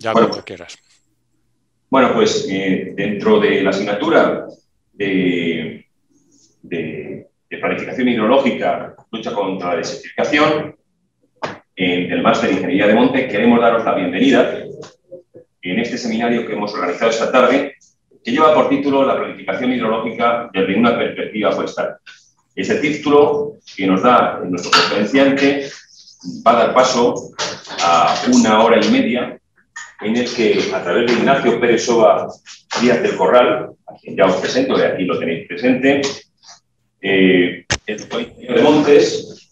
Ya bueno, Bueno, pues eh, dentro de la asignatura de, planificación hidrológica, lucha contra la desertificación, en el Máster de Ingeniería de Monte, queremos daros la bienvenida en este seminario que hemos organizado esta tarde, que lleva por título La planificación hidrológica desde una perspectiva forestal. Ese título que nos da nuestro conferenciante va a dar paso a una hora y media en el que a través de Ignacio Pérez Ova Díaz del Corral, a quien ya os presento, de aquí lo tenéis presente, eh, el Colegio de Montes,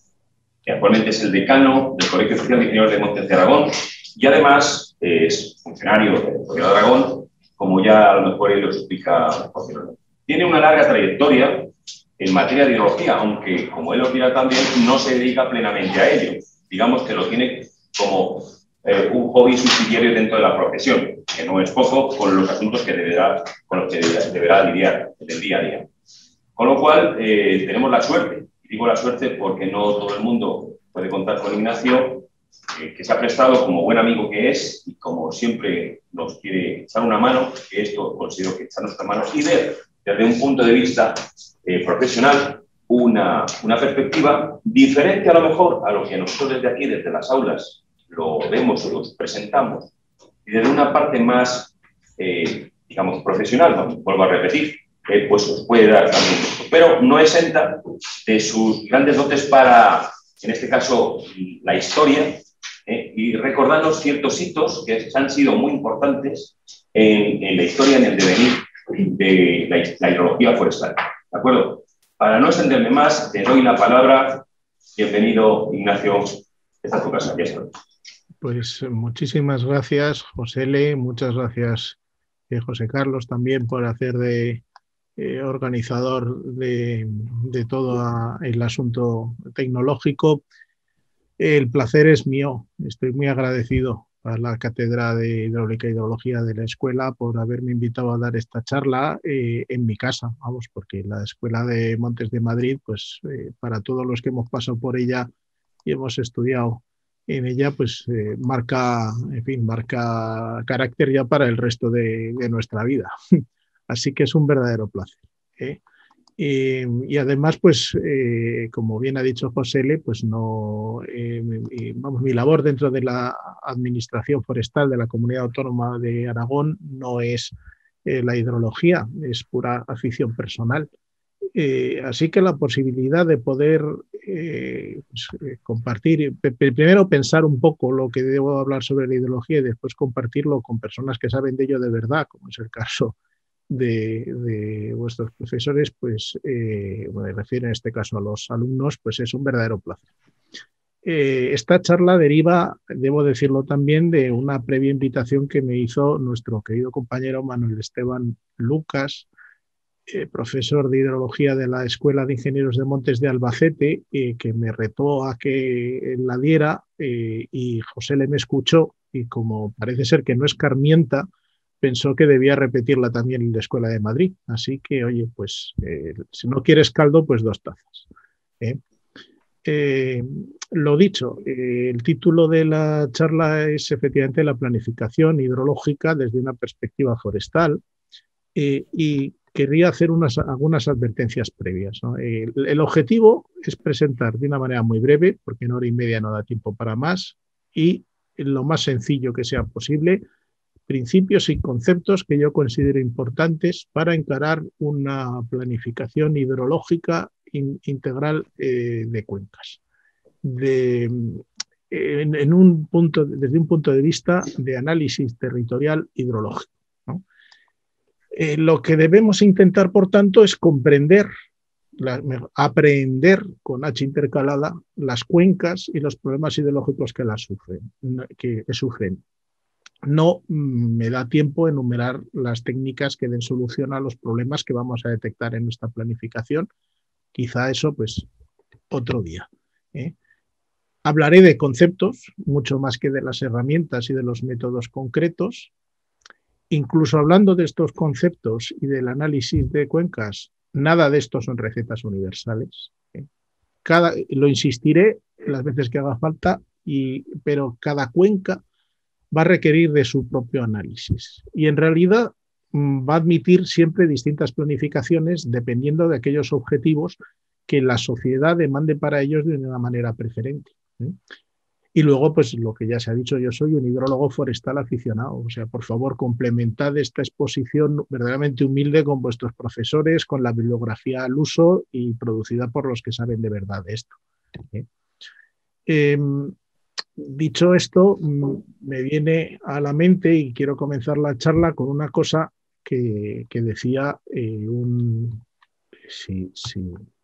que actualmente es el decano del Colegio Oficial de Ingenieros de Montes de Aragón, y además eh, es funcionario del Colegio de Aragón, como ya a lo mejor él lo explica Tiene una larga trayectoria en materia de ideología, aunque, como él lo dirá también, no se dedica plenamente a ello digamos que lo tiene como eh, un hobby subsidiario dentro de la profesión, que no es poco con los asuntos que deberá, con los que deberá, lidiar en el día a día. Con lo cual, eh, tenemos la suerte, digo la suerte porque no todo el mundo puede contar con Ignacio, eh, que se ha prestado como buen amigo que es y como siempre nos quiere echar una mano, que esto considero que echar nuestra mano y ver desde un punto de vista profesional una, una, perspectiva diferente a lo mejor a lo que nosotros desde aquí, desde las aulas, lo vemos o lo presentamos, y desde una parte más, eh, digamos, profesional, vuelvo a repetir, eh, pues os puede dar también Pero no exenta de sus grandes dotes para, en este caso, la historia, eh, y recordarnos ciertos hitos que han sido muy importantes en, la historia, en el devenir de la, la hidrología forestal. ¿De acuerdo? Para no extenderme más, te doy la palabra. Bienvenido, Ignacio. Esta es Pues eh, muchísimas gracias, José L. Muchas gracias, eh, José Carlos, también por hacer de eh, organizador de, todo ah, el asunto tecnológico. El placer es mío. Estoy muy agradecido a la Cátedra de Hidráulica y Hidrología de la escuela por haberme invitado a dar esta charla eh, en mi casa, vamos, porque la Escuela de Montes de Madrid, pues eh, para todos los que hemos pasado por ella y hemos estudiado en ella, pues eh, marca, en fin, marca carácter ya para el resto de nuestra vida. Así que es un verdadero placer. Eh, y además, pues, eh, como bien ha dicho José L., pues no, eh, vamos, mi labor dentro de la Administración Forestal de la Comunidad Autónoma de Aragón no es la hidrología, es pura afición personal. así que la posibilidad de poder pues, compartir, primero pensar un poco lo que debo hablar sobre la hidrología y después compartirlo con personas que saben de ello de verdad, como es el caso de, vuestros profesores, pues me eh, refiero en este caso a los alumnos, pues es un verdadero placer. Eh, esta charla deriva, debo decirlo también, de una previa invitación que me hizo nuestro querido compañero Manuel Esteban Lucas, eh, profesor de hidrología de la Escuela de Ingenieros de Montes de Albacete, que me retó a que la diera y José le me escuchó y como parece ser que no es carmienta, pensó que debía repetirla también en la Escuela de Madrid. Así que, oye, pues eh, si no quieres caldo, pues dos tazas. ¿eh? Eh, lo dicho, el título de la charla es efectivamente la planificación hidrológica desde una perspectiva forestal y querría hacer unas, algunas advertencias previas. El, el objetivo es presentar de una manera muy breve, porque en hora y media no da tiempo para más, y lo más sencillo que sea posible, principios y conceptos que yo considero importantes para encarar una planificación hidrológica integral eh, de cuencas. Eh, desde un punto de vista de análisis territorial hidrológico. Eh, lo que debemos intentar, por tanto, es comprender, aprender con H intercalada las cuencas y los problemas hidrológicos que las sufren, que sufren no me da tiempo enumerar las técnicas que den solución a los problemas que vamos a detectar en esta planificación. Quizá eso, pues, otro día. ¿eh? Hablaré de conceptos, mucho más que de las herramientas y de los métodos concretos. Incluso hablando de estos conceptos y del análisis de cuencas, nada de esto son recetas universales. ¿eh? lo insistiré las veces que haga falta, pero cada cuenca va a requerir de su propio análisis. Y en realidad mm, va a admitir siempre distintas planificaciones dependiendo de aquellos objetivos que la sociedad demande para ellos de una manera preferente. ¿eh? Y luego, pues lo que ya se ha dicho, yo soy un hidrólogo forestal aficionado. O sea, por favor, complementad esta exposición verdaderamente humilde con vuestros profesores, con la bibliografía al uso y producida por los que saben de verdad de esto. ¿eh? Em, dicho esto, mm, me viene a la mente y quiero comenzar la charla con una cosa que, decía eh, un...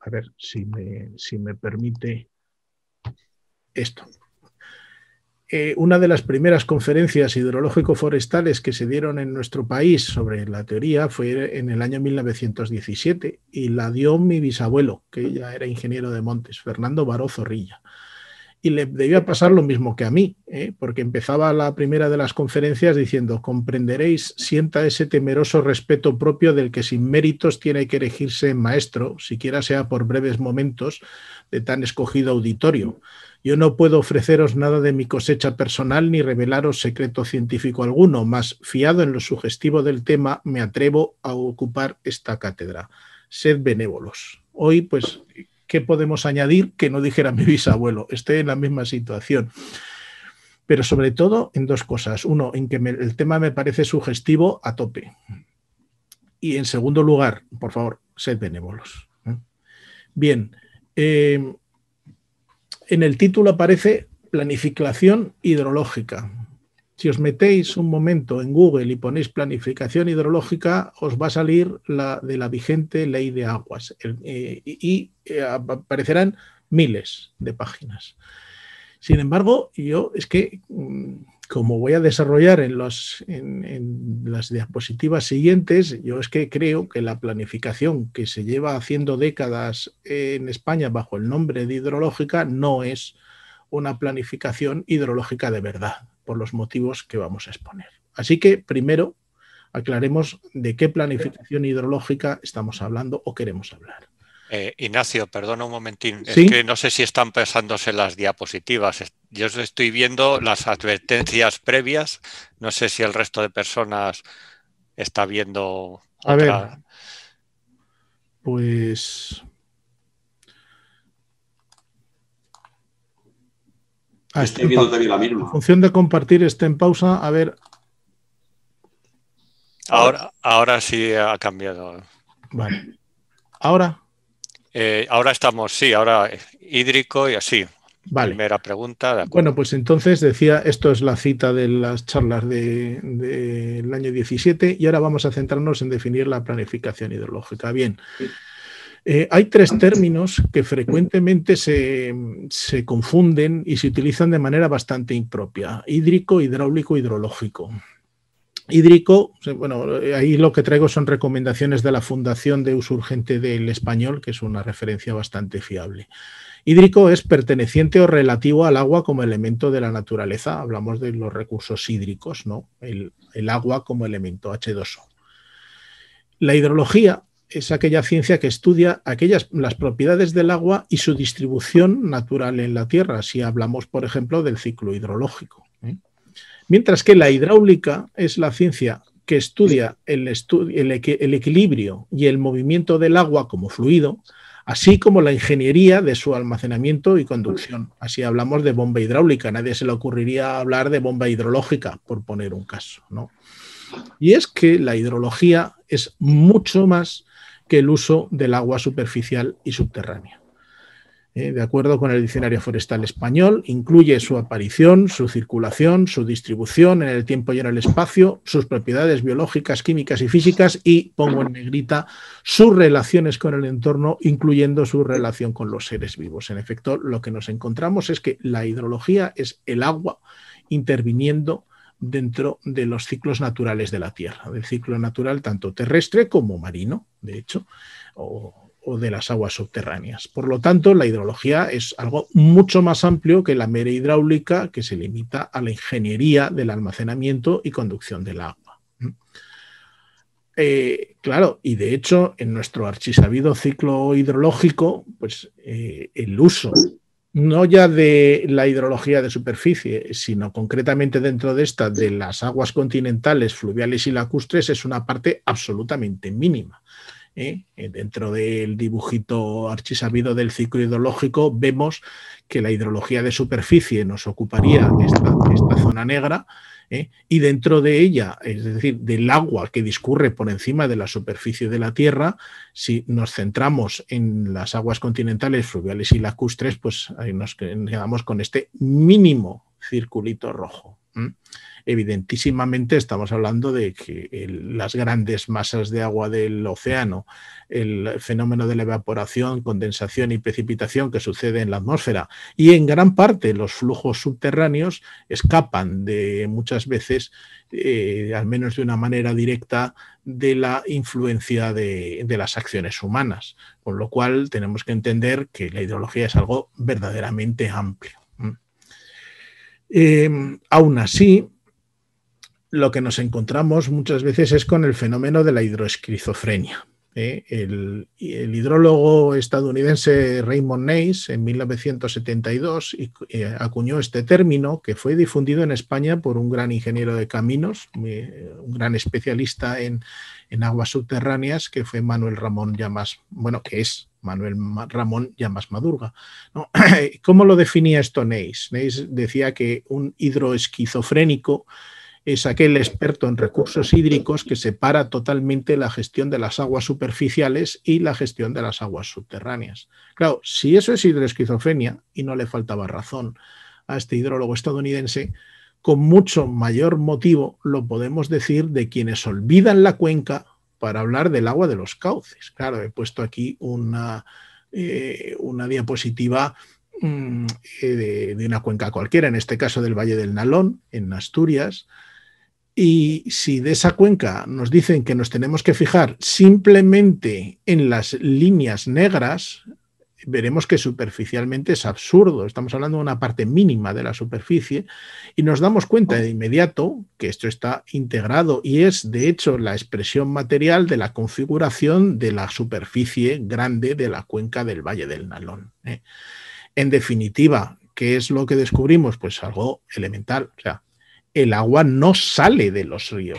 a ver, si me, permite esto. Eh, una de las primeras conferencias hidrológico-forestales que se dieron en nuestro país sobre la teoría fue en el año 1917 y la dio mi bisabuelo, que ya era ingeniero de montes, Fernando Baró Zorrilla y le debía pasar lo mismo que a mí, ¿eh? porque empezaba la primera de las conferencias diciendo, comprenderéis, sienta ese temeroso respeto propio del que sin méritos tiene que elegirse maestro, siquiera sea por breves momentos, de tan escogido auditorio. Yo no puedo ofreceros nada de mi cosecha personal ni revelaros secreto científico alguno, más fiado en lo sugestivo del tema, me atrevo a ocupar esta cátedra. Sed benévolos. Hoy, pues, ¿Qué podemos añadir que no dijera mi bisabuelo? Esté en la misma situación. Pero sobre todo en dos cosas. Uno, en que el tema me parece sugestivo a tope. Y en segundo lugar, por favor, sed benévolos. ¿eh? Bien, eh, en el título aparece planificación hidrológica. Si os metéis un momento en Google y ponéis planificación hidrológica, os va a salir la de la vigente ley de aguas eh, y eh, aparecerán miles de páginas. Sin embargo, yo es que, mm, como voy a desarrollar en las diapositivas siguientes, yo es que creo que la planificación que se lleva haciendo décadas en España bajo el nombre de hidrológica no es una planificación hidrológica de verdad por los motivos que vamos a exponer. Así que primero aclaremos de qué planificación hidrológica estamos hablando o queremos hablar. Eh, Ignacio, perdona un momentín. Es que no sé si están pasándose las diapositivas. Yo estoy viendo las advertencias previas. No sé si el resto de personas está viendo. A ver. Pues Ah, la función de compartir está en pausa. A ver. Ahora, ahora sí ha cambiado. Vale. ¿Ahora? Eh, ahora estamos, sí, ahora hídrico y así. Vale. Primera pregunta. bueno, pues entonces decía, esto es la cita de las charlas del año 17 y ahora vamos a centrarnos en definir la planificación hidrológica. Bien. Eh, hay tres términos que frecuentemente se, confunden y se utilizan de manera bastante impropia. Hídrico, hidráulico, hidrológico. Hídrico, bueno, eh, ahí lo que traigo son recomendaciones de la Fundación de Uso Urgente del Español, que es una referencia bastante fiable. Hídrico es perteneciente o relativo al agua como elemento de la naturaleza. Hablamos de los recursos hídricos, ¿no? El, el agua como elemento H2O. La hidrología es aquella ciencia que estudia aquellas, las propiedades del agua y su distribución natural en la Tierra, si hablamos, por ejemplo, del ciclo hidrológico. ¿eh? Mientras que la hidráulica es la ciencia que estudia el, equilibrio y el movimiento del agua como fluido, así como la ingeniería de su almacenamiento y conducción. Así hablamos de bomba hidráulica, nadie se le ocurriría hablar de bomba hidrológica, por poner un caso. Y es que la hidrología es mucho más que el uso del agua superficial y subterránea. Eh, de acuerdo con el Diccionario Forestal Español, incluye su aparición, su circulación, su distribución en el tiempo y en el espacio, sus propiedades biológicas, químicas y físicas y, pongo en negrita, sus relaciones con el entorno, incluyendo su relación con los seres vivos. En efecto, lo que nos encontramos es que la hidrología es el agua interviniendo dentro de los ciclos naturales de la Tierra, del ciclo natural tanto terrestre como marino, de hecho, o, de las aguas subterráneas. Por lo tanto, la hidrología es algo mucho más amplio que la mera hidráulica que se limita a la ingeniería del almacenamiento y conducción del agua. Eh, claro, y de hecho, en nuestro archisabido ciclo hidrológico, pues eh, el uso no ya de la hidrología de superficie, sino concretamente dentro de esta, de las aguas continentales, fluviales y lacustres, es una parte absolutamente mínima. ¿eh? Eh, dentro del dibujito archisabido del ciclo hidrológico vemos que la hidrología de superficie nos ocuparía esta zona negra, ¿eh? y dentro de ella, es decir, del agua que discurre por encima de la superficie de la Tierra, si nos centramos en las aguas continentales, fluviales y lacustres, pues ahí nos quedamos con este mínimo circulito rojo evidentísimamente estamos hablando de que las grandes masas de agua del océano, el fenómeno de la evaporación, condensación y precipitación que sucede en la atmósfera y en gran parte los flujos subterráneos escapan de muchas veces, eh, al menos de una manera directa, de la influencia de, las acciones humanas, con lo cual tenemos que entender que la hidrología es algo verdaderamente amplio. Mm. Eh, aún así, lo que nos encontramos muchas veces es con el fenómeno de la hidroesquizofrenia. ¿eh? El, hidrólogo estadounidense Raymond Nace en 1972 eh, acuñó este término que fue difundido en España por un gran ingeniero de caminos, eh, un gran especialista en, aguas subterráneas que fue Manuel Ramón Llamas, bueno, que es Manuel Ramón Llamas Madurga. ¿Cómo lo definía esto Nays? decía que un hidroesquizofrénico es aquel experto en recursos hídricos que separa totalmente la gestión de las aguas superficiales y la gestión de las aguas subterráneas. Claro, si eso es hidroesquizofrenia, y no le faltaba razón a este hidrólogo estadounidense, con mucho mayor motivo lo podemos decir de quienes olvidan la cuenca para hablar del agua de los cauces. Claro, he puesto aquí una, eh, diapositiva mm, eh, de, una cuenca cualquiera, en este caso del Valle del Nalón, en Asturias, y si de esa cuenca nos dicen que nos tenemos que fijar simplemente en las líneas negras, veremos que superficialmente es absurdo. Estamos hablando de una parte mínima de la superficie y nos damos cuenta de inmediato que esto está integrado y es, de hecho, la expresión material de la configuración de la superficie grande de la cuenca del Valle del Nalón. ¿eh? En definitiva, ¿qué es lo que descubrimos? Pues algo elemental. O sea, el agua no sale de los ríos.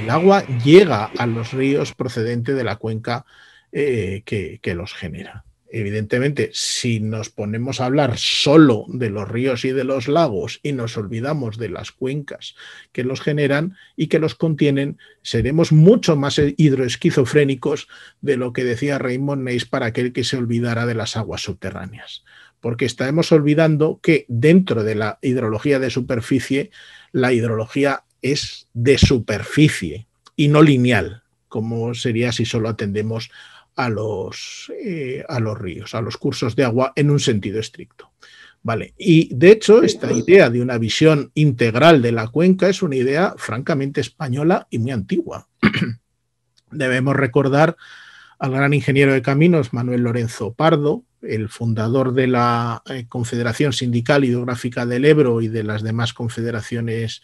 El agua llega a los ríos procedente de la cuenca eh, que, los genera. Evidentemente, si nos ponemos a hablar solo de los ríos y de los lagos y nos olvidamos de las cuencas que los generan y que los contienen, seremos mucho más hidroesquizofrénicos de lo que decía Raymond Neis para aquel que se olvidara de las aguas subterráneas. Porque estaremos olvidando que dentro de la hidrología de superficie la hidrología es de superficie y no lineal, como sería si solo atendemos a los, eh, a los ríos, a los cursos de agua en un sentido estricto. Vale. Y de hecho, esta idea de una visión integral de la cuenca es una idea francamente española y muy antigua. Debemos recordar al gran ingeniero de caminos Manuel Lorenzo Pardo, el fundador de la eh, Confederación Sindical Hidrográfica del Ebro y de las demás confederaciones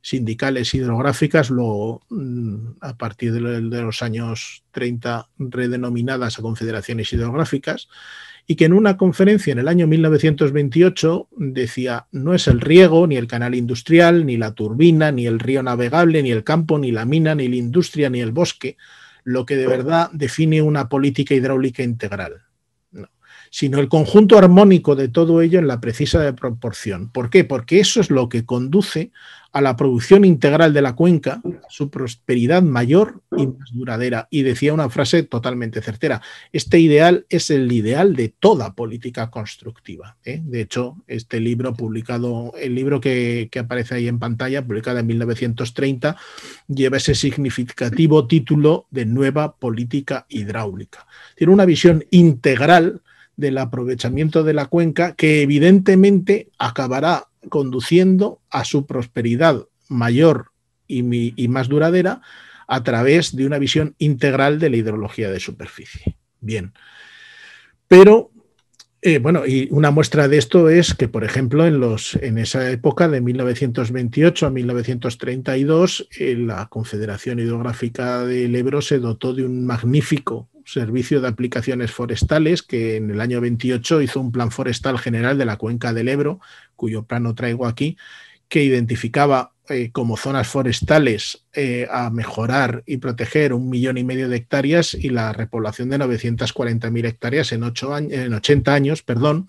sindicales hidrográficas, luego mm, a partir de los años 30 redenominadas a confederaciones hidrográficas, y que en una conferencia en el año 1928 decía, no es el riego, ni el canal industrial, ni la turbina, ni el río navegable, ni el campo, ni la mina, ni la industria, ni el bosque, lo que de verdad define una política hidráulica integral sino el conjunto armónico de todo ello en la precisa proporción. ¿Por qué? Porque eso es lo que conduce a la producción integral de la cuenca, su prosperidad mayor y más duradera. Y decía una frase totalmente certera, este ideal es el ideal de toda política constructiva. ¿eh? De hecho, este libro publicado, el libro que, que aparece ahí en pantalla, publicado en 1930, lleva ese significativo título de Nueva Política Hidráulica. Tiene una visión integral del aprovechamiento de la cuenca que evidentemente acabará conduciendo a su prosperidad mayor y, más duradera a través de una visión integral de la hidrología de superficie. Bien. Pero eh, bueno, y una muestra de esto es que, por ejemplo, en, los, en esa época de 1928 a 1932, eh, la Confederación Hidrográfica del Ebro se dotó de un magnífico servicio de aplicaciones forestales que en el año 28 hizo un plan forestal general de la cuenca del Ebro, cuyo plano traigo aquí, que identificaba eh, como zonas forestales eh, a mejorar y proteger un millón y medio de hectáreas y la repoblación de 940.000 hectáreas en, ocho años, en 80 años, perdón,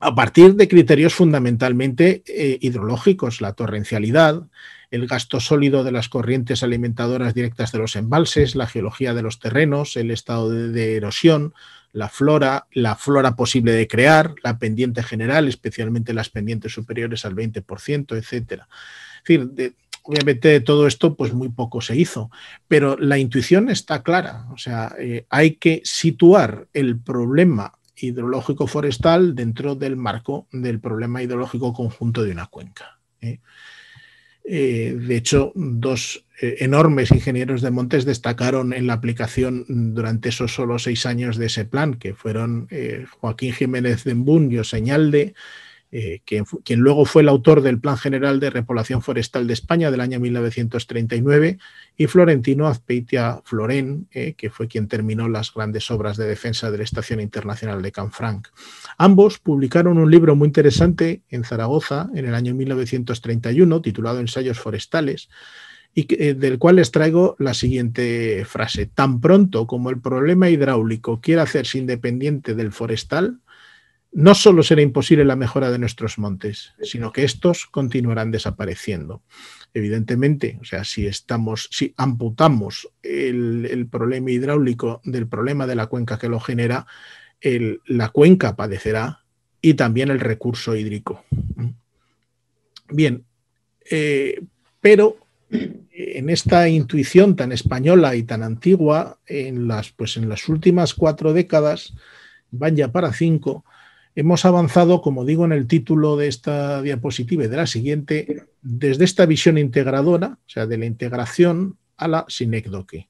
a partir de criterios fundamentalmente eh, hidrológicos, la torrencialidad, el gasto sólido de las corrientes alimentadoras directas de los embalses, la geología de los terrenos, el estado de, erosión, la flora, la flora posible de crear, la pendiente general, especialmente las pendientes superiores al 20%, etcétera. Es decir, obviamente de todo esto pues muy poco se hizo, pero la intuición está clara, o sea, eh, hay que situar el problema hidrológico forestal dentro del marco del problema hidrológico conjunto de una cuenca. ¿eh? Eh, de hecho, dos eh, enormes ingenieros de montes destacaron en la aplicación durante esos solo seis años de ese plan, que fueron eh, Joaquín Jiménez de Embun y Oseñalde, eh, quien, luego fue el autor del Plan General de Repoblación Forestal de España del año 1939, y Florentino Azpeitia Florén, eh, que fue quien terminó las grandes obras de defensa de la Estación Internacional de Canfranc. Ambos publicaron un libro muy interesante en Zaragoza en el año 1931, titulado Ensayos Forestales, y eh, del cual les traigo la siguiente frase. Tan pronto como el problema hidráulico quiera hacerse independiente del forestal, no solo será imposible la mejora de nuestros montes, sino que estos continuarán desapareciendo. Evidentemente, o sea, si estamos, si amputamos el, problema hidráulico del problema de la cuenca que lo genera, la cuenca padecerá y también el recurso hídrico. Bien, eh, pero en esta intuición tan española y tan antigua, en las, pues en las últimas cuatro décadas, van ya para cinco, Hemos avanzado, como digo en el título de esta diapositiva y de la siguiente, desde esta visión integradora, o sea, de la integración a la sinécdoque.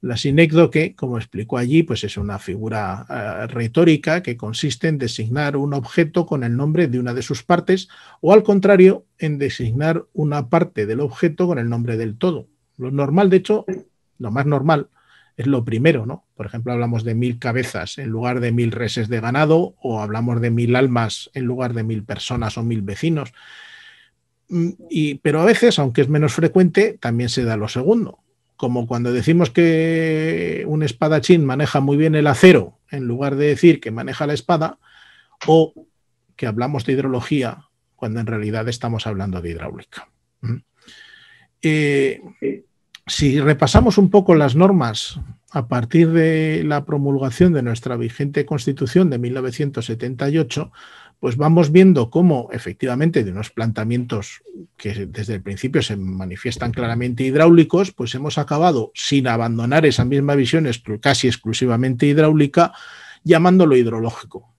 La sinécdoque, como explicó allí, pues es una figura eh, retórica que consiste en designar un objeto con el nombre de una de sus partes o al contrario, en designar una parte del objeto con el nombre del todo. Lo normal, de hecho, lo más normal es lo primero, ¿no? Por ejemplo, hablamos de mil cabezas en lugar de mil reses de ganado o hablamos de mil almas en lugar de mil personas o mil vecinos. Mm, y, pero a veces, aunque es menos frecuente, también se da lo segundo. Como cuando decimos que un espadachín maneja muy bien el acero, en lugar de decir que maneja la espada, o que hablamos de hidrología, cuando en realidad estamos hablando de hidráulica. Mm. Eh, si repasamos un poco las normas a partir de la promulgación de nuestra vigente Constitución de 1978, pues vamos viendo cómo efectivamente de unos planteamientos que desde el principio se manifiestan claramente hidráulicos, pues hemos acabado sin abandonar esa misma visión casi exclusivamente hidráulica, llamándolo hidrológico.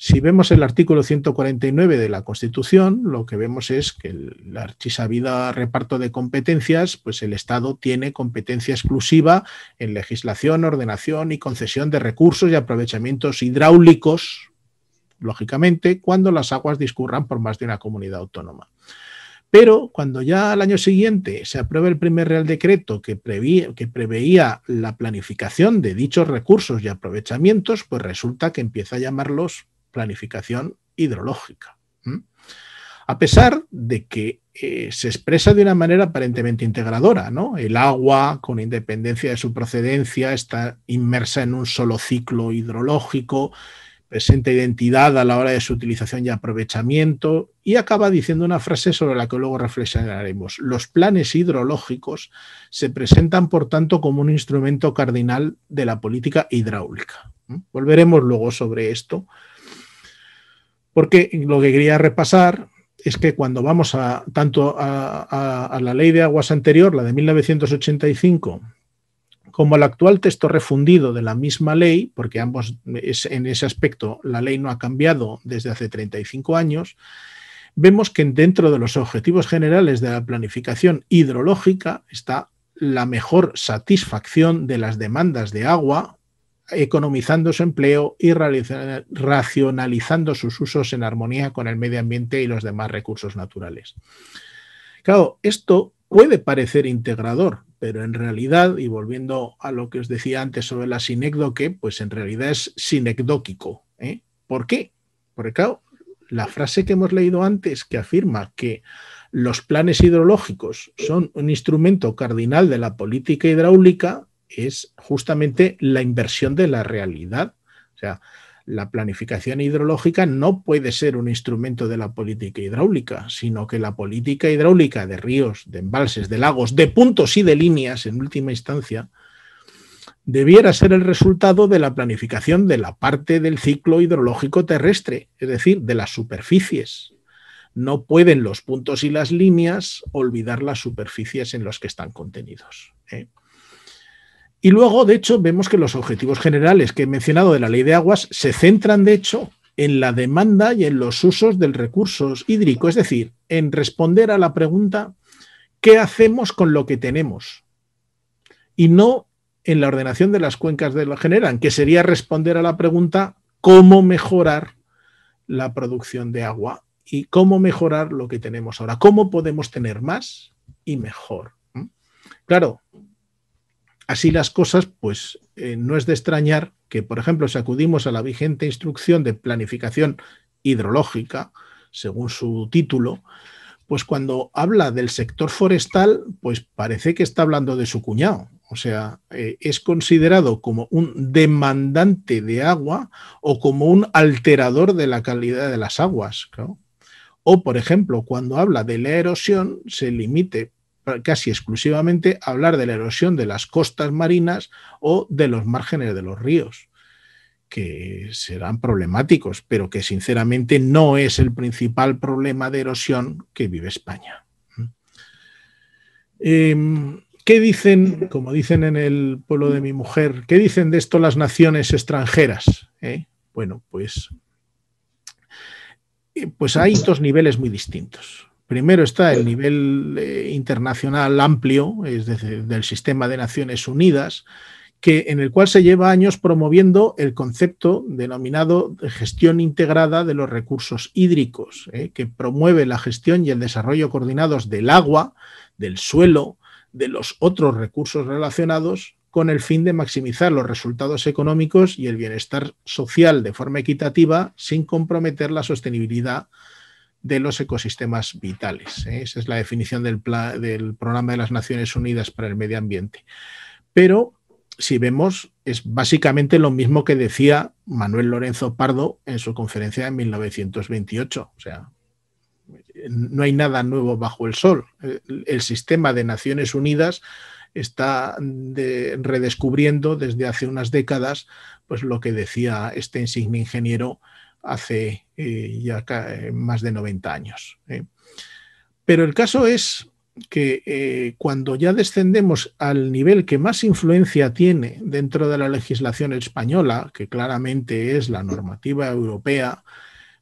Si vemos el artículo 149 de la Constitución, lo que vemos es que la archisabida reparto de competencias, pues el Estado tiene competencia exclusiva en legislación, ordenación y concesión de recursos y aprovechamientos hidráulicos, lógicamente, cuando las aguas discurran por más de una comunidad autónoma. Pero cuando ya al año siguiente se aprueba el primer Real Decreto que, preveía, que preveía la planificación de dichos recursos y aprovechamientos, pues resulta que empieza a llamarlos planificación hidrológica. A pesar de que eh, se expresa de una manera aparentemente integradora, ¿no? El agua, con independencia de su procedencia, está inmersa en un solo ciclo hidrológico, presenta identidad a la hora de su utilización y aprovechamiento, y acaba diciendo una frase sobre la que luego reflexionaremos. Los planes hidrológicos se presentan, por tanto, como un instrumento cardinal de la política hidráulica. Volveremos luego sobre esto porque lo que quería repasar es que cuando vamos a tanto a, la ley de aguas anterior, la de 1985, como al actual texto refundido de la misma ley, porque ambos en ese aspecto la ley no ha cambiado desde hace 35 años, vemos que dentro de los objetivos generales de la planificación hidrológica está la mejor satisfacción de las demandas de agua economizando su empleo y racionalizando sus usos en armonía con el medio ambiente y los demás recursos naturales. Claro, esto puede parecer integrador, pero en realidad, y volviendo a lo que os decía antes sobre la sinécdoque, pues en realidad es sinecdóquico. ¿eh? ¿Por qué? Porque claro, la frase que hemos leído antes que afirma que los planes hidrológicos son un instrumento cardinal de la política hidráulica, es justamente la inversión de la realidad. O sea, la planificación hidrológica no puede ser un instrumento de la política hidráulica, sino que la política hidráulica de ríos, de embalses, de lagos, de puntos y de líneas, en última instancia, debiera ser el resultado de la planificación de la parte del ciclo hidrológico terrestre, es decir, de las superficies. No pueden los puntos y las líneas olvidar las superficies en las que están contenidos. ¿eh? Y luego, de hecho, vemos que los objetivos generales que he mencionado de la ley de aguas se centran, de hecho, en la demanda y en los usos del recurso hídrico, es decir, en responder a la pregunta, ¿qué hacemos con lo que tenemos? Y no en la ordenación de las cuencas de lo generan, que sería responder a la pregunta, ¿cómo mejorar la producción de agua? ¿Y cómo mejorar lo que tenemos ahora? ¿Cómo podemos tener más y mejor? ¿Mm? Claro, Así las cosas, pues eh, no es de extrañar que, por ejemplo, si acudimos a la vigente instrucción de planificación hidrológica, según su título, pues cuando habla del sector forestal, pues parece que está hablando de su cuñado. O sea, eh, es considerado como un demandante de agua o como un alterador de la calidad de las aguas. O, por ejemplo, cuando habla de la erosión, se limite casi exclusivamente hablar de la erosión de las costas marinas o de los márgenes de los ríos, que serán problemáticos, pero que sinceramente no es el principal problema de erosión que vive España. Em, ¿Qué dicen, como dicen en el pueblo de mi mujer, qué dicen de esto las naciones extranjeras? ¿Eh? Bueno, pues, eh, pues hay dos niveles muy distintos. Primero está el pues nivel eh, internacional amplio, es decir, del sistema de Naciones Unidas, que, en el cual se lleva años promoviendo el concepto denominado gestión integrada de los recursos hídricos, eh, que promueve la gestión y el desarrollo coordinados del agua, del suelo, de los otros recursos relacionados con el fin de maximizar los resultados económicos y el bienestar social de forma equitativa sin comprometer la sostenibilidad de los ecosistemas vitales. ¿eh? Esa es la definición del, programa de las Naciones Unidas para el Medio Ambiente. Pero si vemos, es básicamente lo mismo que decía Manuel Lorenzo Pardo en su conferencia de 1928. O sea, no hay nada nuevo bajo el sol. El sistema de Naciones Unidas está redescubriendo desde hace unas décadas pues lo que decía este insigne ingeniero hace eh, ya eh, más de 90 años. ¿eh? Pero el caso es que cuando ya descendemos al nivel que más influencia tiene dentro de la legislación española, que claramente es la normativa europea,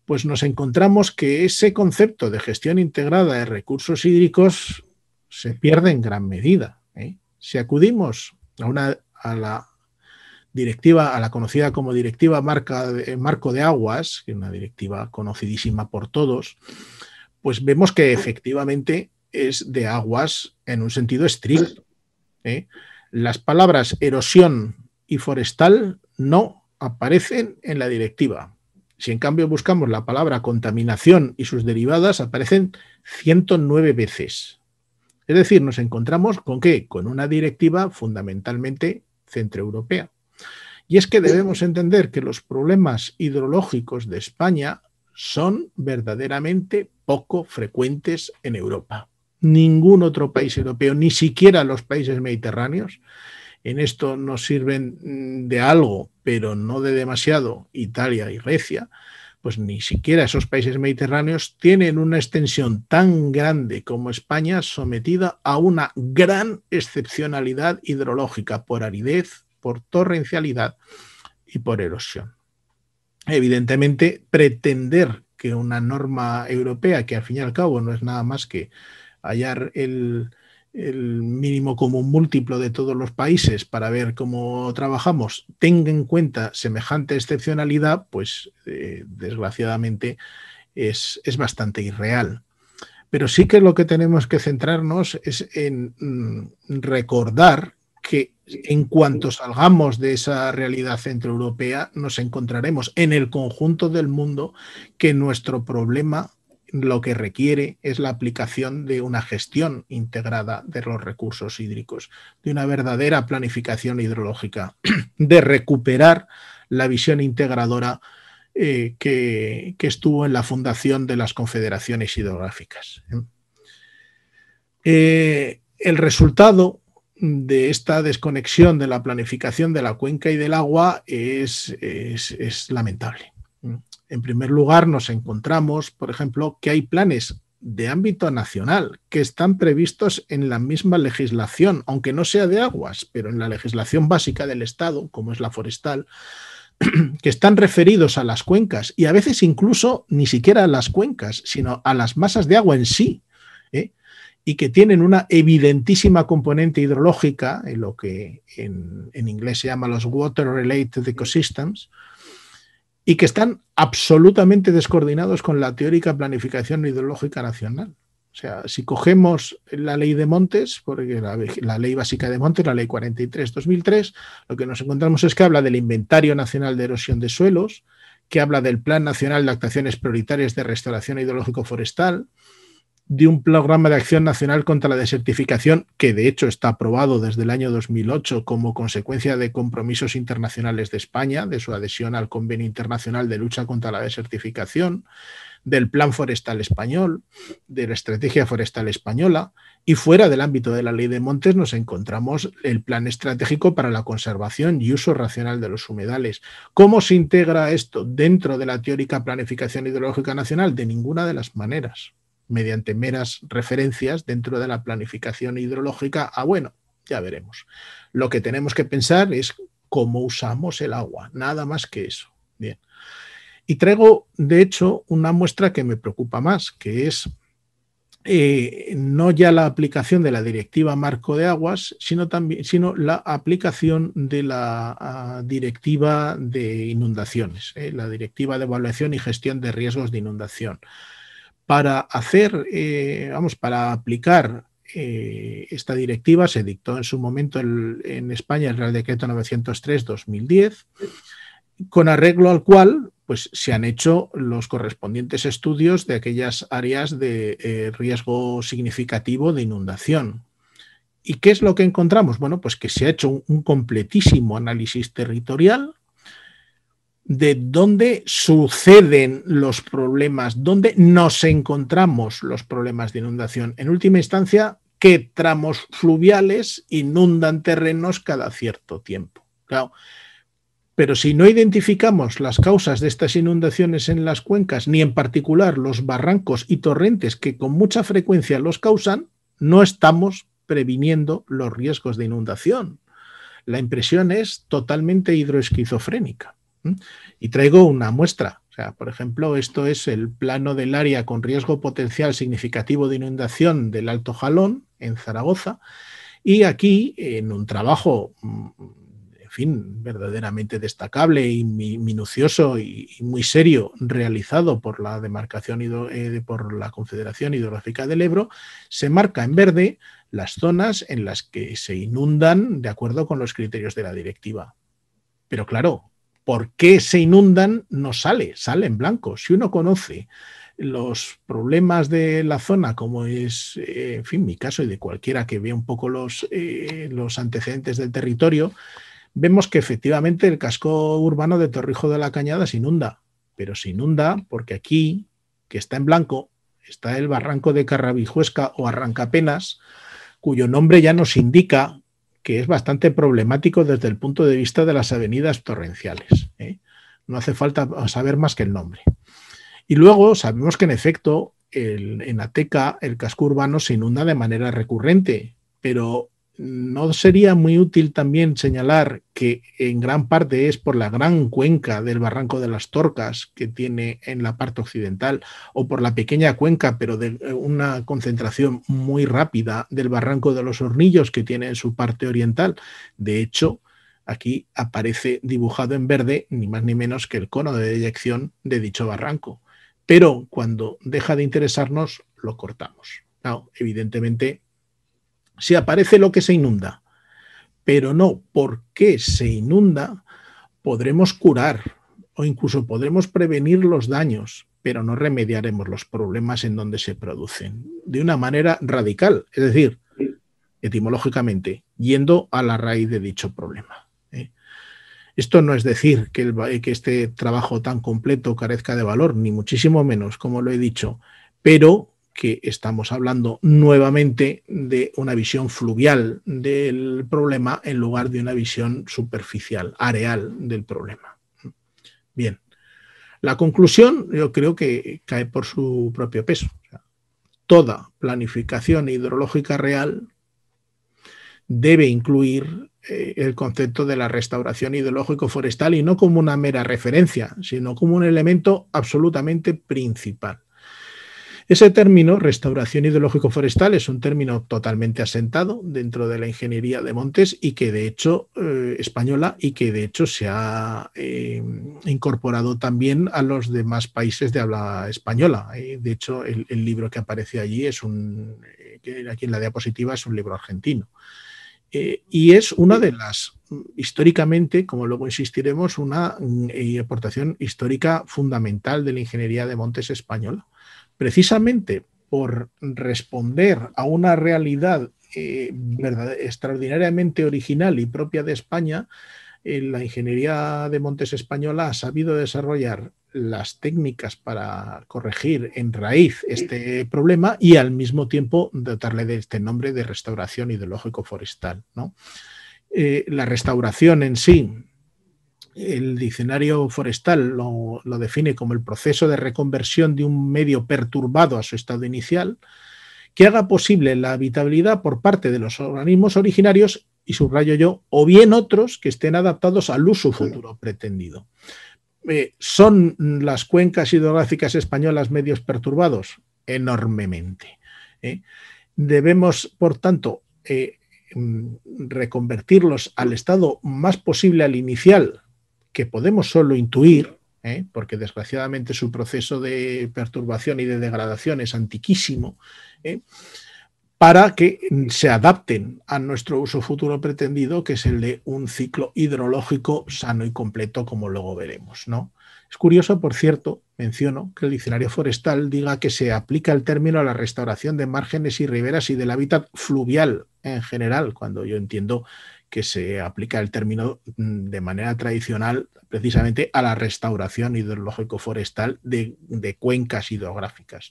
pues nos encontramos que ese concepto de gestión integrada de recursos hídricos se pierde en gran medida. Si acudimos a, una, a la directiva, a la conocida como directiva eh, Marco de Aguas, que es una directiva conocidísima por todos, pues vemos que efectivamente es de aguas en un sentido estricto. ¿eh? Las palabras erosión y forestal no aparecen en la directiva. Si en cambio buscamos la palabra contaminación y sus derivadas, aparecen 109 veces. Es decir, nos encontramos con qué? Con una directiva fundamentalmente centroeuropea. Y es que debemos entender que los problemas hidrológicos de España son verdaderamente poco frecuentes en Europa. Ningún otro país europeo, ni siquiera los países mediterráneos, en esto nos sirven mm, de algo, pero no de demasiado, Italia y Grecia, pues ni siquiera esos países mediterráneos tienen una extensión tan grande como España sometida a una gran excepcionalidad hidrológica por aridez, por torrencialidad y por erosión. Evidentemente, pretender que una norma europea, que al fin y al cabo no es nada más que hallar el, mínimo común múltiplo de todos los países para ver cómo trabajamos, tenga en cuenta semejante excepcionalidad, pues eh, desgraciadamente es, bastante irreal. Pero sí que lo que tenemos que centrarnos es en mm, recordar que en cuanto salgamos de esa realidad centroeuropea, nos encontraremos en el conjunto del mundo que nuestro problema lo que requiere es la aplicación de una gestión integrada de los recursos hídricos, de una verdadera planificación hidrológica, de recuperar la visión integradora eh, que, estuvo en la fundación de las confederaciones hidrográficas. ¿eh? Eh, el resultado de esta desconexión de la planificación de la cuenca y del agua es, lamentable. En primer lugar, nos encontramos, por ejemplo, que hay planes de ámbito nacional que están previstos en la misma legislación, aunque no sea de aguas, pero en la legislación básica del Estado, como es la forestal, que están referidos a las cuencas y a veces incluso ni siquiera a las cuencas, sino a las masas de agua en sí y que tienen una evidentísima componente hidrológica, en lo que en, inglés se llama los water-related ecosystems, y que están absolutamente descoordinados con la teórica planificación hidrológica nacional. O sea, si cogemos la ley de Montes, porque la, la ley básica de Montes, la ley 43-2003, lo que nos encontramos es que habla del Inventario Nacional de Erosión de Suelos, que habla del Plan Nacional de Actuaciones Prioritarias de Restauración Hidrológico-Forestal, de un programa de acción nacional contra la desertificación, que de hecho está aprobado desde el año 2008 como consecuencia de compromisos internacionales de España, de su adhesión al Convenio Internacional de Lucha contra la Desertificación, del Plan Forestal Español, de la Estrategia Forestal Española, y fuera del ámbito de la Ley de Montes nos encontramos el Plan Estratégico para la Conservación y Uso Racional de los Humedales. ¿Cómo se integra esto dentro de la teórica planificación hidrológica nacional? De ninguna de las maneras mediante meras referencias dentro de la planificación hidrológica a, ah, bueno, ya veremos. Lo que tenemos que pensar es cómo usamos el agua, nada más que eso. Bien. Y traigo, de hecho, una muestra que me preocupa más, que es eh, no ya la aplicación de la directiva marco de aguas, sino también sino la aplicación de la ah, directiva de inundaciones, eh, la directiva de evaluación y gestión de riesgos de inundación. Para hacer, eh, vamos, para aplicar eh, esta directiva se dictó en su momento en España el Real Decreto 903-2010, con arreglo al cual pues, se han hecho los correspondientes estudios de aquellas áreas de eh, riesgo significativo de inundación. ¿Y qué es lo que encontramos? Bueno, pues que se ha hecho un completísimo análisis territorial de dónde suceden los problemas, dónde nos encontramos los problemas de inundación. En última instancia, qué tramos fluviales inundan terrenos cada cierto tiempo. Pero si no identificamos las causas de estas inundaciones en las cuencas, ni en particular los barrancos y torrentes que con mucha frecuencia los causan, no estamos previniendo los riesgos de inundación. La impresión es totalmente hidroesquizofrénica. Y traigo una muestra. O sea, por ejemplo, esto es el plano del área con riesgo potencial significativo de inundación del Alto Jalón en Zaragoza. Y aquí, en un trabajo, mm, en fin, verdaderamente destacable y minucioso y muy serio realizado por la demarcación eh, por la Confederación Hidrográfica del Ebro, se marca en verde las zonas en las que se inundan de acuerdo con los criterios de la directiva. Pero claro, por qué se inundan no sale, sale en blanco. Si uno conoce los problemas de la zona, como es, eh, en fin, mi caso y de cualquiera que vea un poco los, eh, los antecedentes del territorio, vemos que efectivamente el casco urbano de Torrijo de la Cañada se inunda, pero se inunda porque aquí, que está en blanco, está el barranco de Carrabijuesca o Arrancapenas, cuyo nombre ya nos indica que es bastante problemático desde el punto de vista de las avenidas torrenciales. ¿eh? No hace falta saber más que el nombre. Y luego sabemos que en efecto en Ateca el casco urbano se inunda de manera recurrente, pero ¿no sería muy útil también señalar que en gran parte es por la gran cuenca del Barranco de las Torcas que tiene en la parte occidental o por la pequeña cuenca, pero de eh, una concentración muy rápida del Barranco de los Hornillos que tiene en su parte oriental? De hecho, aquí aparece dibujado en verde ni más ni menos que el cono de eyección de dicho barranco. Pero cuando deja de interesarnos, lo cortamos. evidentemente si aparece lo que se inunda, pero no porque se inunda, podremos curar o incluso podremos prevenir los daños, pero no remediaremos los problemas en donde se producen de una manera radical, es decir, etimológicamente, yendo a la raíz de dicho problema. ¿eh? Esto no es decir que este trabajo tan completo carezca de valor, ni muchísimo menos, como lo he dicho, pero que estamos hablando nuevamente de una visión fluvial del problema en lugar de una visión superficial, areal del problema. Bien, la conclusión yo creo que cae por su propio peso. Toda planificación hidrológica real debe incluir eh, el concepto de la restauración hidrológico-forestal y no como una mera referencia, sino como un elemento absolutamente principal. Ese término, restauración ideológico forestal, es un término totalmente asentado dentro de la ingeniería de montes y que de hecho eh, española y que de hecho se ha eh, incorporado también a los demás países de habla española. Eh, de hecho, el, libro que aparece allí es un, aquí en la diapositiva es un libro argentino. y es una de las, históricamente, como luego insistiremos, una mm, aportación histórica fundamental de la ingeniería de montes española precisamente por responder a una realidad eh, extraordinariamente original y propia de España, eh, la ingeniería de montes española ha sabido desarrollar las técnicas para corregir en raíz este problema y al mismo tiempo dotarle de este nombre de restauración ideológico forestal. Eh, la restauración en sí el diccionario forestal lo, define como el proceso de reconversión de un medio perturbado a su estado inicial, que haga posible la habitabilidad por parte de los organismos originarios, y subrayo yo, o bien otros que estén adaptados al uso futuro pretendido. Eh, ¿Son las cuencas hidrográficas españolas medios perturbados? Enormemente. ¿eh? Debemos, por tanto, eh, mm, reconvertirlos al estado más posible al inicial que podemos solo intuir, ¿eh? porque desgraciadamente su proceso de perturbación y de degradación es antiquísimo, ¿eh? para que se adapten a nuestro uso futuro pretendido, que es el de un ciclo hidrológico sano y completo, como luego veremos. ¿no? Es curioso, por cierto, menciono que el diccionario forestal diga que se aplica el término a la restauración de márgenes y riberas y del hábitat fluvial en general, cuando yo entiendo que se aplica el término mm, de manera tradicional precisamente a la restauración hidrológico-forestal de, cuencas hidrográficas.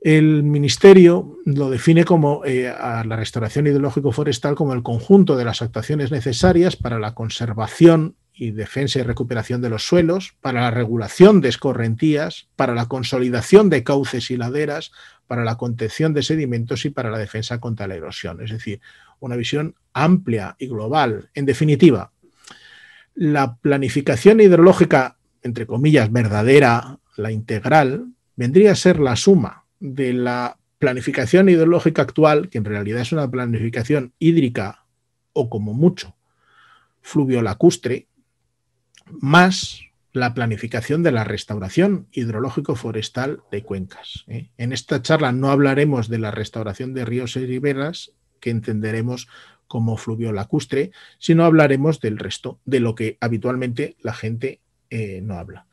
El Ministerio lo define como eh, la restauración hidrológico-forestal como el conjunto de las actuaciones necesarias para la conservación y defensa y recuperación de los suelos, para la regulación de escorrentías, para la consolidación de cauces y laderas, para la contención de sedimentos y para la defensa contra la erosión. Es decir, una visión amplia y global. En definitiva, la planificación hidrológica, entre comillas, verdadera, la integral, vendría a ser la suma de la planificación hidrológica actual, que en realidad es una planificación hídrica o como mucho fluviolacustre, más la planificación de la restauración hidrológico-forestal de cuencas. ¿eh? En esta charla no hablaremos de la restauración de ríos y riberas, que entenderemos como fluvio lacustre, sino hablaremos del resto, de lo que habitualmente la gente eh, no habla.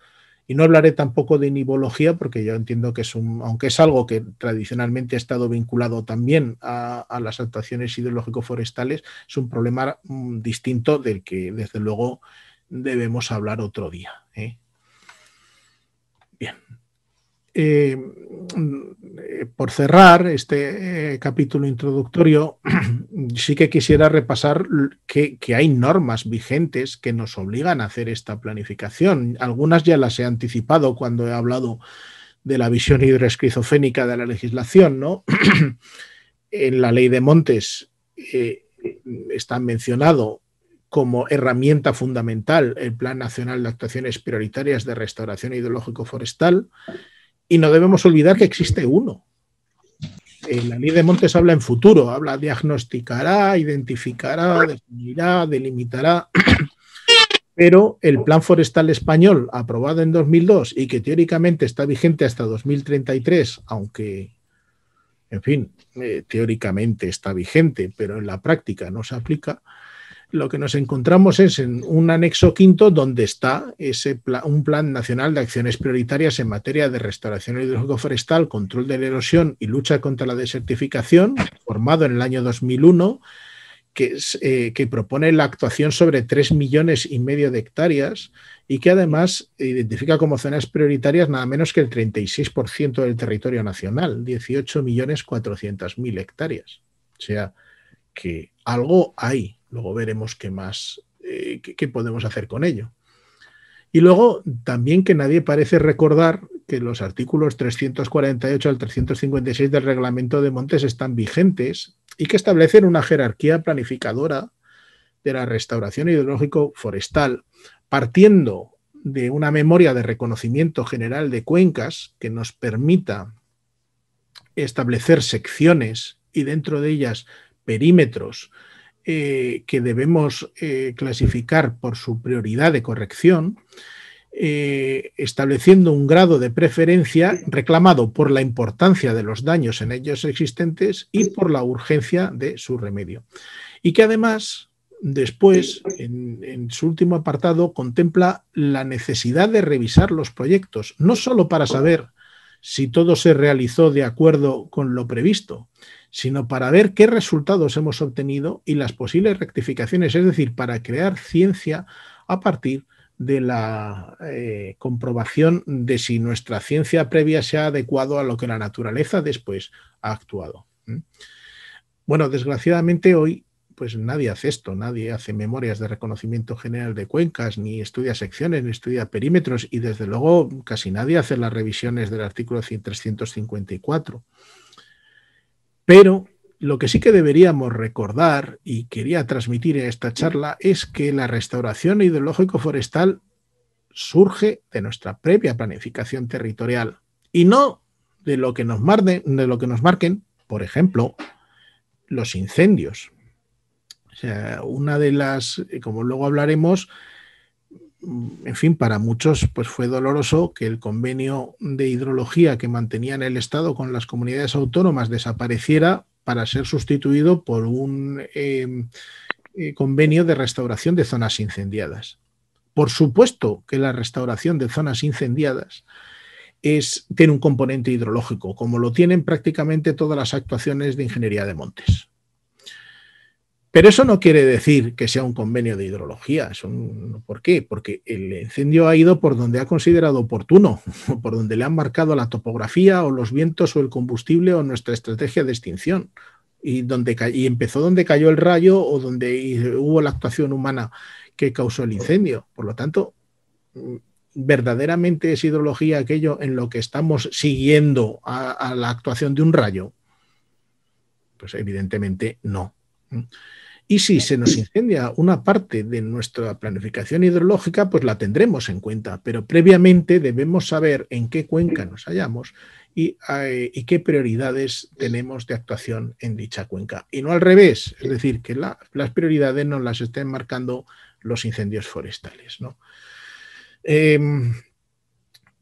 Y no hablaré tampoco de nivología, porque yo entiendo que es un, aunque es algo que tradicionalmente ha estado vinculado también a, las actuaciones hidrológico-forestales, es un problema mm, distinto del que desde luego debemos hablar otro día. ¿eh? Eh, eh, por cerrar este eh, capítulo introductorio, sí que quisiera repasar que, hay normas vigentes que nos obligan a hacer esta planificación. Algunas ya las he anticipado cuando he hablado de la visión hidroesquizofénica de la legislación, ¿no? en la ley de montes está mencionado como herramienta fundamental el Plan Nacional de Actuaciones Prioritarias de Restauración Hidrológico Forestal. Y no debemos olvidar que existe uno. Eh, la ley de Montes habla en futuro, habla diagnosticará, identificará, definirá, delimitará. Pero el Plan Forestal Español, aprobado en 2002 y que teóricamente está vigente hasta 2033, aunque, en fin, eh, teóricamente está vigente, pero en la práctica no se aplica, lo que nos encontramos es en un anexo quinto donde está ese un plan nacional de acciones prioritarias en materia de restauración hidrológico-forestal, control de la erosión y lucha contra la desertificación, formado en el año 2001, que, eh, que propone la actuación sobre 3 millones y medio de hectáreas y que además identifica como zonas prioritarias nada menos que el 36% del territorio nacional, 18.400.000 hectáreas. O sea, que algo hay Luego veremos qué más, eh, qué, podemos hacer con ello. Y luego también que nadie parece recordar que los artículos 348 al 356 del reglamento de montes están vigentes y que establecen una jerarquía planificadora de la restauración hidrológico-forestal, partiendo de una memoria de reconocimiento general de cuencas que nos permita establecer secciones y dentro de ellas perímetros eh, que debemos eh, clasificar por su prioridad de corrección, eh, estableciendo un grado de preferencia reclamado por la importancia de los daños en ellos existentes y por la urgencia de su remedio. Y que además, después, en, en su último apartado, contempla la necesidad de revisar los proyectos, no solo para saber si todo se realizó de acuerdo con lo previsto, sino para ver qué resultados hemos obtenido y las posibles rectificaciones, es decir, para crear ciencia a partir de la eh, comprobación de si nuestra ciencia previa se ha adecuado a lo que la naturaleza después ha actuado. Bueno, desgraciadamente hoy pues nadie hace esto, nadie hace memorias de reconocimiento general de cuencas, ni estudia secciones, ni estudia perímetros, y desde luego casi nadie hace las revisiones del artículo 354. Pero lo que sí que deberíamos recordar, y quería transmitir en esta charla, es que la restauración hidrológico-forestal surge de nuestra propia planificación territorial y no de lo que nos, de lo que nos marquen, por ejemplo, los incendios. O sea, una de las, como luego hablaremos, en fin, para muchos pues fue doloroso que el convenio de hidrología que mantenían el Estado con las comunidades autónomas desapareciera para ser sustituido por un em, eh, convenio de restauración de zonas incendiadas. Por supuesto que la restauración de zonas incendiadas tiene un componente hidrológico, como lo tienen prácticamente todas las actuaciones de ingeniería de montes. Pero eso no quiere decir que sea un convenio de hidrología. ¿Por qué? Porque el incendio ha ido por donde ha considerado oportuno, por donde le han marcado la topografía o los vientos o el combustible o nuestra estrategia de extinción. Y, donde, empezó donde cayó el rayo o donde hubo la actuación humana que causó el incendio. Por lo tanto, mm, verdaderamente es hidrología aquello en lo que estamos siguiendo a la actuación de un rayo. Pues evidentemente no. Y si se nos incendia una parte de nuestra planificación hidrológica, pues la tendremos en cuenta, pero previamente debemos saber en qué cuenca nos hallamos y, eh, qué prioridades tenemos de actuación en dicha cuenca. Y no al revés, es decir, que las prioridades nos las estén marcando los incendios forestales. ¿no? Em,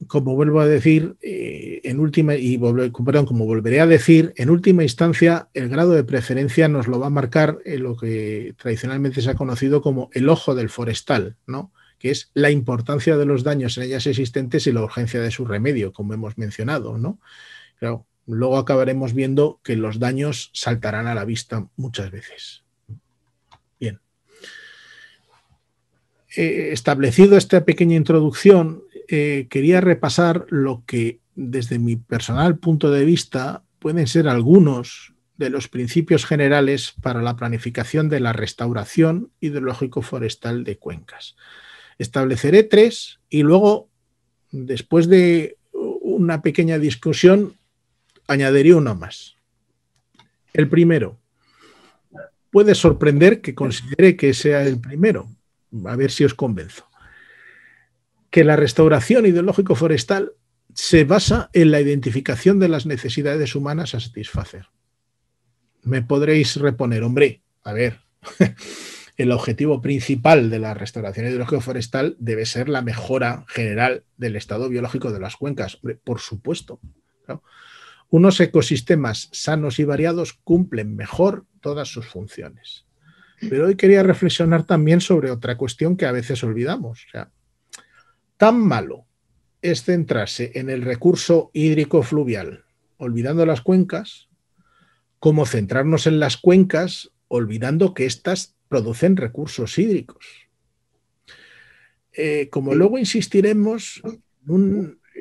como vuelvo a decir, eh, en última, y como volveré a decir, en última instancia, el grado de preferencia nos lo va a marcar eh, lo que tradicionalmente se ha conocido como el ojo del forestal, ¿no? que es la importancia de los daños en ellas existentes y la urgencia de su remedio, como hemos mencionado, ¿no? luego acabaremos viendo que los daños saltarán a la vista muchas veces. Bien. Eh, establecido esta pequeña introducción, eh, quería repasar lo que desde mi personal punto de vista pueden ser algunos de los principios generales para la planificación de la restauración hidrológico-forestal de cuencas. Estableceré tres y luego, después de una pequeña discusión, añadiré uno más. El primero. Puede sorprender que considere que sea el primero. A ver si os convenzo que la restauración ideológico-forestal se basa en la identificación de las necesidades humanas a satisfacer. Me podréis reponer, hombre, a ver, el objetivo principal de la restauración ideológico forestal debe ser la mejora general del estado biológico de las cuencas, por supuesto. Unos ecosistemas sanos y variados cumplen mejor todas sus funciones. Pero hoy quería reflexionar también sobre otra cuestión que a veces olvidamos. O sea, Tan malo es centrarse en el recurso hídrico fluvial, olvidando las cuencas, como centrarnos en las cuencas, olvidando que éstas producen recursos hídricos. Eh, como luego insistiremos,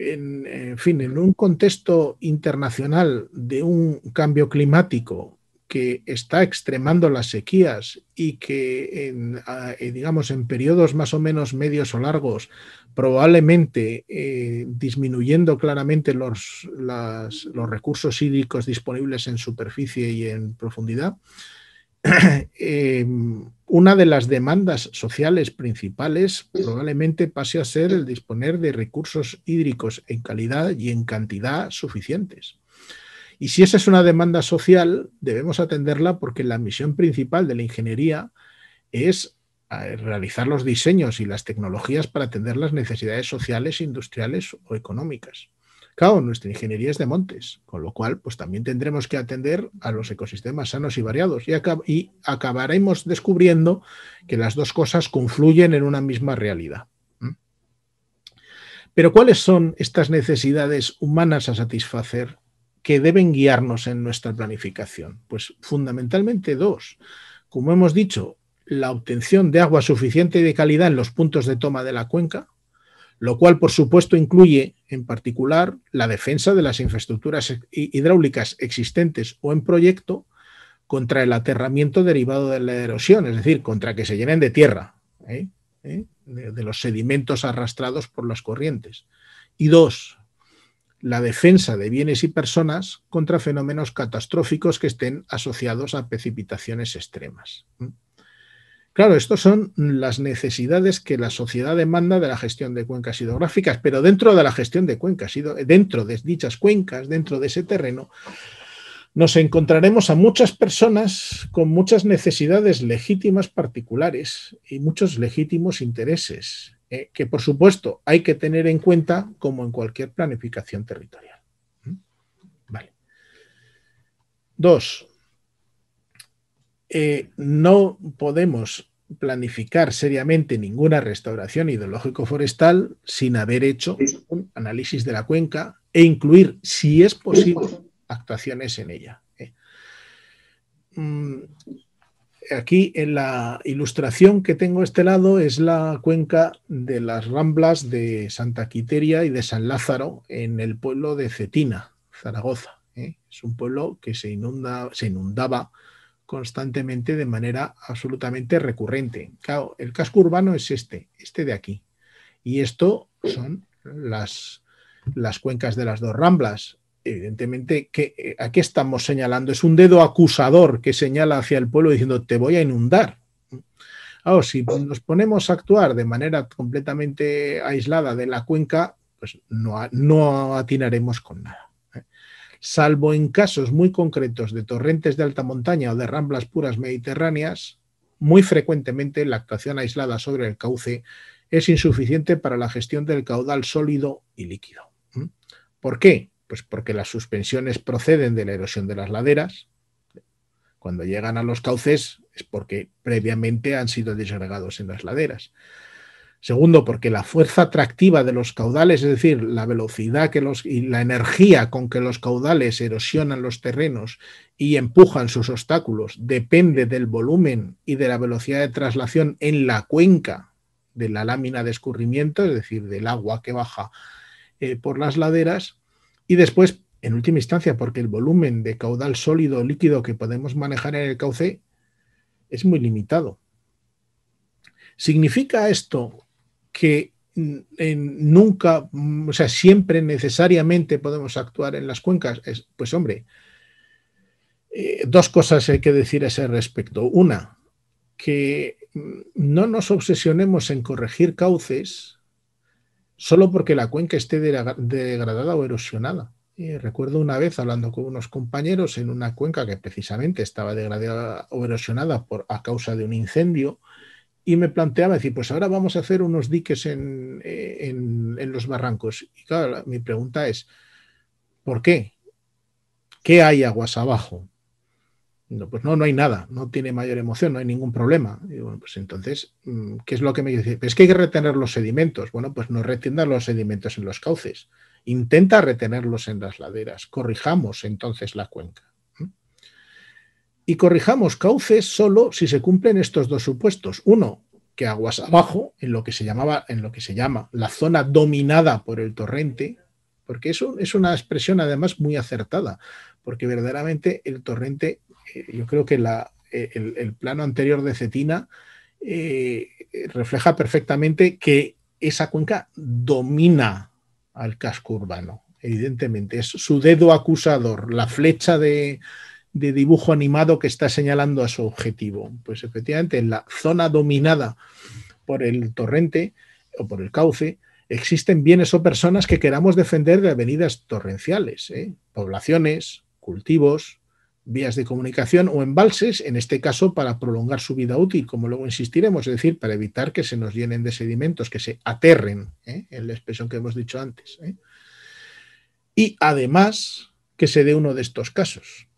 en fin, en un contexto internacional de un cambio climático que está extremando las sequías y que, en, eh, digamos, en periodos más o menos medios o largos, probablemente eh, disminuyendo claramente los, los, recursos hídricos disponibles en superficie y en profundidad, eh, una de las demandas sociales principales probablemente pase a ser el disponer de recursos hídricos en calidad y en cantidad suficientes. Y si esa es una demanda social, debemos atenderla porque la misión principal de la ingeniería es eh, realizar los diseños y las tecnologías para atender las necesidades sociales, industriales o económicas. Claro, nuestra ingeniería es de montes, con lo cual pues también tendremos que atender a los ecosistemas sanos y variados y, acabaremos descubriendo que las dos cosas confluyen en una misma realidad. Pero ¿cuáles son estas necesidades humanas a satisfacer que deben guiarnos en nuestra planificación? Pues fundamentalmente dos. Como hemos dicho, la obtención de agua suficiente y de calidad en los puntos de toma de la cuenca, lo cual por supuesto incluye en particular la defensa de las infraestructuras hidráulicas existentes o en proyecto contra el aterramiento derivado de la erosión, es decir, contra que se llenen de tierra, ¿eh? ¿Eh? de los sedimentos arrastrados por las corrientes. Y dos, la defensa de bienes y personas contra fenómenos catastróficos que estén asociados a precipitaciones extremas. Claro, estas son las necesidades que la sociedad demanda de la gestión de cuencas hidrográficas, pero dentro de la gestión de cuencas, dentro de dichas cuencas, dentro de ese terreno, nos encontraremos a muchas personas con muchas necesidades legítimas particulares y muchos legítimos intereses eh, que por supuesto hay que tener en cuenta como en cualquier planificación territorial. ¿Mm? Dos, eh, no podemos planificar seriamente ninguna restauración hidrológico-forestal sin haber hecho un análisis de la cuenca e incluir, si es posible, actuaciones en ella. Eh. Mm, Aquí en la ilustración que tengo a este lado es la cuenca de las Ramblas de Santa Quiteria y de San Lázaro en el pueblo de Cetina, Zaragoza. ¿eh? Es un pueblo que se, inunda, se inundaba constantemente de manera absolutamente recurrente. el casco urbano es este, este de aquí. Y esto son las, las cuencas de las dos Ramblas evidentemente, que, eh, ¿a qué estamos señalando? Es un dedo acusador que señala hacia el pueblo diciendo, te voy a inundar. Ahora, si nos ponemos a actuar de manera completamente aislada de la cuenca, pues no, no atinaremos con nada. ¿eh? Salvo en casos muy concretos de torrentes de alta montaña o de ramblas puras mediterráneas, muy frecuentemente la actuación aislada sobre el cauce es insuficiente para la gestión del caudal sólido y líquido. ¿Por qué? Pues porque las suspensiones proceden de la erosión de las laderas. Cuando llegan a los cauces es porque previamente han sido desagregados en las laderas. Segundo, porque la fuerza atractiva de los caudales, es decir, la velocidad que los, y la energía con que los caudales erosionan los terrenos y empujan sus obstáculos, depende del volumen y de la velocidad de traslación en la cuenca de la lámina de escurrimiento, es decir, del agua que baja eh, por las laderas. Y después, en última instancia, porque el volumen de caudal sólido líquido que podemos manejar en el cauce es muy limitado. ¿Significa esto que nunca, mm, o sea, siempre necesariamente podemos actuar en las cuencas? pues hombre, eh, dos cosas hay que decir a ese respecto. Una, que mm, no nos obsesionemos en corregir cauces solo porque la cuenca esté degradada o erosionada. recuerdo una vez hablando con unos compañeros en una cuenca que precisamente estaba degradada o erosionada por, a causa de un incendio y me planteaba decir, pues ahora vamos a hacer unos diques en, eh, en, en los barrancos. Y claro, mi pregunta es, ¿por qué? ¿Qué hay aguas abajo? pues no, no hay nada, no tiene mayor emoción, no hay ningún problema. pues entonces, mm, ¿qué es lo que me dice? Pues es que hay que retener los sedimentos. Bueno, pues no retiendan los sedimentos en los cauces. Intenta retenerlos en las laderas. Corrijamos entonces la cuenca. Y corrijamos cauces solo si se cumplen estos dos supuestos. Uno, que aguas abajo, en lo que se llamaba, en lo que se llama la zona dominada por el torrente, porque eso es una expresión además muy acertada, porque verdaderamente el torrente yo creo que e, el, plano anterior de Cetina eh, refleja perfectamente que esa cuenca domina al casco urbano, evidentemente. Es su dedo acusador, la flecha de, dibujo animado que está señalando a su objetivo. Pues efectivamente, en la zona dominada por el torrente o por el cauce, existen bienes o personas que queramos defender de avenidas torrenciales, ¿eh? poblaciones, cultivos, vías de comunicación o embalses, en este caso para prolongar su vida útil, como luego insistiremos, es decir, para evitar que se nos llenen de sedimentos, que se aterren, ¿eh? en la expresión que hemos dicho antes. ¿eh? Y además que se dé uno de estos casos.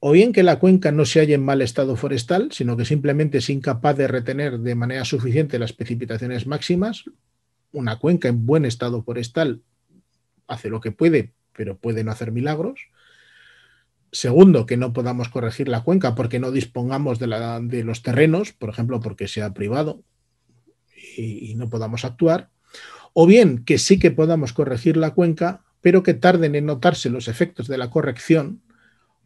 O bien que la cuenca no se halla en mal estado forestal, sino que simplemente es incapaz de retener de manera suficiente las precipitaciones máximas. Una cuenca en buen estado forestal hace lo que puede, pero puede no hacer milagros Segundo, que no podamos corregir la cuenca porque no dispongamos de, los terrenos, por ejemplo, porque sea privado y, no podamos actuar. O bien que sí que podamos corregir la cuenca, pero que tarden en notarse los efectos de la corrección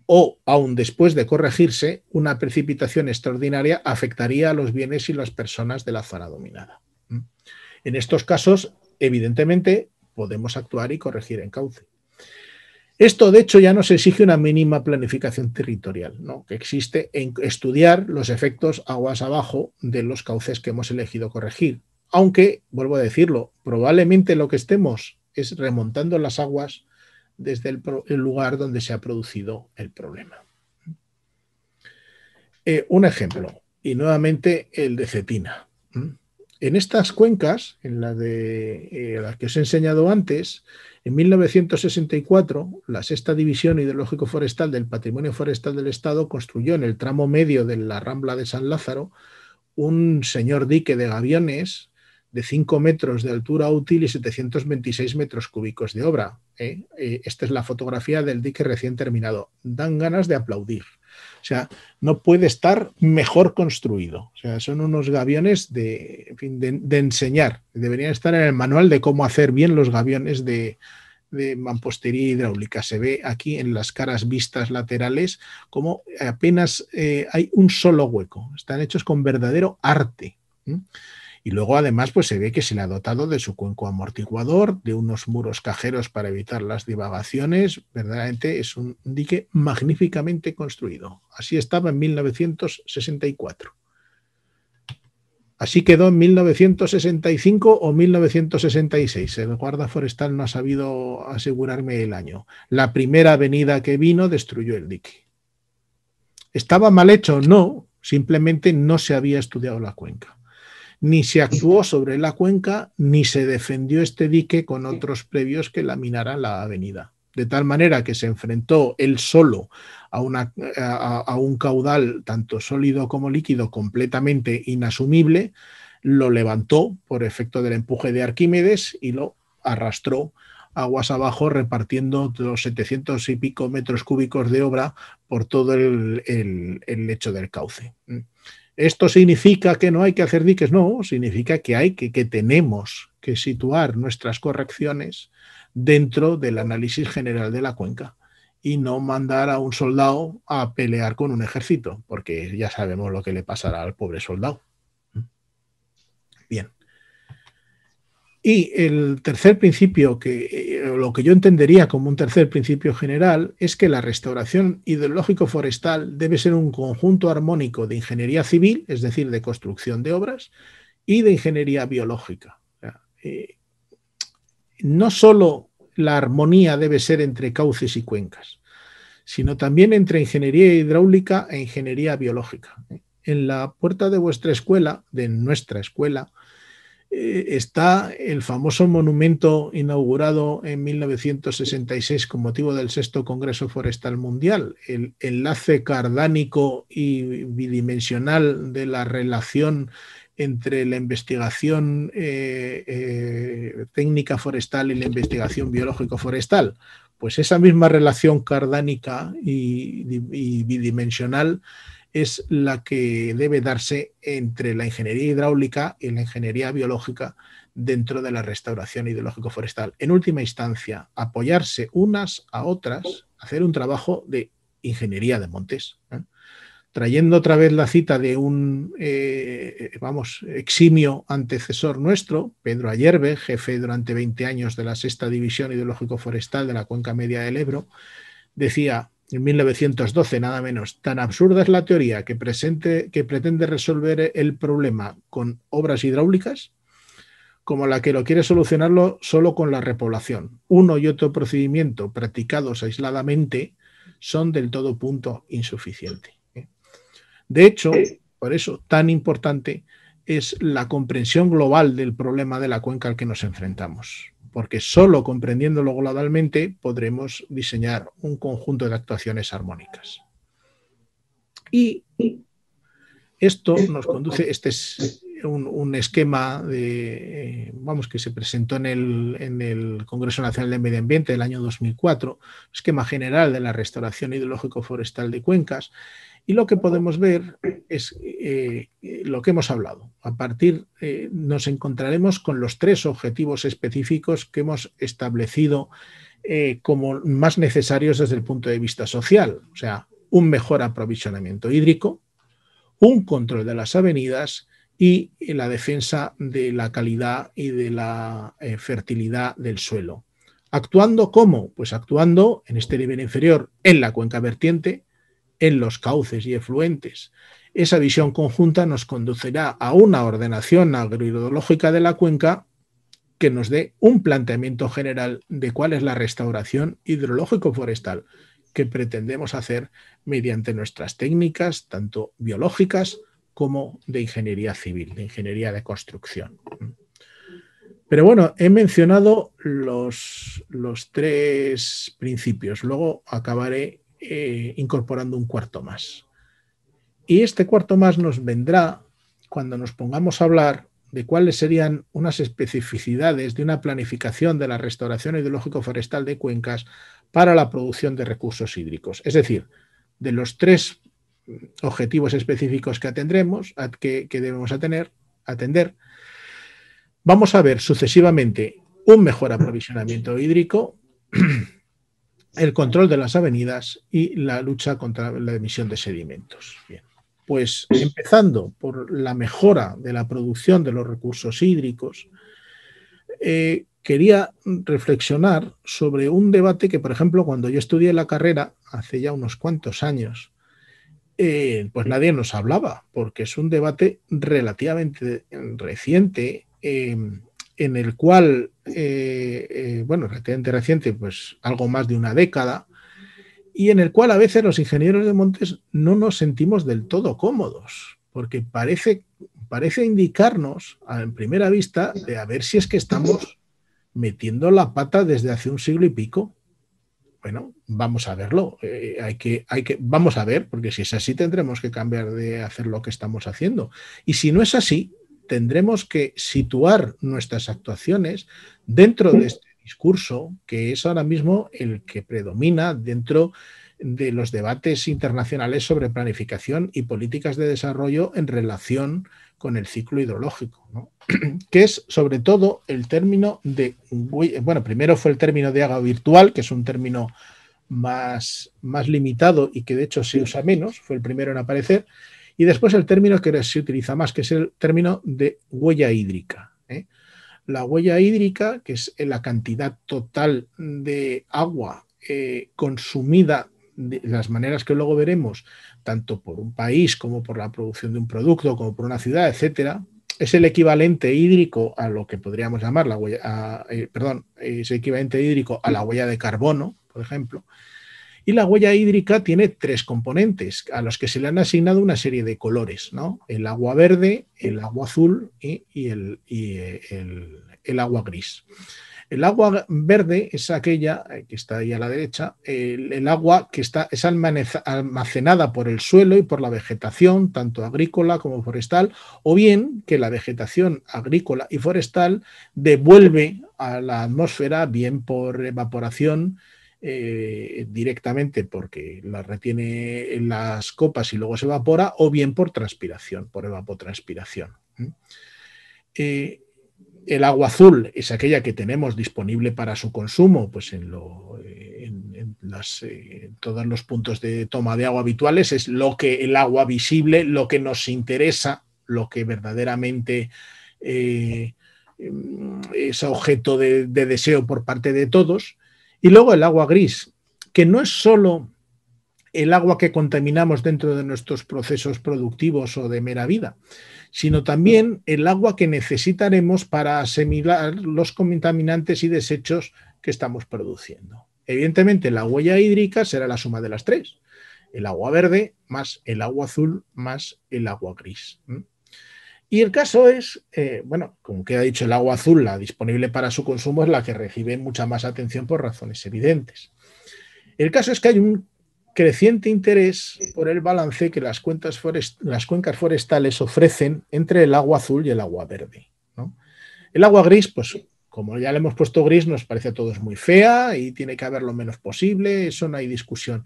o, aun después de corregirse, una precipitación extraordinaria afectaría a los bienes y las personas de la zona dominada. ¿Mm? En estos casos, evidentemente, podemos actuar y corregir en cauce. Esto, de hecho, ya nos exige una mínima planificación territorial, ¿no? que existe en estudiar los efectos aguas abajo de los cauces que hemos elegido corregir. Aunque, vuelvo a decirlo, probablemente lo que estemos es remontando las aguas desde el, lugar donde se ha producido el problema. Eh, un ejemplo, y nuevamente el de Cetina. En estas cuencas, en la de eh, las que os he enseñado antes, en 1964, la sexta división ideológico forestal del Patrimonio Forestal del Estado construyó en el tramo medio de la Rambla de San Lázaro un señor dique de gaviones de 5 metros de altura útil y 726 metros cúbicos de obra. ¿eh? Eh, esta es la fotografía del dique recién terminado. Dan ganas de aplaudir. O sea, no puede estar mejor construido. O sea, son unos gaviones de, de, enseñar. Deberían estar en el manual de cómo hacer bien los gaviones de, mampostería hidráulica. Se ve aquí en las caras vistas laterales como apenas eh, hay un solo hueco. Están hechos con verdadero arte. Y luego además pues se ve que se le ha dotado de su cuenco amortiguador, de unos muros cajeros para evitar las divagaciones. Verdaderamente es un dique magníficamente construido. Así estaba en 1964. Así quedó en 1965 o 1966. El guarda forestal no ha sabido asegurarme el año. La primera avenida que vino destruyó el dique. ¿Estaba mal hecho? No, simplemente no se había estudiado la cuenca. Ni se actuó sobre la cuenca, ni se defendió este dique con otros previos que laminaran la avenida. De tal manera que se enfrentó él solo a, un caudal, tanto sólido como líquido, completamente inasumible, lo levantó por efecto del empuje de Arquímedes y lo arrastró aguas abajo repartiendo los 700 y pico metros cúbicos de obra por todo el, el lecho del cauce. Mm. ¿Esto significa que no hay que hacer diques? No, significa que hay que, que tenemos que situar nuestras correcciones dentro del análisis general de la cuenca y no mandar a un soldado a pelear con un ejército, porque ya sabemos lo que le pasará al pobre soldado. ¿Mm? Bien. Y el tercer principio, que eh, lo que yo entendería como un tercer principio general, es que la restauración hidrológico-forestal debe ser un conjunto armónico de ingeniería civil, es decir, de construcción de obras, y de ingeniería biológica. Eh, no solo la armonía debe ser entre cauces y cuencas, sino también entre ingeniería hidráulica e ingeniería biológica. En la puerta de vuestra escuela, de nuestra escuela, eh, está el famoso monumento inaugurado en 1966 con motivo del sexto Congreso Forestal Mundial, el enlace cardánico y bidimensional de la relación entre la investigación eh, eh, técnica forestal y la investigación biológico-forestal. Pues esa misma relación cardánica y bidimensional es la que debe darse entre la ingeniería hidráulica y la ingeniería biológica dentro de la restauración ideológico forestal En última instancia, apoyarse unas a otras, hacer un trabajo de ingeniería de montes. ¿eh? Trayendo otra vez la cita de un, eh, vamos, eximio antecesor nuestro, Pedro Ayerbe, jefe durante 20 años de la sexta división ideológico forestal de la cuenca media del Ebro, decía, en 1912, nada menos. Tan absurda es la teoría que, presente, que pretende resolver el problema con obras hidráulicas como la que lo quiere solucionarlo solo con la repoblación. Uno y otro procedimiento practicados aisladamente son del todo punto insuficiente. ¿eh? De hecho, por eso tan importante es la comprensión global del problema de la cuenca al que nos enfrentamos porque solo comprendiéndolo globalmente podremos diseñar un conjunto de actuaciones armónicas. Y esto nos conduce, este es un, esquema de, eh, vamos, que se presentó en el, en el, Congreso Nacional de Medio Ambiente del año 2004, esquema general de la restauración hidrológico-forestal de cuencas, y lo que podemos ver es eh, eh, lo que hemos hablado. A partir eh, nos encontraremos con los tres objetivos específicos que hemos establecido como más necesarios desde el punto de vista social. O sea, un mejor aprovisionamiento hídrico, un control de las avenidas y la defensa de la calidad y de la fertilidad del suelo. ¿Actuando cómo? Pues actuando en este nivel inferior en la cuenca vertiente, en los cauces y efluentes. Esa visión conjunta nos conducirá a una ordenación agrohidrológica de la cuenca que nos dé un planteamiento general de cuál es la restauración hidrológico-forestal que pretendemos hacer mediante nuestras técnicas, tanto biológicas como de ingeniería civil, de ingeniería de construcción. Pero bueno, he mencionado los, los tres principios. Luego acabaré eh, incorporando un cuarto más. Y este cuarto más nos vendrá cuando nos pongamos a hablar de cuáles serían unas especificidades de una planificación de la restauración hidrológico-forestal de cuencas para la producción de recursos hídricos. Es decir, de los tres objetivos específicos que atendremos, que, debemos atender, vamos a ver sucesivamente un mejor aprovisionamiento hídrico, el control de las avenidas y la lucha contra la emisión de sedimentos. Pues empezando por la mejora de la producción de los recursos hídricos, eh, quería reflexionar sobre un debate que, por ejemplo, cuando yo estudié la carrera, hace ya unos cuantos años, eh, pues nadie nos hablaba, porque es un debate relativamente reciente. Eh, en el cual, eh, eh, bueno, relativamente reciente, pues algo más de una década, y en el cual a veces los ingenieros de montes no nos sentimos del todo cómodos, porque parece, parece indicarnos en primera vista de a ver si es que estamos metiendo la pata desde hace un siglo y pico. Bueno, vamos a verlo. Eh, hay que, hay que, vamos a ver, porque si es así tendremos que cambiar de hacer lo que estamos haciendo. Y si no es así, tendremos que situar nuestras actuaciones dentro de este discurso que es ahora mismo el que predomina dentro de los debates internacionales sobre planificación y políticas de desarrollo en relación con el ciclo hidrológico, que es sobre todo el término de, bueno, primero fue el término de agua virtual, que es un término más, más limitado y que de hecho se usa menos, fue el primero en aparecer, y después el término que se utiliza más, que es el término de huella hídrica. ¿eh? La huella hídrica, que es la cantidad total de agua eh, consumida de las maneras que luego veremos, tanto por un país como por la producción de un producto, como por una ciudad, etcétera, es el equivalente hídrico a lo que podríamos llamar la huella, eh, perdón, es el equivalente hídrico a la huella de carbono, por ejemplo, y la huella hídrica tiene tres componentes a los que se le han asignado una serie de colores, ¿no? El agua verde, el agua azul y, eh, el, agua gris. El agua verde es aquella eh, que está ahí a la derecha, el, el, agua que está, es almacenada por el suelo y por la vegetación, tanto agrícola como forestal, o bien que la vegetación agrícola y forestal devuelve a la atmósfera, bien por evaporación, eh, directamente porque la retiene en las copas y luego se evapora, o bien por transpiración, por evapotranspiración. Eh, el agua azul es aquella que tenemos disponible para su consumo, pues en, eh, las, todos los puntos de toma de agua habituales, es lo que el agua visible, lo que nos interesa, lo que verdaderamente em, es objeto de, deseo por parte de todos. Y luego el agua gris, que no es solo el agua que contaminamos dentro de nuestros procesos productivos o de mera vida, sino también el agua que necesitaremos para asimilar los contaminantes y desechos que estamos produciendo. Evidentemente, la huella hídrica será la suma de las tres. El agua verde más el agua azul más el agua gris. Y el caso es, eh, bueno, como queda dicho, el agua azul, la disponible para su consumo, es la que recibe mucha más atención por razones evidentes. El caso es que hay un creciente interés por el balance que las, cuencas forestales ofrecen entre el agua azul y el agua verde. El agua gris, pues como ya le hemos puesto gris, nos parece a todos muy fea y tiene que haber lo menos posible, eso no hay discusión.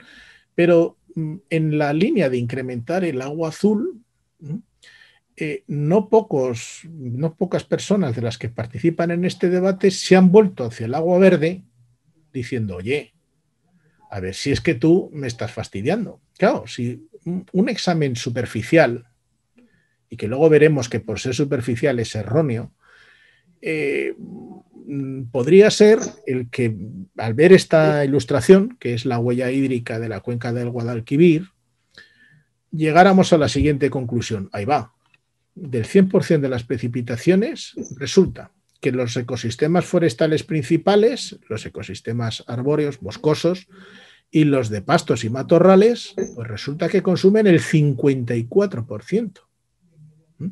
Pero mm, en la línea de incrementar el agua azul, eh, no, pocos, no pocas personas de las que participan en este debate se han vuelto hacia el agua verde diciendo, oye, a ver si es que tú me estás fastidiando. Claro, si un examen superficial, y que luego veremos que por ser superficial es erróneo, eh, podría ser el que al ver esta ilustración, que es la huella hídrica de la cuenca del Guadalquivir, llegáramos a la siguiente conclusión. Ahí va, del 100% de las precipitaciones resulta que los ecosistemas forestales principales, los ecosistemas arbóreos, boscosos y los de pastos y matorrales, pues resulta que consumen el 54%. ¿Mm?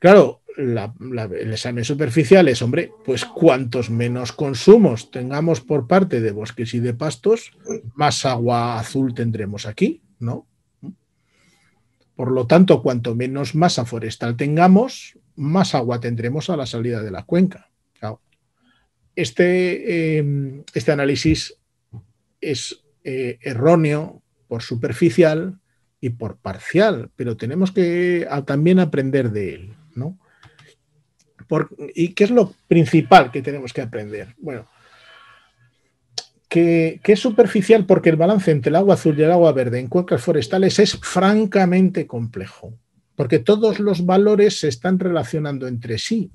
Claro, el examen superficial es, hombre, pues cuantos menos consumos tengamos por parte de bosques y de pastos, más agua azul tendremos aquí, ¿no? Por lo tanto, cuanto menos masa forestal tengamos, más agua tendremos a la salida de la cuenca. Este, em, este, análisis es eh, erróneo por superficial y por parcial, pero tenemos que también aprender de él. ¿Y qué es lo principal que tenemos que aprender? Bueno, que, es superficial porque el balance entre el agua azul y el agua verde en cuencas forestales es francamente complejo, porque todos los valores se están relacionando entre sí.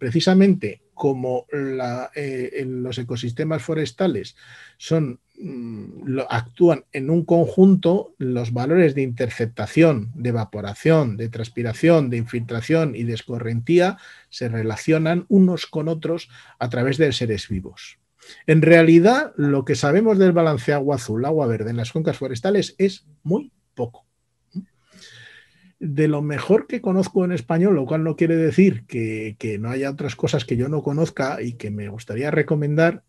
Precisamente como eh, los ecosistemas forestales son mm, actúan en un conjunto los valores de interceptación, de evaporación, de transpiración, de infiltración y de escorrentía se relacionan unos con otros a través de seres vivos. En realidad, lo que sabemos del balance agua azul, agua verde en las cuencas forestales es muy poco. De lo mejor que conozco en español, lo cual no quiere decir que, que no haya otras cosas que yo no conozca y que me gustaría recomendar,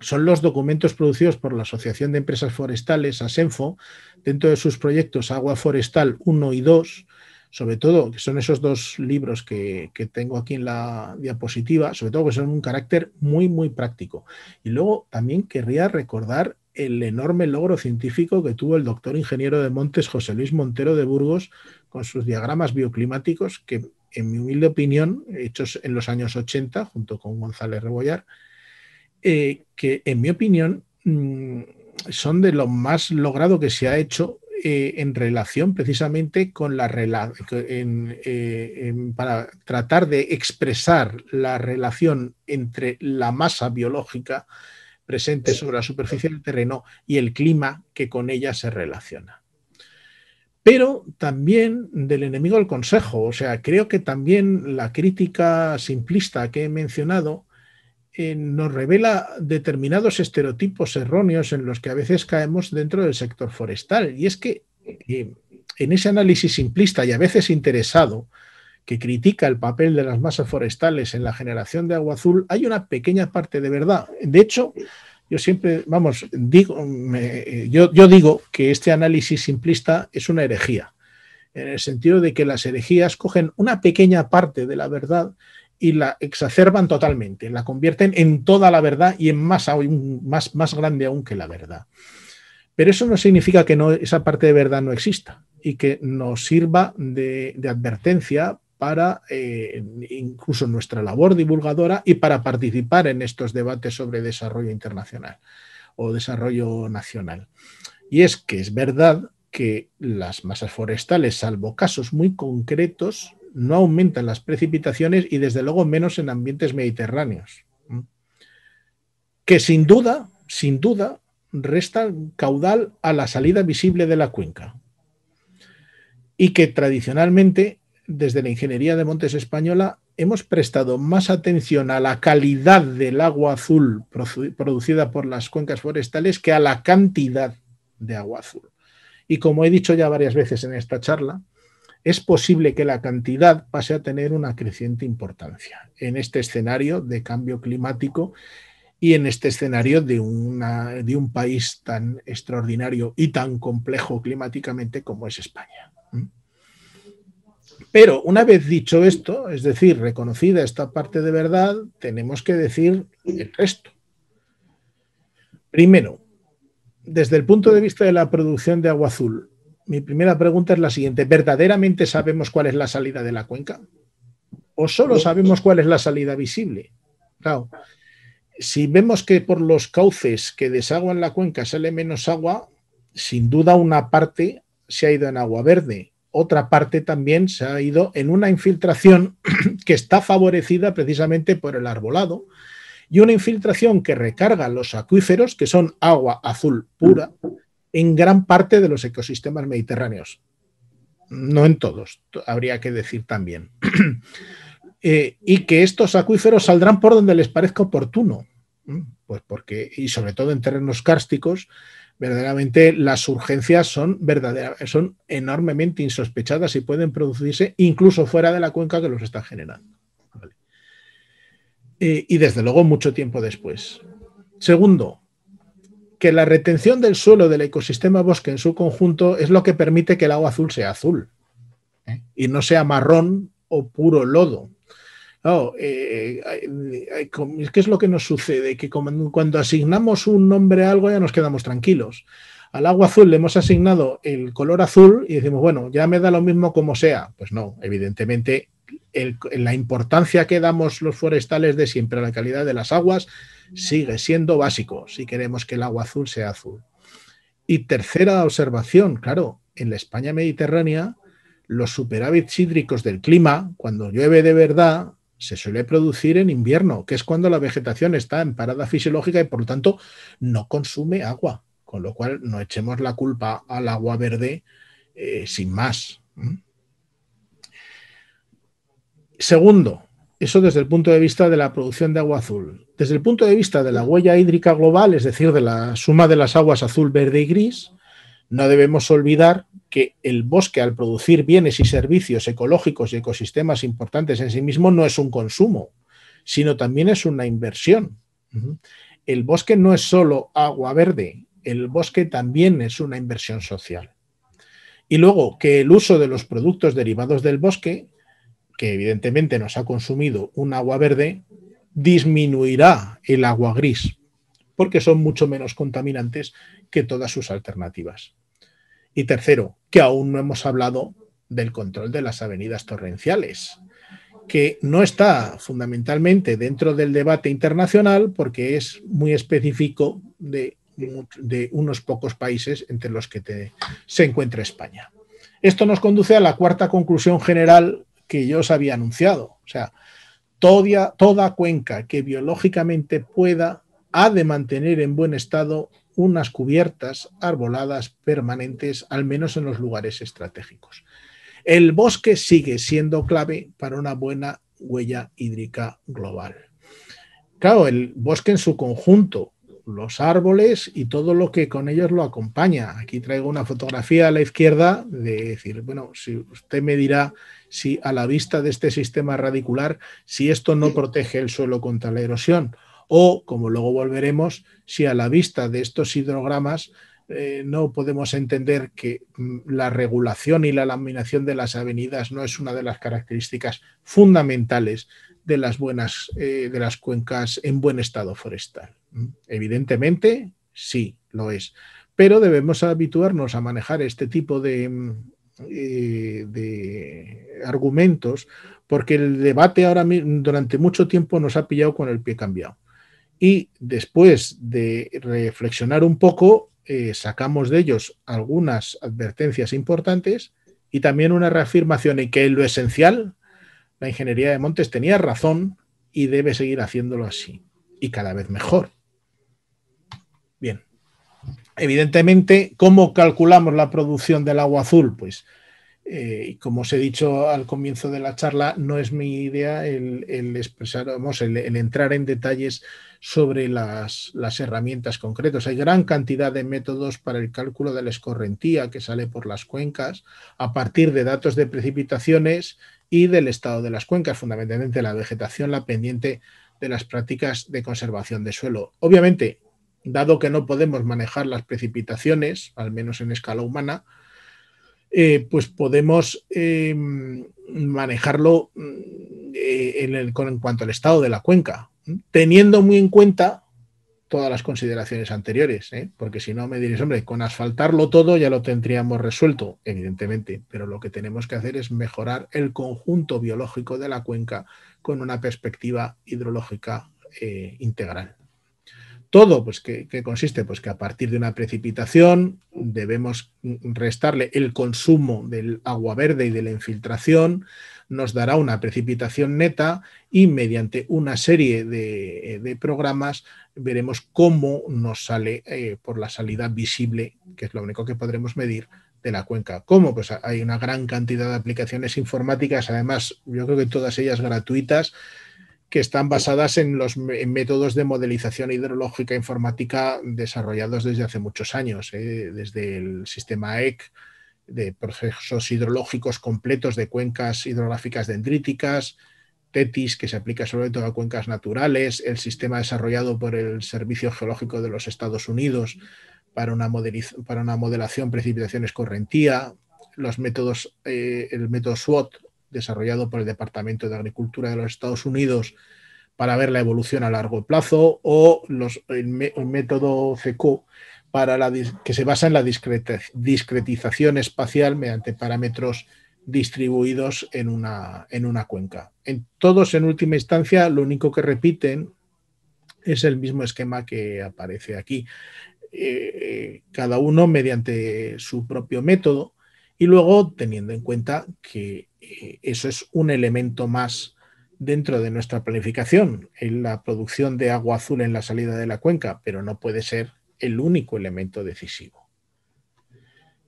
son los documentos producidos por la Asociación de Empresas Forestales, ASENFO, dentro de sus proyectos Agua Forestal 1 y 2, sobre todo, que son esos dos libros que, tengo aquí en la diapositiva, sobre todo que son un carácter muy, muy práctico. Y luego también querría recordar el enorme logro científico que tuvo el doctor ingeniero de Montes José Luis Montero de Burgos con sus diagramas bioclimáticos que, en mi humilde opinión, hechos en los años 80 junto con González Rebollar, eh, que en mi opinión mm, son de lo más logrado que se ha hecho eh, en relación precisamente con la relación, eh, para tratar de expresar la relación entre la masa biológica presente sobre la superficie del terreno y el clima que con ella se relaciona. Pero también del enemigo del consejo, o sea, creo que también la crítica simplista que he mencionado eh, nos revela determinados estereotipos erróneos en los que a veces caemos dentro del sector forestal. Y es que en ese análisis simplista y a veces interesado que critica el papel de las masas forestales en la generación de agua azul, hay una pequeña parte de verdad. De hecho, yo siempre, vamos, digo, yo, yo, digo que este análisis simplista es una herejía, en el sentido de que las herejías cogen una pequeña parte de la verdad y la exacerban totalmente, la convierten en toda la verdad y en más, más, más grande aún que la verdad. Pero eso no significa que no, esa parte de verdad no exista y que nos sirva de, advertencia para eh, incluso nuestra labor divulgadora y para participar en estos debates sobre desarrollo internacional o desarrollo nacional. Y es que es verdad que las masas forestales, salvo casos muy concretos, no aumentan las precipitaciones y desde luego menos en ambientes mediterráneos, que sin duda, sin duda, resta caudal a la salida visible de la cuenca y que tradicionalmente desde la ingeniería de montes española hemos prestado más atención a la calidad del agua azul producida por las cuencas forestales que a la cantidad de agua azul. Y como he dicho ya varias veces en esta charla, es posible que la cantidad pase a tener una creciente importancia en este escenario de cambio climático y en este escenario de, un país tan extraordinario y tan complejo climáticamente como es España. Pero una vez dicho esto, es decir, reconocida esta parte de verdad, tenemos que decir el resto. Primero, desde el punto de vista de la producción de agua azul, mi primera pregunta es la siguiente. ¿Verdaderamente sabemos cuál es la salida de la cuenca? ¿O solo sabemos cuál es la salida visible? Claro. Si vemos que por los cauces que desaguan la cuenca sale menos agua, sin duda una parte se ha ido en agua verde, otra parte también se ha ido en una infiltración que está favorecida precisamente por el arbolado y una infiltración que recarga los acuíferos, que son agua azul pura, en gran parte de los ecosistemas mediterráneos. No en todos, habría que decir también. Eh, y que estos acuíferos saldrán por donde les parezca oportuno. Pues porque, y sobre todo en terrenos kársticos, verdaderamente las urgencias son, son enormemente insospechadas y pueden producirse incluso fuera de la cuenca que los está generando. Eh, y desde luego mucho tiempo después. Segundo, que la retención del suelo del ecosistema bosque en su conjunto es lo que permite que el agua azul sea azul ¿eh? y no sea marrón o puro lodo. Eh, eh, ¿Qué es lo que nos sucede? Que cuando asignamos un nombre a algo ya nos quedamos tranquilos. Al agua azul le hemos asignado el color azul y decimos, bueno, ya me da lo mismo como sea. Pues no, evidentemente la importancia que damos los forestales de siempre a la calidad de las aguas sigue siendo básico si queremos que el agua azul sea azul. Y tercera observación, claro, en la España mediterránea, los superávits hídricos del clima, cuando llueve de verdad, se suele producir en invierno, que es cuando la vegetación está en parada fisiológica y por lo tanto no consume agua, con lo cual no echemos la culpa al agua verde eh, sin más. Segundo, eso desde el punto de vista de la producción de agua azul. Desde el punto de vista de la huella hídrica global, es decir, de la suma de las aguas azul, verde y gris, no debemos olvidar que el bosque, al producir bienes y servicios ecológicos y ecosistemas importantes en sí mismo, no es un consumo, sino también es una inversión. El bosque no es solo agua verde, el bosque también es una inversión social. Y luego que el uso de los productos derivados del bosque que evidentemente nos ha consumido un agua verde, disminuirá el agua gris, porque son mucho menos contaminantes que todas sus alternativas. Y tercero, que aún no hemos hablado del control de las avenidas torrenciales, que no está fundamentalmente dentro del debate internacional porque es muy específico de, unos pocos países entre los que se encuentra España. Esto nos conduce a la cuarta conclusión general que yo os había anunciado. O sea, toda, toda cuenca que biológicamente pueda ha de mantener en buen estado unas cubiertas arboladas permanentes, al menos en los lugares estratégicos. El bosque sigue siendo clave para una buena huella hídrica global. Claro, el bosque en su conjunto, los árboles y todo lo que con ellos lo acompaña. Aquí traigo una fotografía a la izquierda de decir, bueno, si usted me dirá si a la vista de este sistema radicular, si esto no protege el suelo contra la erosión, o, como luego volveremos, si a la vista de estos hidrogramas eh, no podemos entender que mm, la regulación y la laminación de las avenidas no es una de las características fundamentales de las buenas eh, de las cuencas en buen estado forestal. Evidentemente, sí lo es, pero debemos habituarnos a manejar este tipo de mm, eh, argumentos, porque el debate ahora durante mucho tiempo nos ha pillado con el pie cambiado. Y después de reflexionar un poco, eh, sacamos de ellos algunas advertencias importantes y también una reafirmación en que lo esencial, la ingeniería de Montes tenía razón y debe seguir haciéndolo así y cada vez mejor. Bien. Evidentemente, ¿cómo calculamos la producción del agua azul? Pues eh, y como os he dicho al comienzo de la charla, no es mi idea el, expresar, el, entrar en detalles sobre las, las, herramientas concretas. Hay gran cantidad de métodos para el cálculo de la escorrentía que sale por las cuencas a partir de datos de precipitaciones y del estado de las cuencas, fundamentalmente la vegetación, la pendiente de las prácticas de conservación de suelo. Obviamente, dado que no podemos manejar las precipitaciones, al menos en escala humana, eh, pues podemos em, manejarlo mm, eh, en, con, en cuanto al estado de la cuenca, teniendo muy en cuenta todas las consideraciones anteriores, ¿eh? porque si no me diréis, hombre, con asfaltarlo todo ya lo tendríamos resuelto, evidentemente, pero lo que tenemos que hacer es mejorar el conjunto biológico de la cuenca con una perspectiva hidrológica integral todo, pues, ¿qué, consiste? Pues que a partir de una precipitación debemos restarle el consumo del agua verde y de la infiltración, nos dará una precipitación neta y mediante una serie de, programas veremos cómo nos sale eh, por la salida visible, que es lo único que podremos medir, de la cuenca. ¿Cómo? Pues hay una gran cantidad de aplicaciones informáticas, además yo creo que todas ellas gratuitas, que están basadas en los métodos de modelización hidrológica informática desarrollados desde hace muchos años, ¿eh? desde el sistema EC, e de procesos hidrológicos completos de cuencas hidrográficas dendríticas, TETIS, que se aplica sobre todo a cuencas naturales, el sistema desarrollado por el Servicio Geológico de los Estados Unidos para una, para una modelación precipitaciones correntía, los métodos, eh, el método SWOT desarrollado por el Departamento de Agricultura de los Estados Unidos para ver la evolución a largo plazo, o los, el, método CQ para la, que se basa en la discretización espacial mediante parámetros distribuidos en una, en una cuenca. En todos, en última instancia, lo único que repiten es el mismo esquema que aparece aquí. Eh, eh, cada uno mediante su propio método y luego teniendo en cuenta que eh, eso es un elemento más dentro de nuestra planificación, en la producción de agua azul en la salida de la cuenca, pero no puede ser el único elemento decisivo.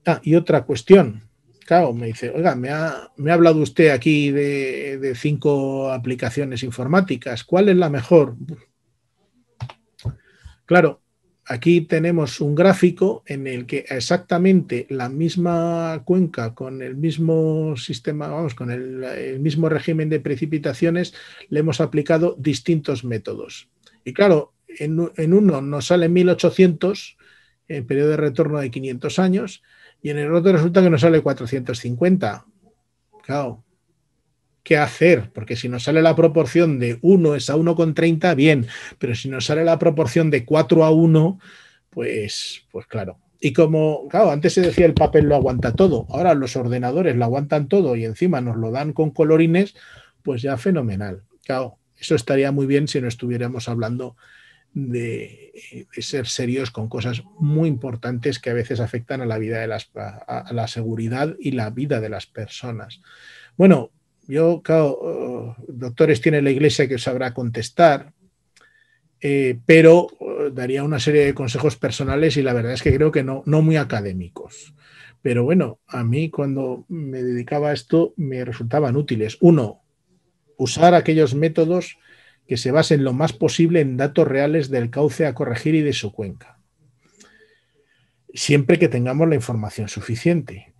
Ah, y otra cuestión. Claro, me dice, oiga, me ha, hablado usted aquí de, de, cinco aplicaciones informáticas. ¿Cuál es la mejor? Claro, Aquí tenemos un gráfico en el que exactamente la misma cuenca con el mismo sistema, vamos, con el, mismo régimen de precipitaciones, le hemos aplicado distintos métodos. Y claro, en, uno nos sale 1800, en periodo de retorno de 500 años, y en el otro resulta que nos sale 450. Claro, qué hacer, porque si nos sale la proporción de 1 es a 1,30, bien, pero si nos sale la proporción de 4 a 1, pues, pues claro. Y como, antes se decía el papel lo aguanta todo, ahora los ordenadores lo aguantan todo y encima nos lo dan con colorines, pues ya fenomenal. Claro, eso estaría muy bien si no estuviéramos hablando de, ser serios con cosas muy importantes que a veces afectan a la vida de las, a la seguridad y la vida de las personas. Bueno, yo, claro, eh, doctores tiene la iglesia que sabrá contestar, eh, pero eh, daría una serie de consejos personales y la verdad es que creo que no, no muy académicos. Pero bueno, a mí cuando me dedicaba a esto me resultaban útiles. Uno, usar aquellos métodos que se basen lo más posible en datos reales del cauce a corregir y de su cuenca. Siempre que tengamos la información suficiente.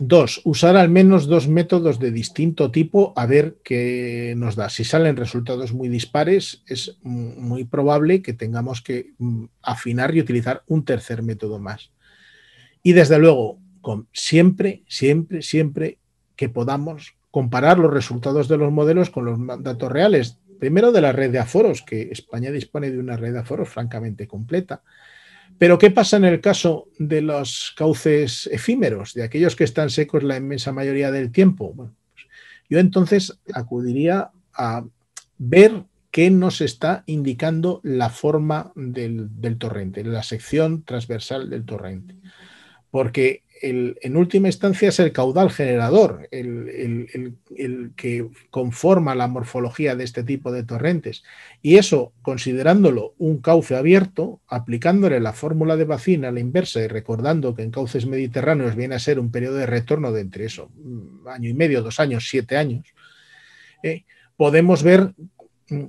Dos, usar al menos dos métodos de distinto tipo a ver qué nos da. Si salen resultados muy dispares, es muy probable que tengamos que mm, afinar y utilizar un tercer método más. Y desde luego, con siempre, siempre, siempre que podamos comparar los resultados de los modelos con los datos reales. Primero de la red de aforos, que España dispone de una red de aforos francamente completa. Pero ¿qué pasa en el caso de los cauces efímeros, de aquellos que están secos la inmensa mayoría del tiempo? Pues, yo entonces acudiría a ver qué nos está indicando la forma del, del torrente, la sección transversal del torrente. Porque en última instancia es el caudal generador, el, que conforma la morfología de este tipo de torrentes. Y eso, considerándolo un cauce abierto, aplicándole la fórmula de vacina a la inversa y recordando que en cauces mediterráneos viene a ser un periodo de retorno de entre eso, mm, año y medio, dos años, siete años, eh, podemos ver mm,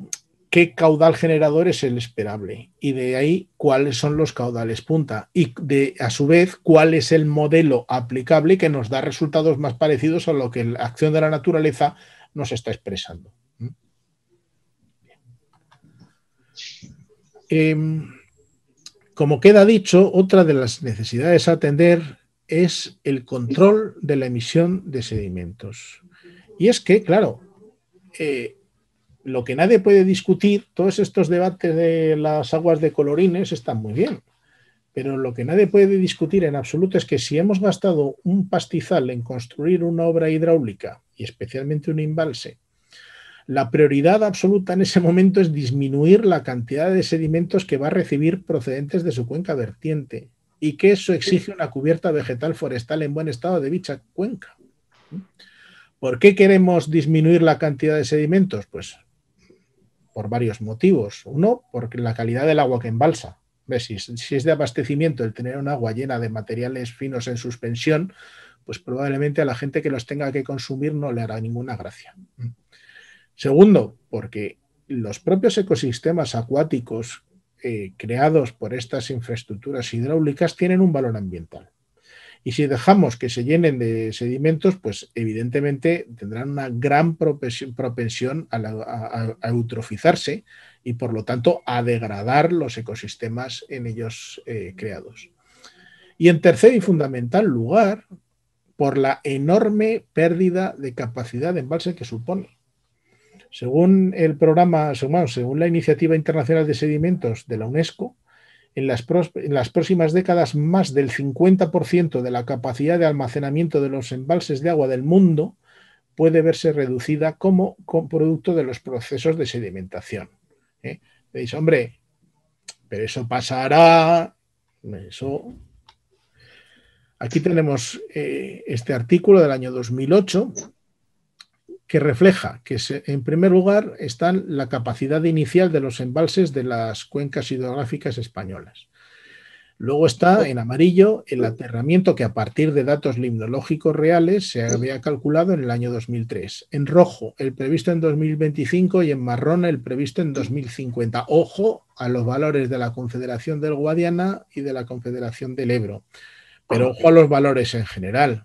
qué caudal generador es el esperable y de ahí cuáles son los caudales punta y de a su vez cuál es el modelo aplicable que nos da resultados más parecidos a lo que la acción de la naturaleza nos está expresando. Em, como queda dicho, otra de las necesidades a atender es el control de la emisión de sedimentos. Y es que, claro, eh, lo que nadie puede discutir, todos estos debates de las aguas de colorines están muy bien, pero lo que nadie puede discutir en absoluto es que si hemos gastado un pastizal en construir una obra hidráulica y especialmente un embalse, la prioridad absoluta en ese momento es disminuir la cantidad de sedimentos que va a recibir procedentes de su cuenca vertiente y que eso exige una cubierta vegetal forestal en buen estado de dicha cuenca. ¿Mm? ¿Por qué queremos disminuir la cantidad de sedimentos? Pues por varios motivos. Uno, porque la calidad del agua que embalsa. Si, es de abastecimiento el tener un agua llena de materiales finos en suspensión, pues probablemente a la gente que los tenga que consumir no le hará ninguna gracia. Segundo, porque los propios ecosistemas acuáticos eh, creados por estas infraestructuras hidráulicas tienen un valor ambiental. Y si dejamos que se llenen de sedimentos, pues evidentemente tendrán una gran propensión a, eutrofizarse y por lo tanto a degradar los ecosistemas en ellos eh, creados. Y en tercer y fundamental lugar, por la enorme pérdida de capacidad de embalse que supone. Según el programa, según la Iniciativa Internacional de Sedimentos de la UNESCO, en las, próximas décadas más del 50% de la capacidad de almacenamiento de los embalses de agua del mundo puede verse reducida como, producto de los procesos de sedimentación. Veis, ¿eh? hombre, pero eso pasará, Aquí tenemos eh, este artículo del año 2008 que refleja que en primer lugar está la capacidad inicial de los embalses de las cuencas hidrográficas españolas. Luego está en amarillo el aterramiento que a partir de datos limnológicos reales se había calculado en el año 2003. En rojo el previsto en 2025 y en marrón el previsto en 2050. Ojo a los valores de la Confederación del Guadiana y de la Confederación del Ebro. Pero ojo a los valores en general,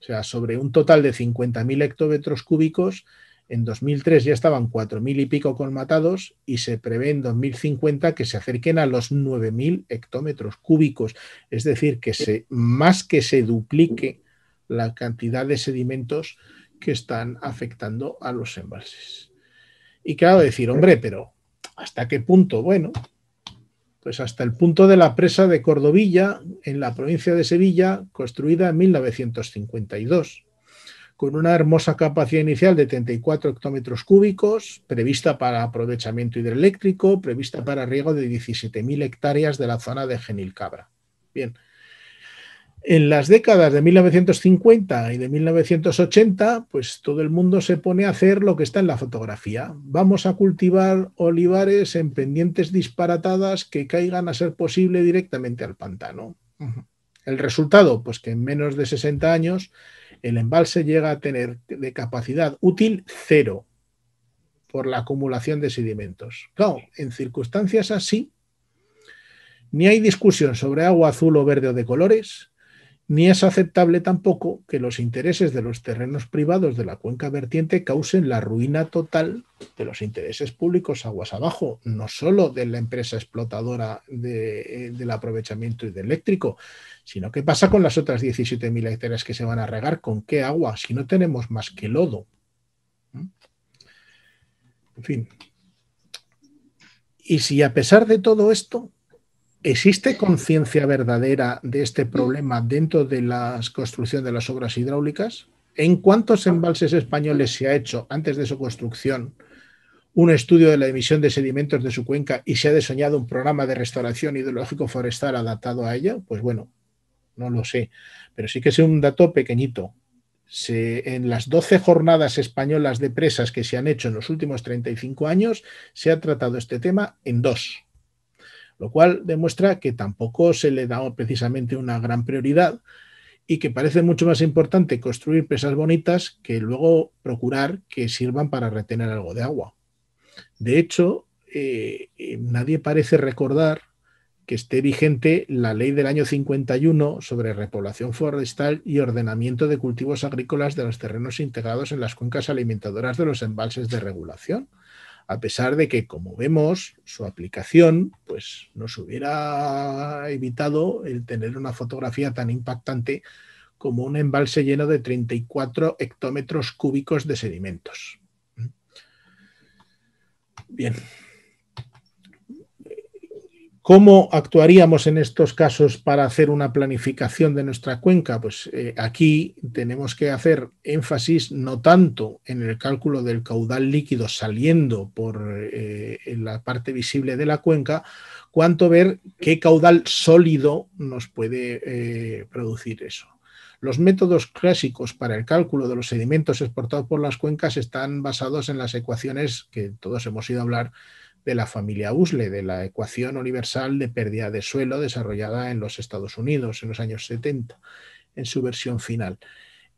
o sea, sobre un total de 50.000 hectómetros cúbicos, en 2003 ya estaban 4.000 y pico colmatados y se prevé en 2050 que se acerquen a los 9.000 hectómetros cúbicos. Es decir, que se, más que se duplique la cantidad de sedimentos que están afectando a los embalses. Y claro, decir, hombre, pero ¿hasta qué punto? Bueno, pues hasta el punto de la presa de Cordovilla, en la provincia de Sevilla, construida en 1952, con una hermosa capacidad inicial de 34 hectómetros cúbicos, prevista para aprovechamiento hidroeléctrico, prevista para riego de 17.000 hectáreas de la zona de Genilcabra. Bien, en las décadas de 1950 y de 1980, pues todo el mundo se pone a hacer lo que está en la fotografía. Vamos a cultivar olivares en pendientes disparatadas que caigan a ser posible directamente al pantano. El resultado, pues que en menos de 60 años el embalse llega a tener de capacidad útil cero por la acumulación de sedimentos. Claro, en circunstancias así, ni hay discusión sobre agua azul o verde o de colores, ni es aceptable tampoco que los intereses de los terrenos privados de la cuenca vertiente causen la ruina total de los intereses públicos aguas abajo, no solo de la empresa explotadora eh, del aprovechamiento hidroeléctrico, sino qué pasa con las otras 17.000 hectáreas que se van a regar, con qué agua, si no tenemos más que lodo. ¿Mm? En fin. Y si a pesar de todo esto, ¿Existe conciencia verdadera de este problema dentro de la construcción de las obras hidráulicas? ¿En cuántos embalses españoles se ha hecho antes de su construcción un estudio de la emisión de sedimentos de su cuenca y se ha diseñado un programa de restauración hidrológico forestal adaptado a ella? Pues bueno, no lo sé, pero sí que es un dato pequeñito. en las 12 jornadas españolas de presas que se han hecho en los últimos 35 años, se ha tratado este tema en dos lo cual demuestra que tampoco se le da precisamente una gran prioridad y que parece mucho más importante construir presas bonitas que luego procurar que sirvan para retener algo de agua. De hecho, eh, eh, nadie parece recordar que esté vigente la ley del año 51 sobre repoblación forestal y ordenamiento de cultivos agrícolas de los terrenos integrados en las cuencas alimentadoras de los embalses de regulación a pesar de que, como vemos, su aplicación pues, nos hubiera evitado el tener una fotografía tan impactante como un embalse lleno de 34 hectómetros cúbicos de sedimentos. ¿Mm? Bien, ¿Cómo actuaríamos en estos casos para hacer una planificación de nuestra cuenca? Pues eh, aquí tenemos que hacer énfasis no tanto en el cálculo del caudal líquido saliendo por eh, la parte visible de la cuenca, cuanto ver qué caudal sólido nos puede eh, producir eso. Los métodos clásicos para el cálculo de los sedimentos exportados por las cuencas están basados en las ecuaciones que todos hemos ido a hablar de la familia Usle, de la ecuación universal de pérdida de suelo desarrollada en los Estados Unidos en los años 70, en su versión final.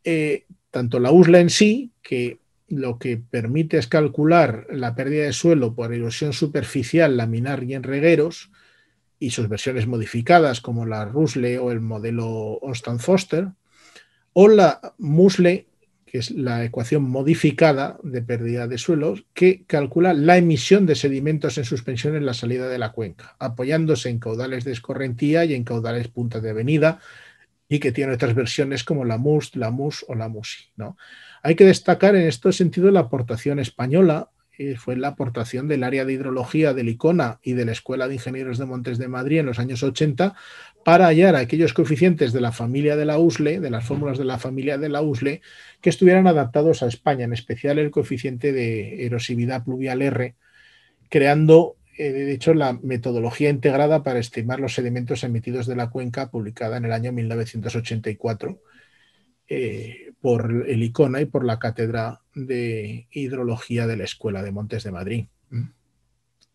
Eh, tanto la USLE en sí, que lo que permite es calcular la pérdida de suelo por erosión superficial laminar y en regueros, y sus versiones modificadas como la RUSLE o el modelo austin Foster, o la MUSLE que es la ecuación modificada de pérdida de suelos, que calcula la emisión de sedimentos en suspensión en la salida de la cuenca, apoyándose en caudales de escorrentía y en caudales punta de avenida, y que tiene otras versiones como la MUS, la MUS o la MUSI. ¿no? Hay que destacar en este sentido la aportación española eh, fue la aportación del área de hidrología del ICONA y de la Escuela de Ingenieros de Montes de Madrid en los años 80 para hallar aquellos coeficientes de la familia de la USLE, de las fórmulas de la familia de la USLE, que estuvieran adaptados a España, en especial el coeficiente de erosividad pluvial R, creando eh, de hecho, la metodología integrada para estimar los sedimentos emitidos de la cuenca, publicada en el año 1984 por el ICONA y por la Cátedra de Hidrología de la Escuela de Montes de Madrid.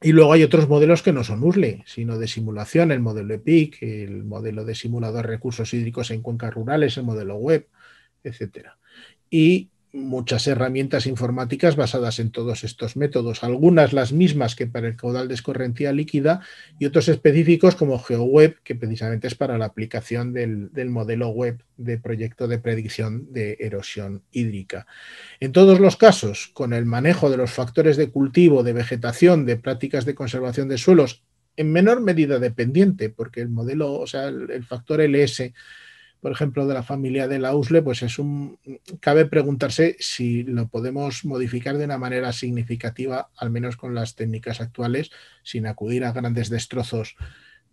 Y luego hay otros modelos que no son USLE, sino de simulación, el modelo EPIC, el modelo de simulador de recursos hídricos en cuencas rurales, el modelo web, etc. Y muchas herramientas informáticas basadas en todos estos métodos, algunas las mismas que para el caudal de escorrentía líquida y otros específicos como GeoWeb, que precisamente es para la aplicación del, modelo web de proyecto de predicción de erosión hídrica. En todos los casos, con el manejo de los factores de cultivo, de vegetación, de prácticas de conservación de suelos, en menor medida dependiente, porque el modelo, o sea, el factor LS por ejemplo, de la familia de la Ausle, pues es un. Cabe preguntarse si lo podemos modificar de una manera significativa, al menos con las técnicas actuales, sin acudir a grandes destrozos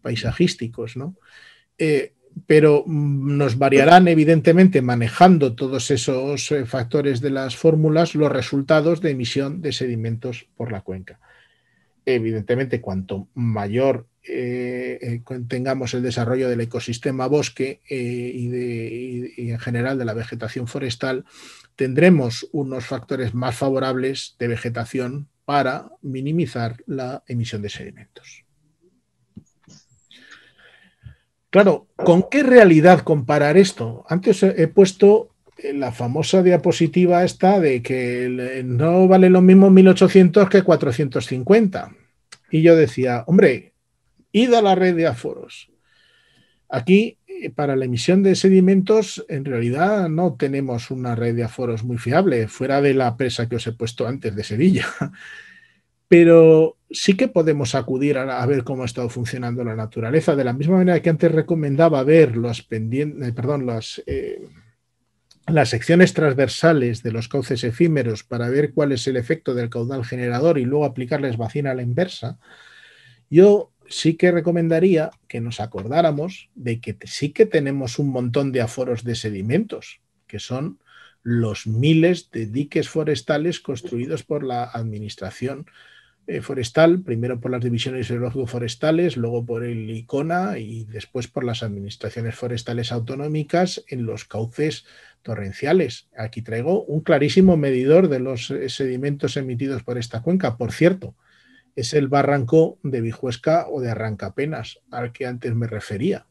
paisajísticos, eh, pero mm, nos variarán evidentemente manejando todos esos eh, factores de las fórmulas los resultados de emisión de sedimentos por la cuenca evidentemente cuanto mayor eh, eh, tengamos el desarrollo del ecosistema bosque eh, y, y, en general de la vegetación forestal, tendremos unos factores más favorables de vegetación para minimizar la emisión de sedimentos. Claro, ¿con qué realidad comparar esto? Antes he puesto la famosa diapositiva esta de que eh, no vale lo mismo 1800 que 450. Y yo decía, hombre, id a la red de aforos. Aquí, eh, para la emisión de sedimentos, en realidad no tenemos una red de aforos muy fiable, fuera de la presa que os he puesto antes de Sevilla. Pero sí que podemos acudir a, ver cómo ha estado funcionando la naturaleza. De la misma manera que antes recomendaba ver los pendientes, eh, perdón, las las secciones transversales de los cauces efímeros para ver cuál es el efecto del caudal generador y luego aplicarles vacina a la inversa, yo sí que recomendaría que nos acordáramos de que sí que tenemos un montón de aforos de sedimentos, que son los miles de diques forestales construidos por la Administración eh, Forestal, primero por las divisiones geológico forestales luego por el ICONA y después por las administraciones forestales autonómicas en los cauces torrenciales. Aquí traigo un clarísimo medidor de los eh, sedimentos emitidos por esta cuenca. Por cierto, es el barranco de Vijuesca o de Arrancapenas, al que antes me refería.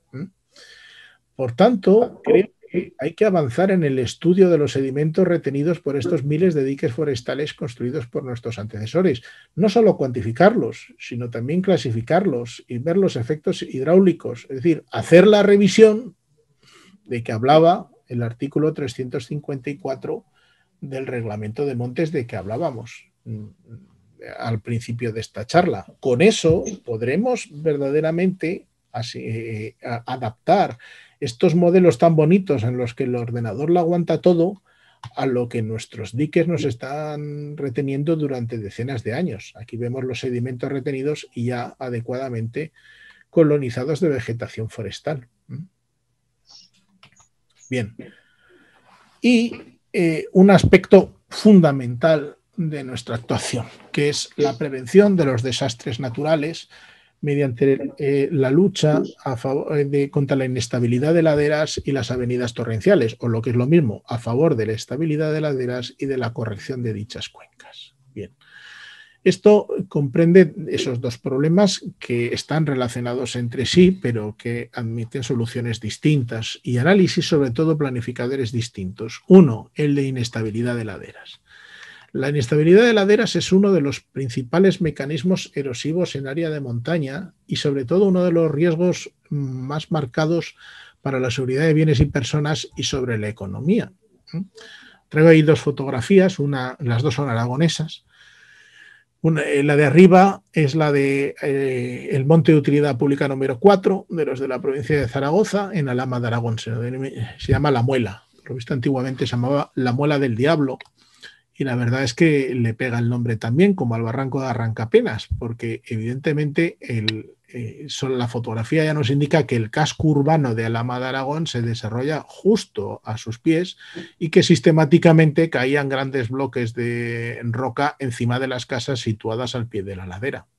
Por tanto, creo que hay que avanzar en el estudio de los sedimentos retenidos por estos miles de diques forestales construidos por nuestros antecesores. No solo cuantificarlos, sino también clasificarlos y ver los efectos hidráulicos, es decir, hacer la revisión de que hablaba el artículo 354 del reglamento de montes de que hablábamos mm, mm, al principio de esta charla. Con eso podremos verdaderamente eh, eh, adaptar estos modelos tan bonitos en los que el ordenador lo aguanta todo a lo que nuestros diques nos están reteniendo durante decenas de años. Aquí vemos los sedimentos retenidos y ya adecuadamente colonizados de vegetación forestal. Bien. Y eh, un aspecto fundamental de nuestra actuación, que es la prevención de los desastres naturales mediante eh, la lucha a favor eh, de, contra la inestabilidad de laderas y las avenidas torrenciales, o lo que es lo mismo, a favor de la estabilidad de laderas y de la corrección de dichas cuencas. Esto comprende esos dos problemas que están relacionados entre sí, pero que admiten soluciones distintas y análisis, sobre todo planificadores distintos. Uno, el de inestabilidad de laderas. La inestabilidad de laderas es uno de los principales mecanismos erosivos en área de montaña y sobre todo uno de los riesgos más marcados para la seguridad de bienes y personas y sobre la economía. Traigo ahí dos fotografías, una, las dos son aragonesas. Eh, la de arriba es la de eh, el Monte de Utilidad Pública número 4, de los de la provincia de Zaragoza, en Alama de Aragón. Se, llama La Muela. Lo visto antiguamente se llamaba La Muela del Diablo. Y la verdad es que le pega el nombre también, como al barranco de Arrancapenas, porque evidentemente el, eh, la fotografía ya nos indica que el casco urbano de Alhama de Aragón se desarrolla justo a sus pies y que sistemáticamente caían grandes bloques de roca encima de las casas situadas al pie de la ladera.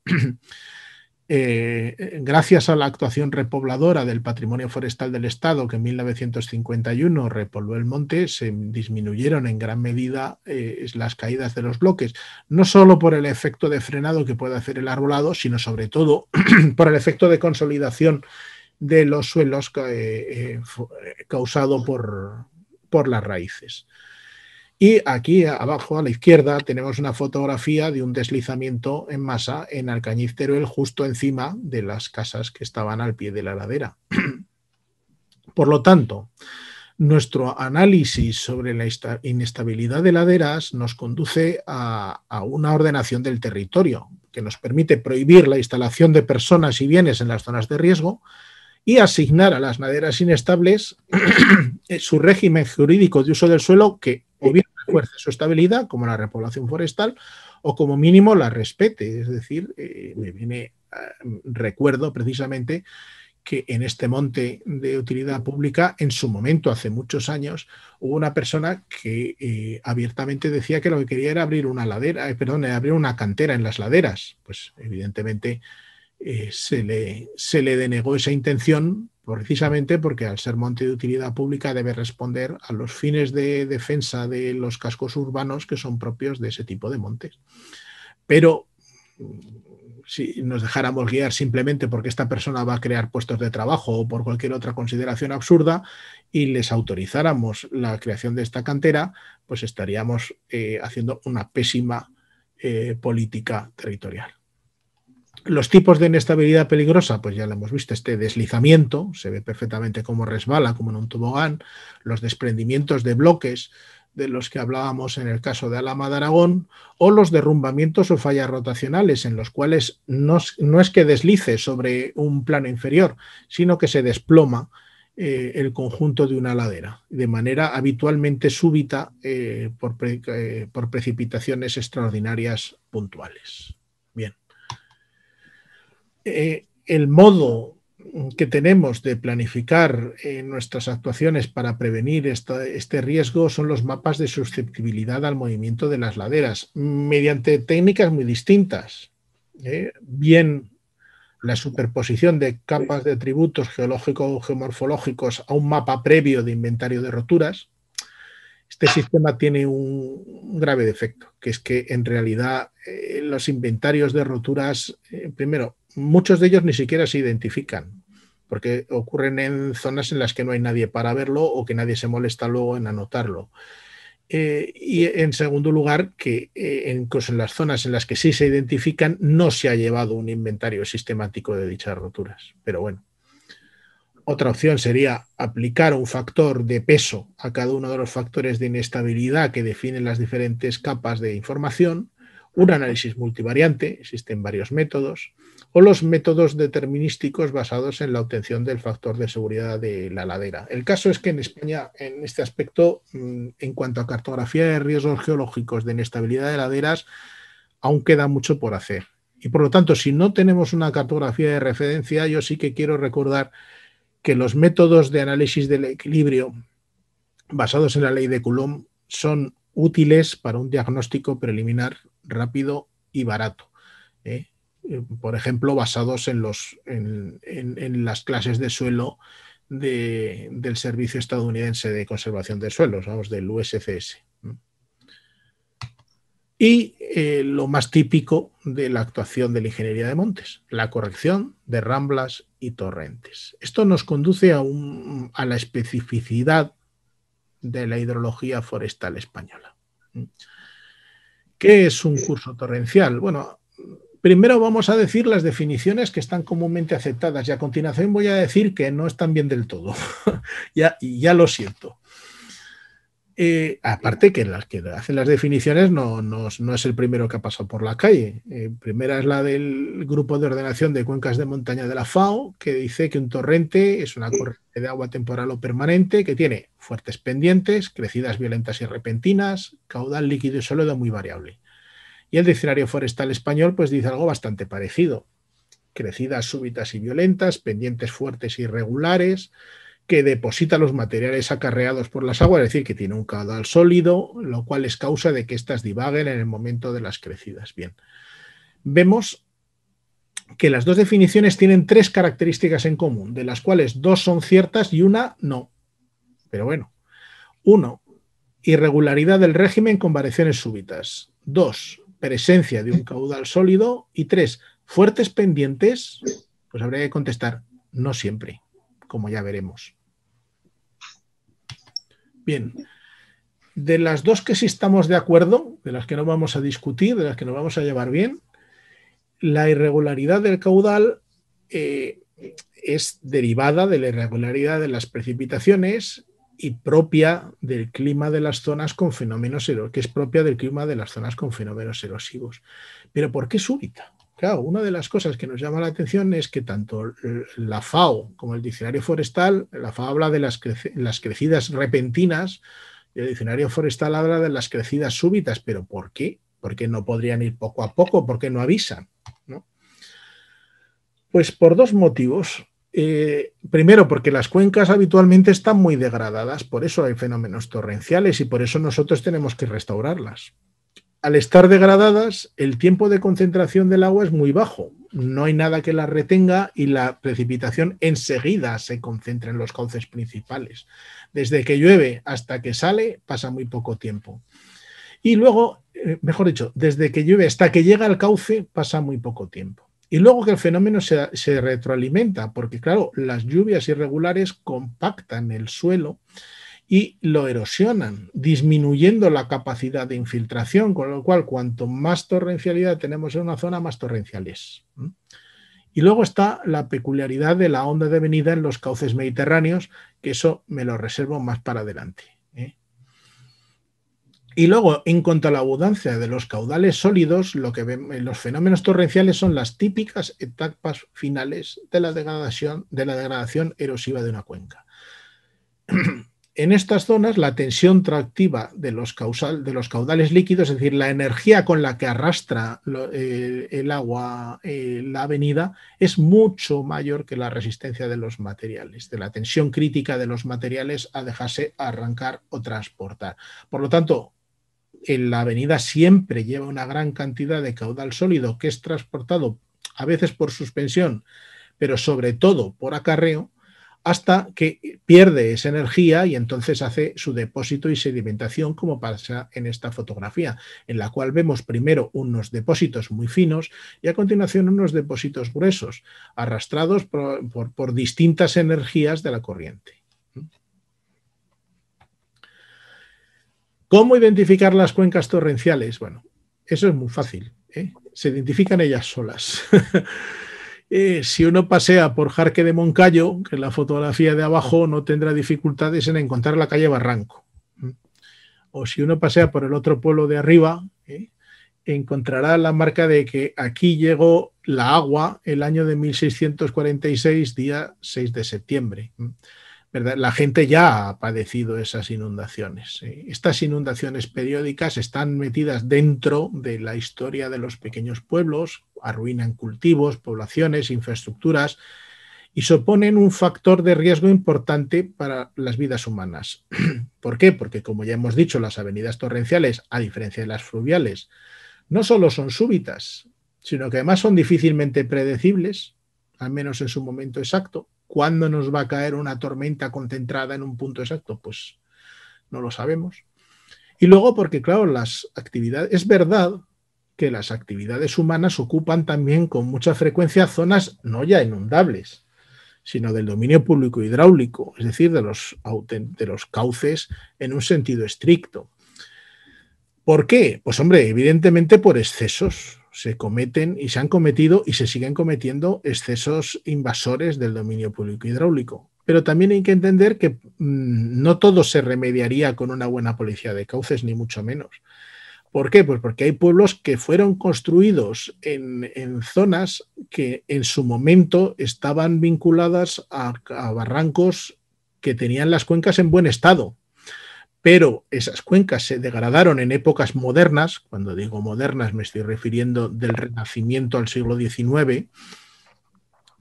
Eh, gracias a la actuación repobladora del patrimonio forestal del Estado, que en 1951 repobló el monte, se disminuyeron en gran medida eh, las caídas de los bloques, no solo por el efecto de frenado que puede hacer el arbolado, sino sobre todo por el efecto de consolidación de los suelos eh, causado por las raíces. Y aquí abajo a la izquierda tenemos una fotografía de un deslizamiento en masa en Alcañiz Teruel, justo encima de las casas que estaban al pie de la ladera. Por lo tanto, nuestro análisis sobre la inestabilidad de laderas nos conduce a, una ordenación del territorio que nos permite prohibir la instalación de personas y bienes en las zonas de riesgo y asignar a las laderas inestables su régimen jurídico de uso del suelo que su estabilidad, como la repoblación forestal, o como mínimo la respete. Es decir, eh, me viene, eh, recuerdo precisamente que en este monte de utilidad pública, en su momento, hace muchos años, hubo una persona que eh, abiertamente decía que lo que quería era abrir una ladera, perdón, abrir una cantera en las laderas. Pues evidentemente eh, se, le, se le denegó esa intención precisamente porque al ser monte de utilidad pública debe responder a los fines de defensa de los cascos urbanos que son propios de ese tipo de montes. Pero si nos dejáramos guiar simplemente porque esta persona va a crear puestos de trabajo o por cualquier otra consideración absurda y les autorizáramos la creación de esta cantera, pues estaríamos eh, haciendo una pésima eh, política territorial. Los tipos de inestabilidad peligrosa, pues ya lo hemos visto, este deslizamiento, se ve perfectamente cómo resbala, como en un tobogán, los desprendimientos de bloques de los que hablábamos en el caso de Alama de Aragón, o los derrumbamientos o fallas rotacionales, en los cuales no, es que deslice sobre un plano inferior, sino que se desploma eh, el conjunto de una ladera, de manera habitualmente súbita eh, eh, por precipitaciones extraordinarias puntuales. Eh, el modo que tenemos de planificar eh, nuestras actuaciones para prevenir este riesgo son los mapas de susceptibilidad al movimiento de las laderas, mediante técnicas muy distintas. ¿eh? Bien la superposición de capas de atributos geológicos geomorfológicos a un mapa previo de inventario de roturas, este sistema tiene un grave defecto, que es que en realidad los inventarios de roturas, primero, muchos de ellos ni siquiera se identifican, porque ocurren en zonas en las que no hay nadie para verlo o que nadie se molesta luego en anotarlo. Eh, y en segundo lugar, que eh, incluso en las zonas en las que sí se identifican, no se ha llevado un inventario sistemático de dichas roturas. Pero bueno, otra opción sería aplicar un factor de peso a cada uno de los factores de inestabilidad que definen las diferentes capas de información, un análisis multivariante, existen varios métodos, o los métodos determinísticos basados en la obtención del factor de seguridad de la ladera. El caso es que en España, en este aspecto, mm, en cuanto a cartografía de riesgos geológicos de inestabilidad de laderas, aún queda mucho por hacer. Y por lo tanto, si no tenemos una cartografía de referencia, yo sí que quiero recordar que los métodos de análisis del equilibrio basados en la ley de Coulomb son útiles para un diagnóstico preliminar rápido y barato. ¿eh? Eh, por ejemplo, basados en, los, en, las clases de suelo del Servicio Estadounidense de Conservación de Suelos, vamos, del USCS. Y eh, lo más típico de la actuación de la ingeniería de montes, la corrección de ramblas y torrentes. Esto nos conduce a, a la especificidad de la hidrología forestal española. ¿Qué es un curso torrencial? Bueno, Primero vamos a decir las definiciones que están comúnmente aceptadas y a continuación voy a decir que no están bien del todo. ya, ya lo siento. Eh, aparte que las que hacen las definiciones no, es el primero que ha pasado por la calle. Eh, primera es la del Grupo de Ordenación de Cuencas de Montaña de la FAO, que dice que un torrente es una corriente de agua temporal o permanente que tiene fuertes pendientes, crecidas violentas y repentinas, caudal líquido y sólido muy variable. Y el diccionario forestal español pues dice algo bastante parecido. Crecidas súbitas y violentas, pendientes fuertes y irregulares, que deposita los materiales acarreados por las aguas, es decir, que tiene un caudal sólido, lo cual es causa de que éstas divaguen en el momento de las crecidas. Bien, vemos que las dos definiciones tienen tres características en común, de las cuales dos son ciertas y una no. Pero bueno, uno, irregularidad del régimen con variaciones súbitas. Dos, presencia de un caudal sólido. Y tres, fuertes pendientes, pues habría que contestar, no siempre, como ya veremos. Bien, de las dos que sí estamos de acuerdo, de las que no vamos a discutir, de las que nos vamos a llevar bien, la irregularidad del caudal eh, es derivada de la irregularidad de las precipitaciones y propia del clima de las zonas con fenómenos erosivos, que es propia del clima de las zonas con fenómenos erosivos. Pero ¿por qué súbita? Claro, una de las cosas que nos llama la atención es que tanto la FAO como el diccionario forestal, la FAO habla de las, crecidas repentinas, y el diccionario forestal habla de las crecidas súbitas, pero ¿por qué? ¿Por qué no podrían ir poco a poco? ¿Por qué no avisan? Pues por dos motivos. Eh, primero, porque las cuencas habitualmente están muy degradadas, por eso hay fenómenos torrenciales y por eso nosotros tenemos que restaurarlas. Al estar degradadas, el tiempo de concentración del agua es muy bajo, no hay nada que la retenga y la precipitación enseguida se concentra en los cauces principales. Desde que llueve hasta que sale pasa muy poco tiempo. Y luego, eh, mejor dicho, desde que llueve hasta que llega al cauce pasa muy poco tiempo. Y luego que el fenómeno se, retroalimenta, porque claro, las lluvias irregulares compactan el suelo y lo erosionan, disminuyendo la capacidad de infiltración, con lo cual cuanto más torrencialidad tenemos en una zona, más torrencial es. Y luego está la peculiaridad de la onda de venida en los cauces mediterráneos, que eso me lo reservo más para adelante. Y luego, en cuanto a la abundancia de los caudales sólidos, lo que vemos, eh, los fenómenos torrenciales son las típicas etapas finales de la degradación, erosiva de una cuenca. En estas zonas, la tensión tractiva de los, caudales líquidos, es decir, la energía con la que arrastra eh, el agua eh, la avenida, es mucho mayor que la resistencia de los materiales, de la tensión crítica de los materiales a dejarse arrancar o transportar. Por lo tanto, en la avenida siempre lleva una gran cantidad de caudal sólido que es transportado a veces por suspensión, pero sobre todo por acarreo, hasta que pierde esa energía y entonces hace su depósito y sedimentación como pasa en esta fotografía, en la cual vemos primero unos depósitos muy finos y a continuación unos depósitos gruesos, arrastrados por, distintas energías de la corriente. ¿Cómo identificar las cuencas torrenciales? Bueno, eso es muy fácil. ¿eh? Se identifican ellas solas. Eh, si uno pasea por Jarque de Moncayo, que es la fotografía de abajo, no tendrá dificultades en encontrar la calle Barranco. O si uno pasea por el otro pueblo de arriba, ¿eh? encontrará la marca de que aquí llegó la agua el año de 1646, día 6 de septiembre. La gente ya ha padecido esas inundaciones. ¿eh? Estas inundaciones periódicas están metidas dentro de la historia de los pequeños pueblos, arruinan cultivos, poblaciones, infraestructuras y suponen un factor de riesgo importante para las vidas humanas. ¿Por qué? Porque, como ya hemos dicho, las avenidas torrenciales, a diferencia de las fluviales, no solo son súbitas, sino que además son difícilmente predecibles, al menos en su momento exacto, ¿Cuándo nos va a caer una tormenta concentrada en un punto exacto? Pues no lo sabemos. Y luego porque, claro, las actividades, es verdad que las actividades humanas ocupan también con mucha frecuencia zonas no ya inundables, sino del dominio público hidráulico, es decir, de los, de los cauces en un sentido estricto. ¿Por qué? Pues hombre, evidentemente por excesos, se cometen y se han cometido y se siguen cometiendo excesos invasores del dominio público hidráulico. Pero también hay que entender que mm, no todo se remediaría con una buena policía de cauces, ni mucho menos. ¿Por qué? Pues porque hay pueblos que fueron construidos en, zonas que en su momento estaban vinculadas a barrancos que tenían las cuencas en buen estado, pero esas cuencas se degradaron en épocas modernas, cuando digo modernas me estoy refiriendo del Renacimiento al siglo XIX,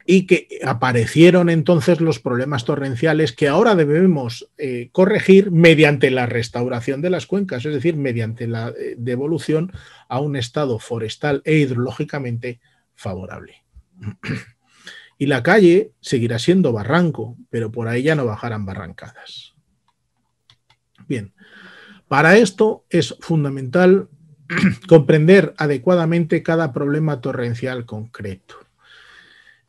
y que aparecieron entonces los problemas torrenciales que ahora debemos eh, corregir mediante la restauración de las cuencas, es decir, mediante la eh, devolución a un estado forestal e hidrológicamente favorable. Y la calle seguirá siendo barranco, pero por ahí ya no bajarán barrancadas. Bien, para esto es fundamental comprender adecuadamente cada problema torrencial concreto.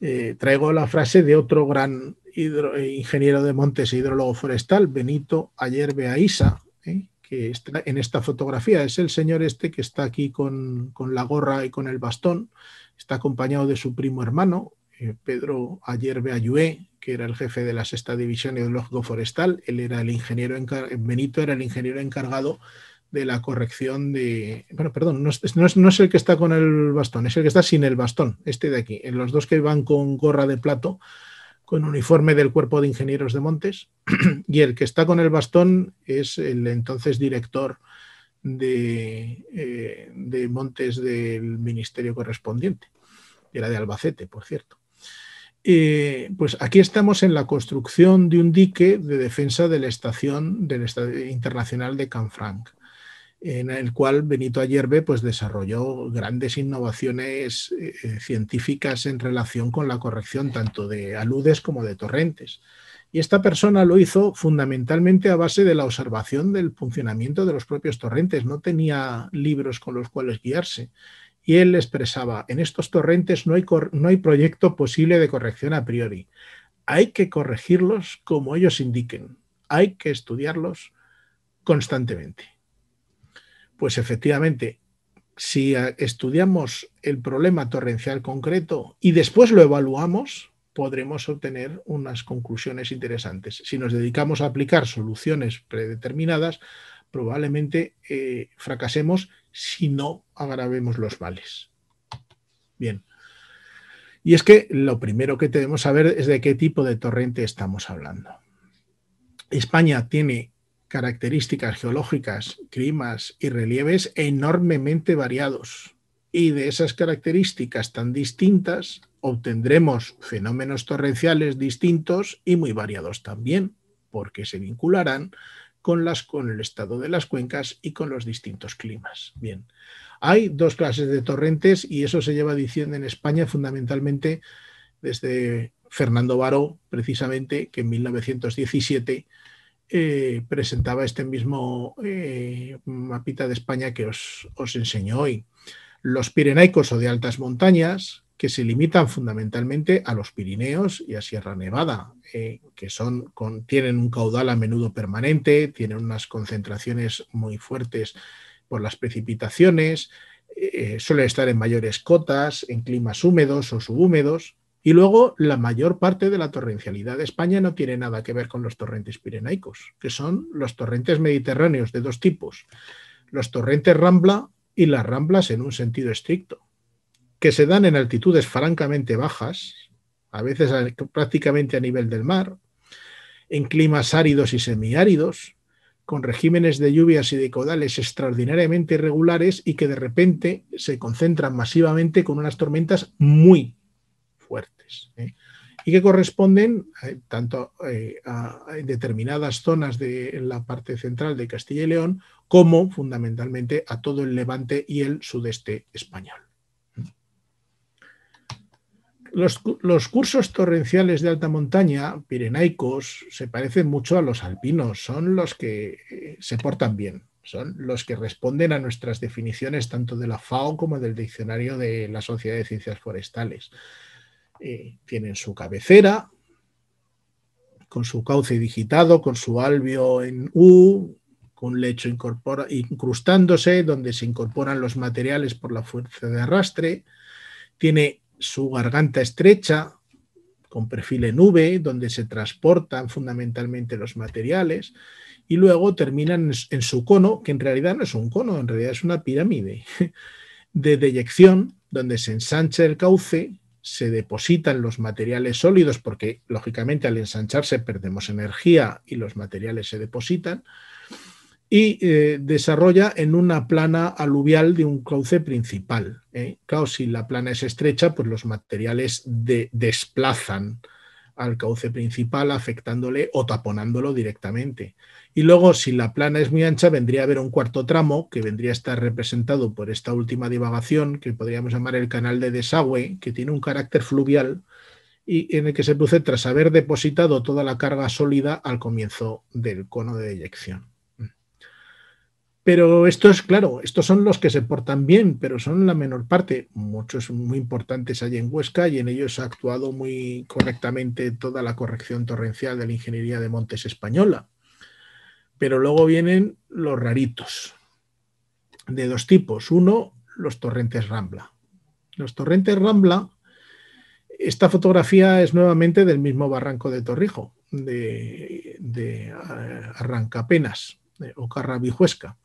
Eh, traigo la frase de otro gran eh, ingeniero de montes e hidrólogo forestal, Benito Ayerbe Aisa, eh, que está en esta fotografía. Es el señor este que está aquí con, la gorra y con el bastón. Está acompañado de su primo hermano, Pedro Ayerbe Ayué que era el jefe de la sexta división ideológico forestal. Él era el ingeniero Benito era el ingeniero encargado de la corrección de. Bueno, perdón, no es, el que está con el bastón, es el que está sin el bastón, este de aquí. En Los dos que van con gorra de plato, con uniforme del cuerpo de ingenieros de Montes, y el que está con el bastón es el entonces director de, eh, de Montes del ministerio correspondiente. Era de Albacete, por cierto. Eh, pues aquí estamos en la construcción de un dique de defensa de la estación, del estadio internacional de Canfranc, en el cual Benito Ayerbe pues, desarrolló grandes innovaciones eh, científicas en relación con la corrección tanto de aludes como de torrentes. Y esta persona lo hizo fundamentalmente a base de la observación del funcionamiento de los propios torrentes. No tenía libros con los cuales guiarse y él expresaba, en estos torrentes no hay, no hay proyecto posible de corrección a priori. Hay que corregirlos como ellos indiquen. Hay que estudiarlos constantemente. Pues efectivamente, si ah, estudiamos el problema torrencial concreto y después lo evaluamos, podremos obtener unas conclusiones interesantes. Si nos dedicamos a aplicar soluciones predeterminadas, probablemente eh, fracasemos si no agravemos los vales. Bien. Y es que lo primero que debemos saber es de qué tipo de torrente estamos hablando. España tiene características geológicas, climas y relieves enormemente variados. Y de esas características tan distintas obtendremos fenómenos torrenciales distintos y muy variados también, porque se vincularán con, el estado de las cuencas y con los distintos climas. Bien, hay dos clases de torrentes y eso se lleva diciendo en España fundamentalmente desde Fernando Baró, precisamente, que en 1917 eh, presentaba este mismo eh, mapita de España que os, os enseño hoy. Los pirenaicos o de altas montañas, que se limitan fundamentalmente a los Pirineos y a Sierra Nevada, eh, que son, tienen un caudal a menudo permanente, tienen unas concentraciones muy fuertes por las precipitaciones, eh, suelen estar en mayores cotas, en climas húmedos o subhúmedos. Y luego la mayor parte de la torrencialidad de España no tiene nada que ver con los torrentes pirenaicos, que son los torrentes mediterráneos de dos tipos, los torrentes rambla y las ramblas en un sentido estricto que se dan en altitudes francamente bajas, a veces prácticamente a nivel del mar, en climas áridos y semiáridos, con regímenes de lluvias y de caudales extraordinariamente irregulares y que de repente se concentran masivamente con unas tormentas muy fuertes. ¿eh? y que corresponden eh, tanto eh, a determinadas zonas de la parte central de Castilla y León como fundamentalmente a todo el levante y el sudeste español. Los, cursos torrenciales de alta montaña, pirenaicos, se parecen mucho a los alpinos, son los que eh, se portan bien, son los que responden a nuestras definiciones tanto de la FAO como del diccionario de la Sociedad de Ciencias Forestales. Eh, tienen su cabecera, con su cauce digitado, con su albio en U, con lecho incrustándose, donde se incorporan los materiales por la fuerza de arrastre. Tiene su garganta estrecha, con perfil en V, donde se transportan fundamentalmente los materiales, y luego terminan en su cono, que en realidad no es un cono, en realidad es una pirámide de deyección, donde se ensancha el cauce, se depositan los materiales sólidos, porque lógicamente al ensancharse perdemos energía y los materiales se depositan, y eh, desarrolla en una plana aluvial de un cauce principal. ¿eh? Claro, si la plana es estrecha, pues los materiales de, desplazan al cauce principal, afectándole o taponándolo directamente. Y luego, si la plana es muy ancha, vendría a haber un cuarto tramo que vendría a estar representado por esta última divagación, que podríamos llamar el canal de desagüe, que tiene un carácter fluvial y en el que se produce tras haber depositado toda la carga sólida al comienzo del cono de eyección. Pero estos, claro, estos son los que se portan bien, pero son la menor parte. Muchos muy importantes allí en Huesca y en ellos ha actuado muy correctamente toda la corrección torrencial de la ingeniería de montes española. Pero luego vienen los raritos, de dos tipos. Uno, los torrentes Rambla. Los torrentes Rambla, esta fotografía es nuevamente del mismo barranco de Torrijo, de, de eh, Arrancapenas o carrabijuesca.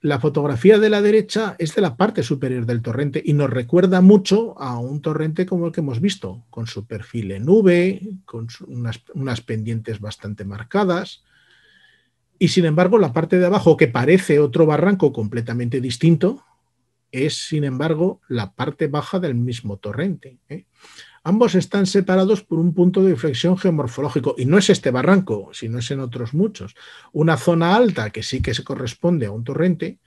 La fotografía de la derecha es de la parte superior del torrente y nos recuerda mucho a un torrente como el que hemos visto, con su perfil en V, con unas, unas pendientes bastante marcadas. Y sin embargo, la parte de abajo, que parece otro barranco completamente distinto, es sin embargo la parte baja del mismo torrente. ¿eh? Ambos están separados por un punto de inflexión geomorfológico, y no es este barranco, sino es en otros muchos. Una zona alta, que sí que se corresponde a un torrente,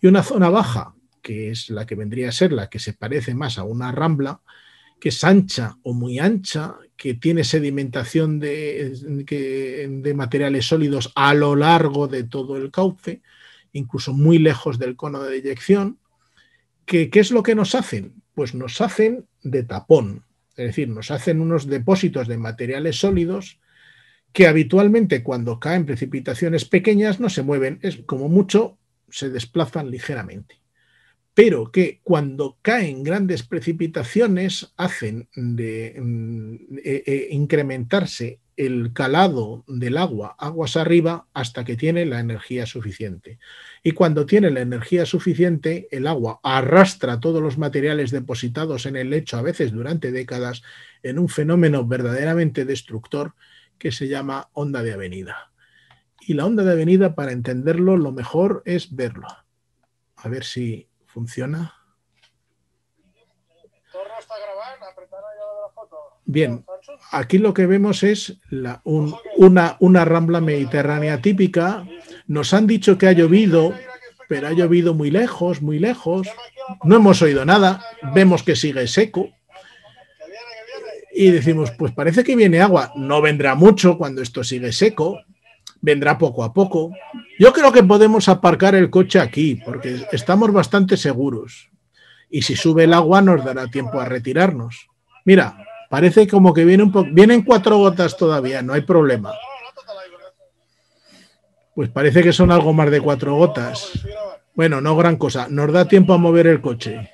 y una zona baja, que es la que vendría a ser la que se parece más a una rambla, que es ancha o muy ancha, que tiene sedimentación de, materiales sólidos a lo largo de todo el cauce, incluso muy lejos del cono de eyección. ¿Qué es lo que nos hacen? Pues nos hacen de tapón, es decir, nos hacen unos depósitos de materiales sólidos que habitualmente cuando caen precipitaciones pequeñas no se mueven, es como mucho se desplazan ligeramente. Pero que cuando caen grandes precipitaciones hacen mm, e, e, incrementarse el calado del agua aguas arriba hasta que tiene la energía suficiente y cuando tiene la energía suficiente, el agua arrastra todos los materiales depositados en el lecho, a veces durante décadas, en un fenómeno verdaderamente destructor que se llama onda de avenida. Y la onda de avenida, para entenderlo, lo mejor es verlo. A ver si funciona. Bien, aquí lo que vemos es una rambla mediterránea típica nos han dicho que ha llovido, pero ha llovido muy lejos, muy lejos. No hemos oído nada, vemos que sigue seco. Y decimos, pues parece que viene agua. No vendrá mucho cuando esto sigue seco, vendrá poco a poco. Yo creo que podemos aparcar el coche aquí, porque estamos bastante seguros. Y si sube el agua nos dará tiempo a retirarnos. Mira, parece como que viene un poco... vienen cuatro gotas todavía, no hay problema. Pues parece que son algo más de cuatro gotas. Bueno, no gran cosa. Nos da tiempo a mover el coche.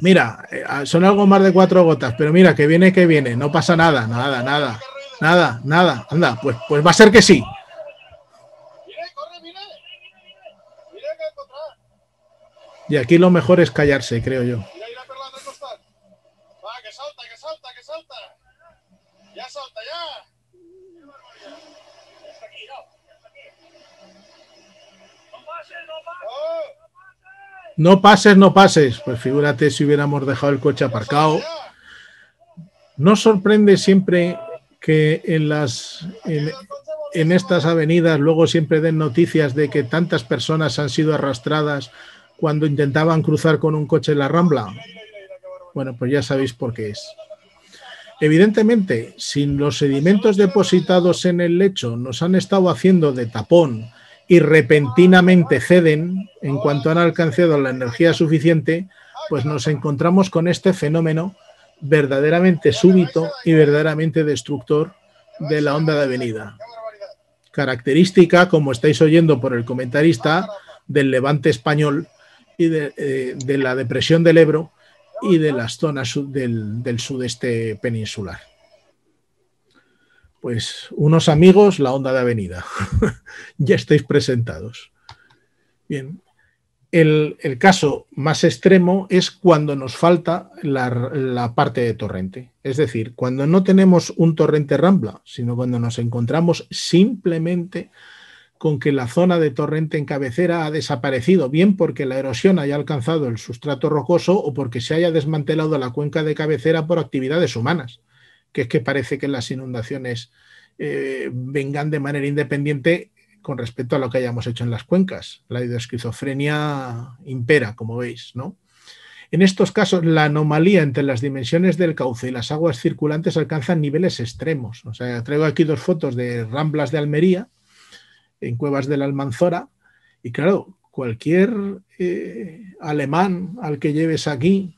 Mira, eh, son algo más de cuatro gotas, pero mira, que viene, que viene. No pasa nada, nada, nada, nada, nada. Anda, pues, pues va a ser que sí. Y aquí lo mejor es callarse, creo yo. Va, que salta, que salta, que salta. Ya salta, ya. No pases, no pases. Pues figúrate si hubiéramos dejado el coche aparcado. ¿No sorprende siempre que en, en estas avenidas luego siempre den noticias de que tantas personas han sido arrastradas cuando intentaban cruzar con un coche en la Rambla? Bueno, pues ya sabéis por qué es. Evidentemente, si los sedimentos depositados en el lecho nos han estado haciendo de tapón y repentinamente ceden en cuanto han alcanzado la energía suficiente, pues nos encontramos con este fenómeno verdaderamente súbito y verdaderamente destructor de la onda de avenida. Característica, como estáis oyendo por el comentarista, del levante español y de, eh, la depresión del Ebro y de las zonas del sudeste peninsular. Pues unos amigos, la onda de avenida. ya estáis presentados. Bien. El, caso más extremo es cuando nos falta la, la, parte de torrente. Es decir, cuando no tenemos un torrente Rambla, sino cuando nos encontramos simplemente con que la zona de torrente en cabecera ha desaparecido, bien porque la erosión haya alcanzado el sustrato rocoso o porque se haya desmantelado la cuenca de cabecera por actividades humanas que es que parece que las inundaciones eh, vengan de manera independiente con respecto a lo que hayamos hecho en las cuencas. La hidroesquizofrenia impera, como veis, ¿no? En estos casos, la anomalía entre las dimensiones del cauce y las aguas circulantes alcanzan niveles extremos. O traigo aquí dos fotos de ramblas de Almería, en cuevas de la Almanzora, y claro, cualquier eh, alemán al que lleves aquí,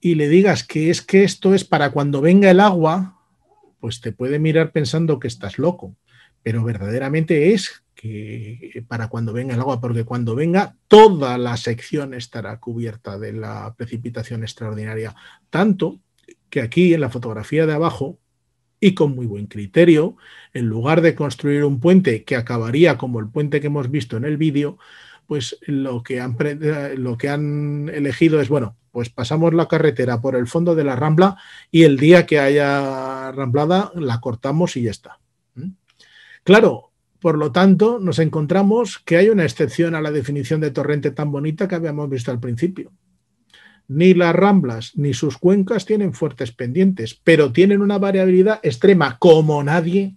y le digas que es que esto es para cuando venga el agua, pues te puede mirar pensando que estás loco, pero verdaderamente es que para cuando venga el agua, porque cuando venga toda la sección estará cubierta de la precipitación extraordinaria, tanto que aquí en la fotografía de abajo y con muy buen criterio, en lugar de construir un puente que acabaría como el puente que hemos visto en el vídeo, pues lo que han, lo que han elegido es, bueno, pues pasamos la carretera por el fondo de la rambla y el día que haya ramblada la cortamos y ya está. Claro, por lo tanto, nos encontramos que hay una excepción a la definición de torrente tan bonita que habíamos visto al principio. Ni las ramblas ni sus cuencas tienen fuertes pendientes, pero tienen una variabilidad extrema, como nadie,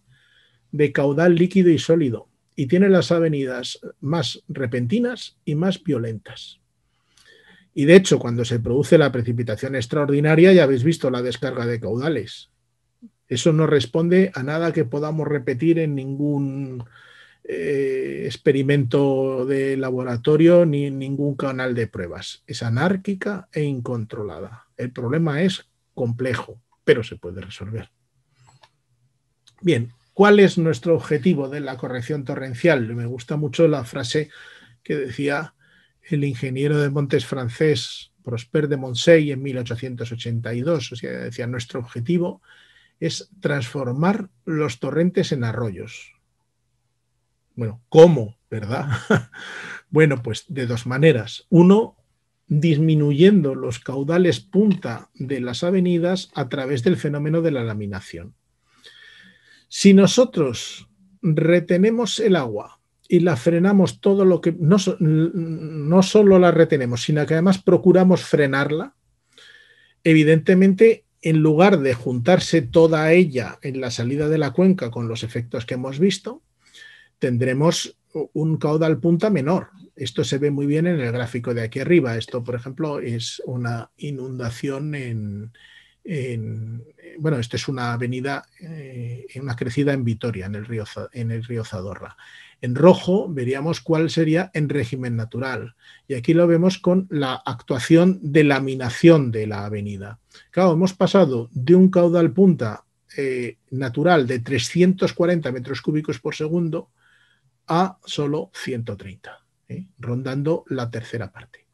de caudal líquido y sólido, y tienen las avenidas más repentinas y más violentas. Y de hecho, cuando se produce la precipitación extraordinaria, ya habéis visto la descarga de caudales. Eso no responde a nada que podamos repetir en ningún eh, experimento de laboratorio ni en ningún canal de pruebas. Es anárquica e incontrolada. El problema es complejo, pero se puede resolver. Bien, ¿cuál es nuestro objetivo de la corrección torrencial? Me gusta mucho la frase que decía el ingeniero de montes francés Prosper de montsey en 1882. decía, nuestro objetivo es transformar los torrentes en arroyos. Bueno, ¿cómo? ¿Verdad? bueno, pues de dos maneras. Uno, disminuyendo los caudales punta de las avenidas a través del fenómeno de la laminación. Si nosotros retenemos el agua y la frenamos todo lo que, no, no solo la retenemos, sino que además procuramos frenarla, evidentemente en lugar de juntarse toda ella en la salida de la cuenca con los efectos que hemos visto, tendremos un caudal punta menor. Esto se ve muy bien en el gráfico de aquí arriba. Esto, por ejemplo, es una inundación en, en, bueno, esta es una avenida, eh, una crecida en Vitoria, en el, río, en el río Zadorra. En rojo veríamos cuál sería en régimen natural. Y aquí lo vemos con la actuación de laminación de la avenida. Claro, hemos pasado de un caudal punta eh, natural de 340 metros cúbicos por segundo a solo 130, ¿eh? rondando la tercera parte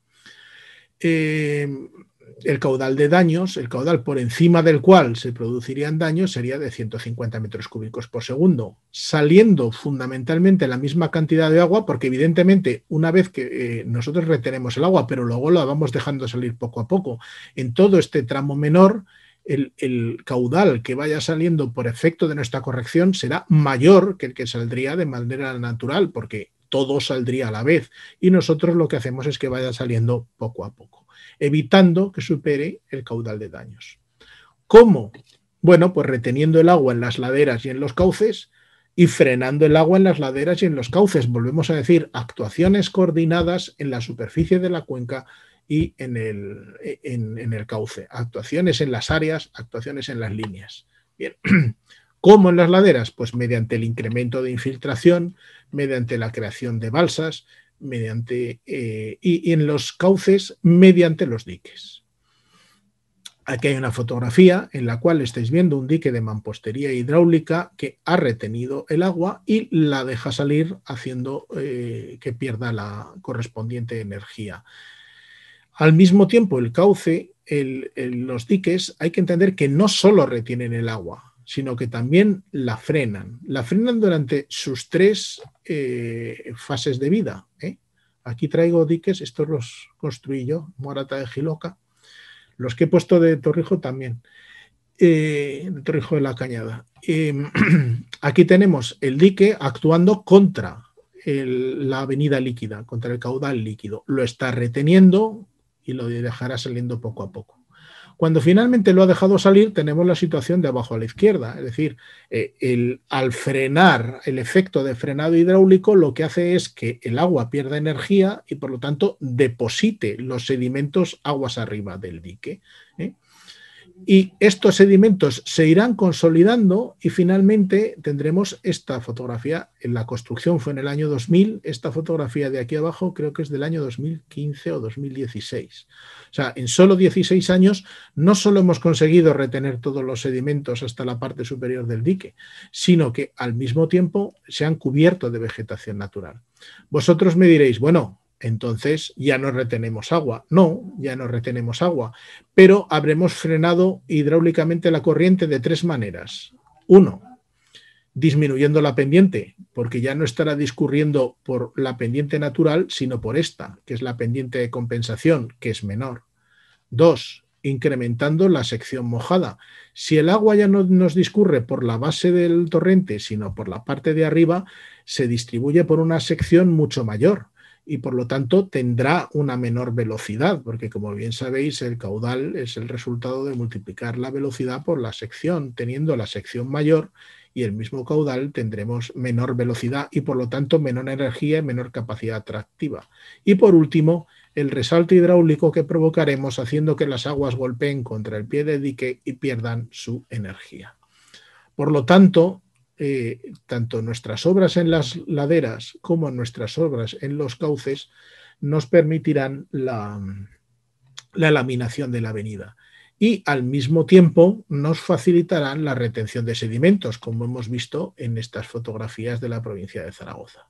el caudal de daños, el caudal por encima del cual se producirían daños sería de 150 metros cúbicos por segundo, saliendo fundamentalmente la misma cantidad de agua, porque evidentemente una vez que eh, nosotros retenemos el agua, pero luego la vamos dejando salir poco a poco, en todo este tramo menor, el, caudal que vaya saliendo por efecto de nuestra corrección será mayor que el que saldría de manera natural, porque todo saldría a la vez y nosotros lo que hacemos es que vaya saliendo poco a poco evitando que supere el caudal de daños. ¿Cómo? Bueno, pues reteniendo el agua en las laderas y en los cauces y frenando el agua en las laderas y en los cauces. Volvemos a decir, actuaciones coordinadas en la superficie de la cuenca y en el, en, el cauce. Actuaciones en las áreas, actuaciones en las líneas. Bien. ¿Cómo en las laderas? Pues mediante el incremento de infiltración, mediante la creación de balsas, mediante, eh, y, en los cauces mediante los diques. Aquí hay una fotografía en la cual estáis viendo un dique de mampostería hidráulica que ha retenido el agua y la deja salir haciendo eh, que pierda la correspondiente energía. Al mismo tiempo, el cauce, los diques, hay que entender que no solo retienen el agua, sino que también la frenan. La frenan durante sus tres eh, fases de vida. ¿eh? Aquí traigo diques, estos los construí yo, Morata de Giloca. Los que he puesto de Torrijo también, eh, Torrijo de la Cañada. Em, aquí tenemos el dique actuando contra la avenida líquida, contra el caudal líquido. Lo está reteniendo y lo dejará saliendo poco a poco. Cuando finalmente lo ha dejado salir, tenemos la situación de abajo a la izquierda, es decir, eh, el, al frenar, el efecto de frenado hidráulico lo que hace es que el agua pierda energía y por lo tanto deposite los sedimentos aguas arriba del dique. ¿eh? Y estos sedimentos se irán consolidando y finalmente tendremos esta fotografía. En la construcción fue en el año 2000. Esta fotografía de aquí abajo creo que es del año 2015 o 2016. O sea, en solo 16 años no solo hemos conseguido retener todos los sedimentos hasta la parte superior del dique, sino que al mismo tiempo se han cubierto de vegetación natural. Vosotros me diréis, bueno, entonces ya no retenemos agua. No, ya no retenemos agua, pero habremos frenado hidráulicamente la corriente de tres maneras. Uno, disminuyendo la pendiente, porque ya no estará discurriendo por la pendiente natural, sino por esta, que es la pendiente de compensación, que es menor. Dos, incrementando la sección mojada. Si el agua ya no nos discurre por la base del torrente, sino por la parte de arriba, se distribuye por una sección mucho mayor, y por lo tanto tendrá una menor velocidad, porque como bien sabéis el caudal es el resultado de multiplicar la velocidad por la sección, teniendo la sección mayor y el mismo caudal tendremos menor velocidad y por lo tanto menor energía y menor capacidad atractiva. Y por último, el resalto hidráulico que provocaremos haciendo que las aguas golpeen contra el pie de dique y pierdan su energía. Por lo tanto, eh, tanto nuestras obras en las laderas como nuestras obras en los cauces nos permitirán la, la laminación de la avenida y al mismo tiempo nos facilitarán la retención de sedimentos, como hemos visto en estas fotografías de la provincia de Zaragoza.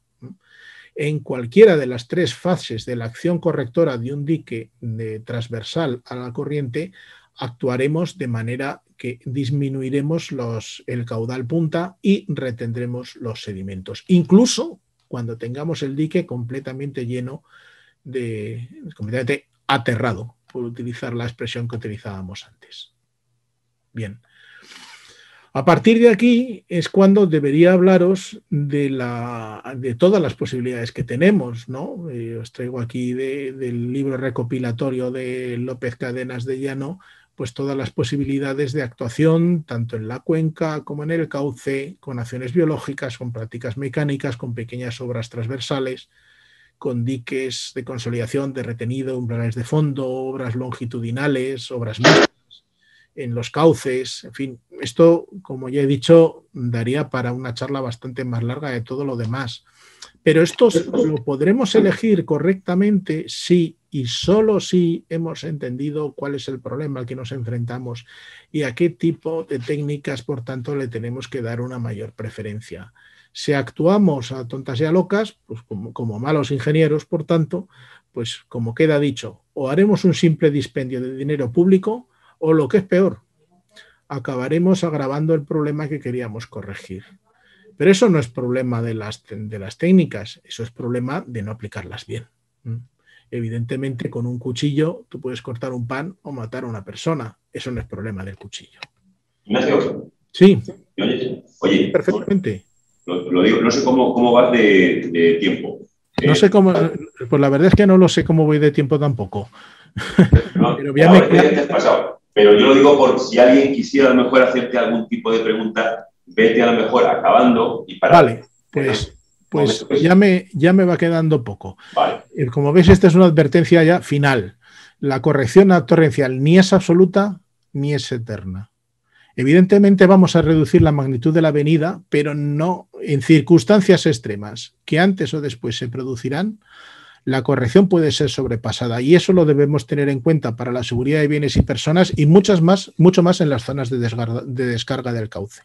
En cualquiera de las tres fases de la acción correctora de un dique de transversal a la corriente, actuaremos de manera que disminuiremos los, el caudal punta y retendremos los sedimentos. Incluso cuando tengamos el dique completamente lleno de, completamente aterrado, por utilizar la expresión que utilizábamos antes. Bien. A partir de aquí es cuando debería hablaros de, la, de todas las posibilidades que tenemos. ¿no? Eh, os traigo aquí del libro recopilatorio de López Cadenas de Llano pues todas las posibilidades de actuación, tanto en la cuenca como en el cauce, con acciones biológicas, con prácticas mecánicas, con pequeñas obras transversales, con diques de consolidación, de retenido, umbrales de fondo, obras longitudinales, obras mixtas, en los cauces, en fin, esto, como ya he dicho, daría para una charla bastante más larga de todo lo demás. Pero esto lo podremos elegir correctamente si y solo si hemos entendido cuál es el problema al que nos enfrentamos y a qué tipo de técnicas, por tanto, le tenemos que dar una mayor preferencia. Si actuamos a tontas y a locas, pues como, malos ingenieros, por tanto, pues como queda dicho, o haremos un simple dispendio de dinero público o lo que es peor, acabaremos agravando el problema que queríamos corregir. Pero eso no es problema de las, de las técnicas, eso es problema de no aplicarlas bien. ¿Mm? Evidentemente, con un cuchillo tú puedes cortar un pan o matar a una persona. Eso no es problema del cuchillo. Sí. Oye, perfectamente. Lo, digo, no sé cómo, cómo vas de, tiempo. No eh, sé cómo, pues la verdad es que no lo sé cómo voy de tiempo tampoco. pero, pasado. pero yo lo digo por si alguien quisiera a lo mejor hacerte algún tipo de pregunta, vete a lo mejor acabando y para. Vale, pues pues, pues ya me, ya me va quedando poco. Vale. Eh, como veis, esta es una advertencia ya final. La corrección torrencial ni es absoluta ni es eterna. Evidentemente vamos a reducir la magnitud de la avenida, pero no en circunstancias extremas que antes o después se producirán. La corrección puede ser sobrepasada y eso lo debemos tener en cuenta para la seguridad de bienes y personas y muchas más, mucho más en las zonas de descarga del cauce.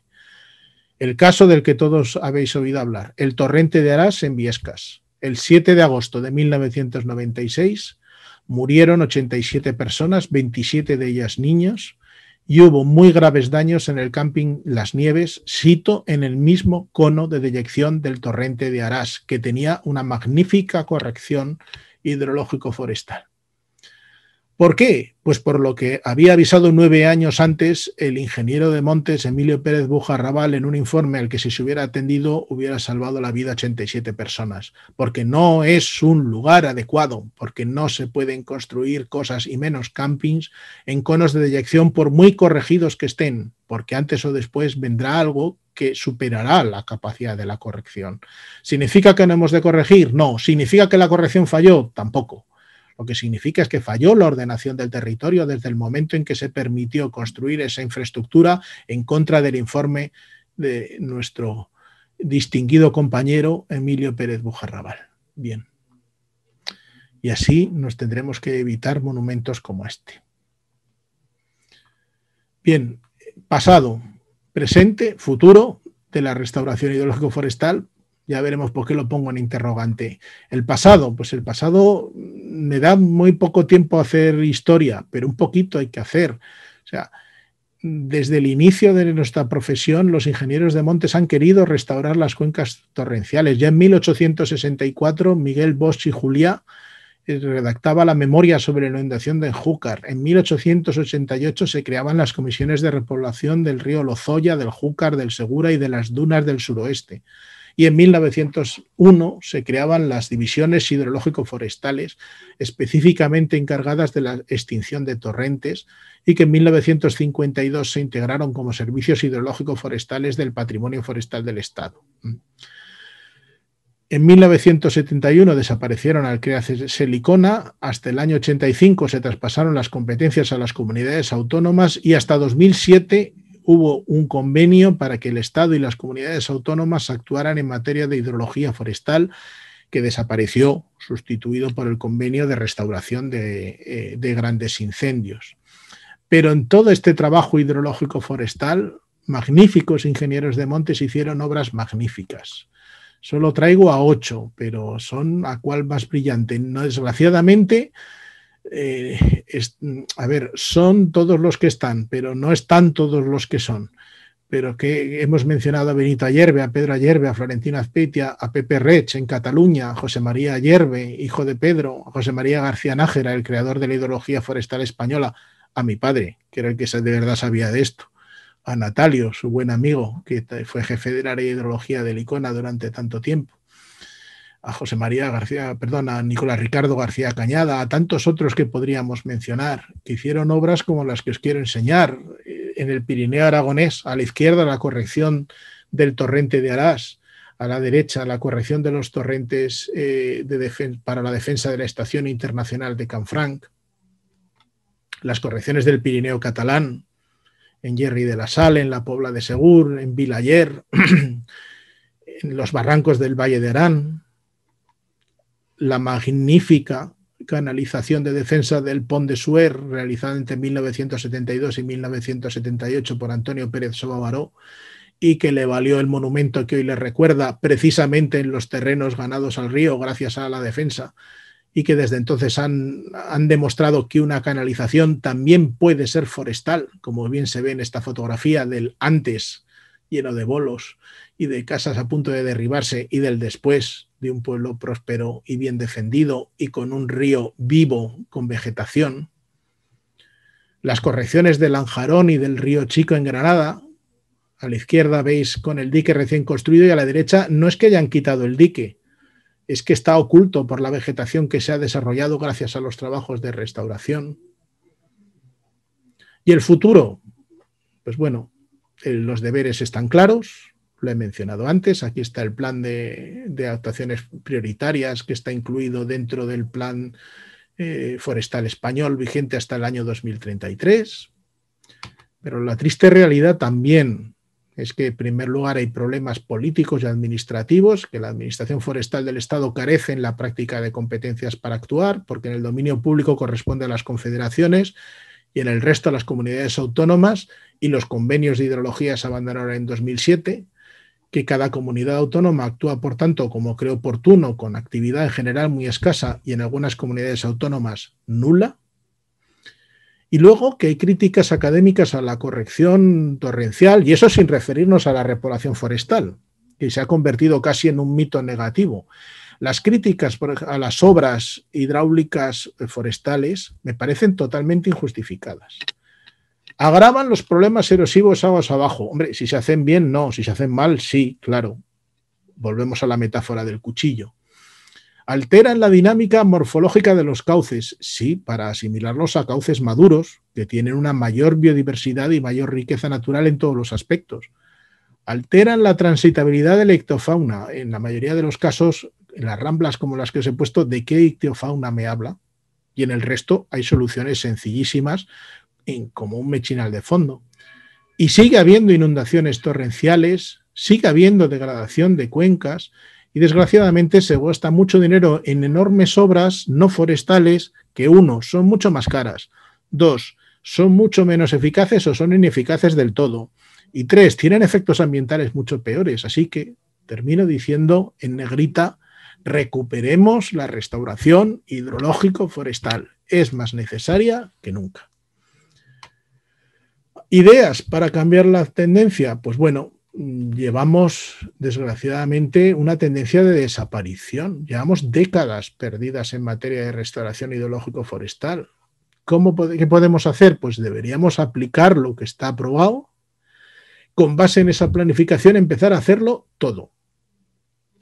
El caso del que todos habéis oído hablar, el torrente de Arás en Viescas. El 7 de agosto de 1996 murieron 87 personas, 27 de ellas niños, y hubo muy graves daños en el camping Las Nieves, sito en el mismo cono de deyección del torrente de Arás, que tenía una magnífica corrección hidrológico-forestal. ¿Por qué? Pues por lo que había avisado nueve años antes el ingeniero de Montes, Emilio Pérez Bujarrabal, en un informe al que si se hubiera atendido hubiera salvado la vida a 87 personas, porque no es un lugar adecuado, porque no se pueden construir cosas y menos campings en conos de deyección por muy corregidos que estén, porque antes o después vendrá algo que superará la capacidad de la corrección. ¿Significa que no hemos de corregir? No. ¿Significa que la corrección falló? Tampoco lo que significa es que falló la ordenación del territorio desde el momento en que se permitió construir esa infraestructura en contra del informe de nuestro distinguido compañero Emilio Pérez Bujarrabal. Bien. Y así nos tendremos que evitar monumentos como este. Bien, pasado, presente, futuro de la restauración hidrológico-forestal ya veremos por qué lo pongo en interrogante. El pasado, pues el pasado me da muy poco tiempo hacer historia, pero un poquito hay que hacer. O sea, desde el inicio de nuestra profesión, los ingenieros de montes han querido restaurar las cuencas torrenciales. Ya en 1864, Miguel Bosch y Juliá eh, redactaba la memoria sobre la inundación de Júcar. En 1888 se creaban las comisiones de repoblación del río Lozoya, del Júcar, del Segura y de las dunas del suroeste y en 1901 se creaban las divisiones hidrológico-forestales específicamente encargadas de la extinción de torrentes y que en 1952 se integraron como servicios hidrológico-forestales del patrimonio forestal del Estado. En 1971 desaparecieron al crearse selicona hasta el año 85 se traspasaron las competencias a las comunidades autónomas y hasta 2007 hubo un convenio para que el Estado y las comunidades autónomas actuaran en materia de hidrología forestal que desapareció, sustituido por el convenio de restauración eh, de, grandes incendios. Pero en todo este trabajo hidrológico forestal, magníficos ingenieros de montes hicieron obras magníficas. Solo traigo a ocho, pero son a cual más brillante. No, desgraciadamente, eh, a ver, son todos los que están, pero no están todos los que son. Pero que hemos mencionado a Benito Ayerbe, a Pedro Ayerbe, a Florentino Azpetia, a Pepe Rech en Cataluña, a José María Ayerbe, hijo de Pedro, a José María García Nájera, el creador de la ideología forestal española, a mi padre, que era el que de verdad sabía de esto, a Natalio, su buen amigo, que fue jefe de la área de hidrología del ICONA durante tanto tiempo a José María García, perdón, a Nicolás Ricardo García Cañada, a tantos otros que podríamos mencionar, que hicieron obras como las que os quiero enseñar eh, en el Pirineo aragonés, a la izquierda la corrección del torrente de Arás, a la derecha la corrección de los torrentes eh, de para la defensa de la Estación Internacional de Canfranc, las correcciones del Pirineo catalán, en Jerry de la Sal, en la Pobla de Segur, en Vilayer, en los barrancos del Valle de Arán, la magnífica canalización de defensa del Pont de Suer, realizada entre 1972 y 1978 por Antonio Pérez Sobavaró y que le valió el monumento que hoy le recuerda precisamente en los terrenos ganados al río gracias a la defensa, y que desde entonces han, han demostrado que una canalización también puede ser forestal, como bien se ve en esta fotografía del antes lleno de bolos y de casas a punto de derribarse y del después de un pueblo próspero y bien defendido y con un río vivo con vegetación. Las correcciones del Anjarón y del río Chico en Granada, a la izquierda veis con el dique recién construido y a la derecha no es que hayan quitado el dique, es que está oculto por la vegetación que se ha desarrollado gracias a los trabajos de restauración. Y el futuro, pues bueno, eh, los deberes están claros, lo he mencionado antes. Aquí está el plan de, actuaciones prioritarias que está incluido dentro del plan eh, forestal español vigente hasta el año 2033. Pero la triste realidad también es que, en primer lugar, hay problemas políticos y administrativos, que la Administración Forestal del Estado carece en la práctica de competencias para actuar, porque en el dominio público corresponde a las confederaciones y en el resto a las comunidades autónomas, y los convenios de hidrología se abandonaron en 2007 que cada comunidad autónoma actúa, por tanto, como cree oportuno, con actividad en general muy escasa y en algunas comunidades autónomas nula. Y luego que hay críticas académicas a la corrección torrencial, y eso sin referirnos a la repoblación forestal, que se ha convertido casi en un mito negativo. Las críticas a las obras hidráulicas eh, forestales me parecen totalmente injustificadas. Agravan los problemas erosivos aguas abajo. Hombre, si se hacen bien, no. Si se hacen mal, sí, claro. Volvemos a la metáfora del cuchillo. Alteran la dinámica morfológica de los cauces, sí, para asimilarlos a cauces maduros, que tienen una mayor biodiversidad y mayor riqueza natural en todos los aspectos. Alteran la transitabilidad de la ictofauna? En la mayoría de los casos, en las ramblas como las que os he puesto, ¿de qué ictiofauna me habla? Y en el resto hay soluciones sencillísimas como un mechinal de fondo. Y sigue habiendo inundaciones torrenciales, sigue habiendo degradación de cuencas y desgraciadamente se gasta mucho dinero en enormes obras no forestales que uno, son mucho más caras, dos, son mucho menos eficaces o son ineficaces del todo y tres, tienen efectos ambientales mucho peores. Así que termino diciendo en negrita, recuperemos la restauración hidrológico-forestal. Es más necesaria que nunca. ¿Ideas para cambiar la tendencia? Pues bueno, llevamos desgraciadamente una tendencia de desaparición. Llevamos décadas perdidas en materia de restauración ideológico-forestal. ¿Qué podemos hacer? Pues deberíamos aplicar lo que está aprobado. Con base en esa planificación, empezar a hacerlo todo.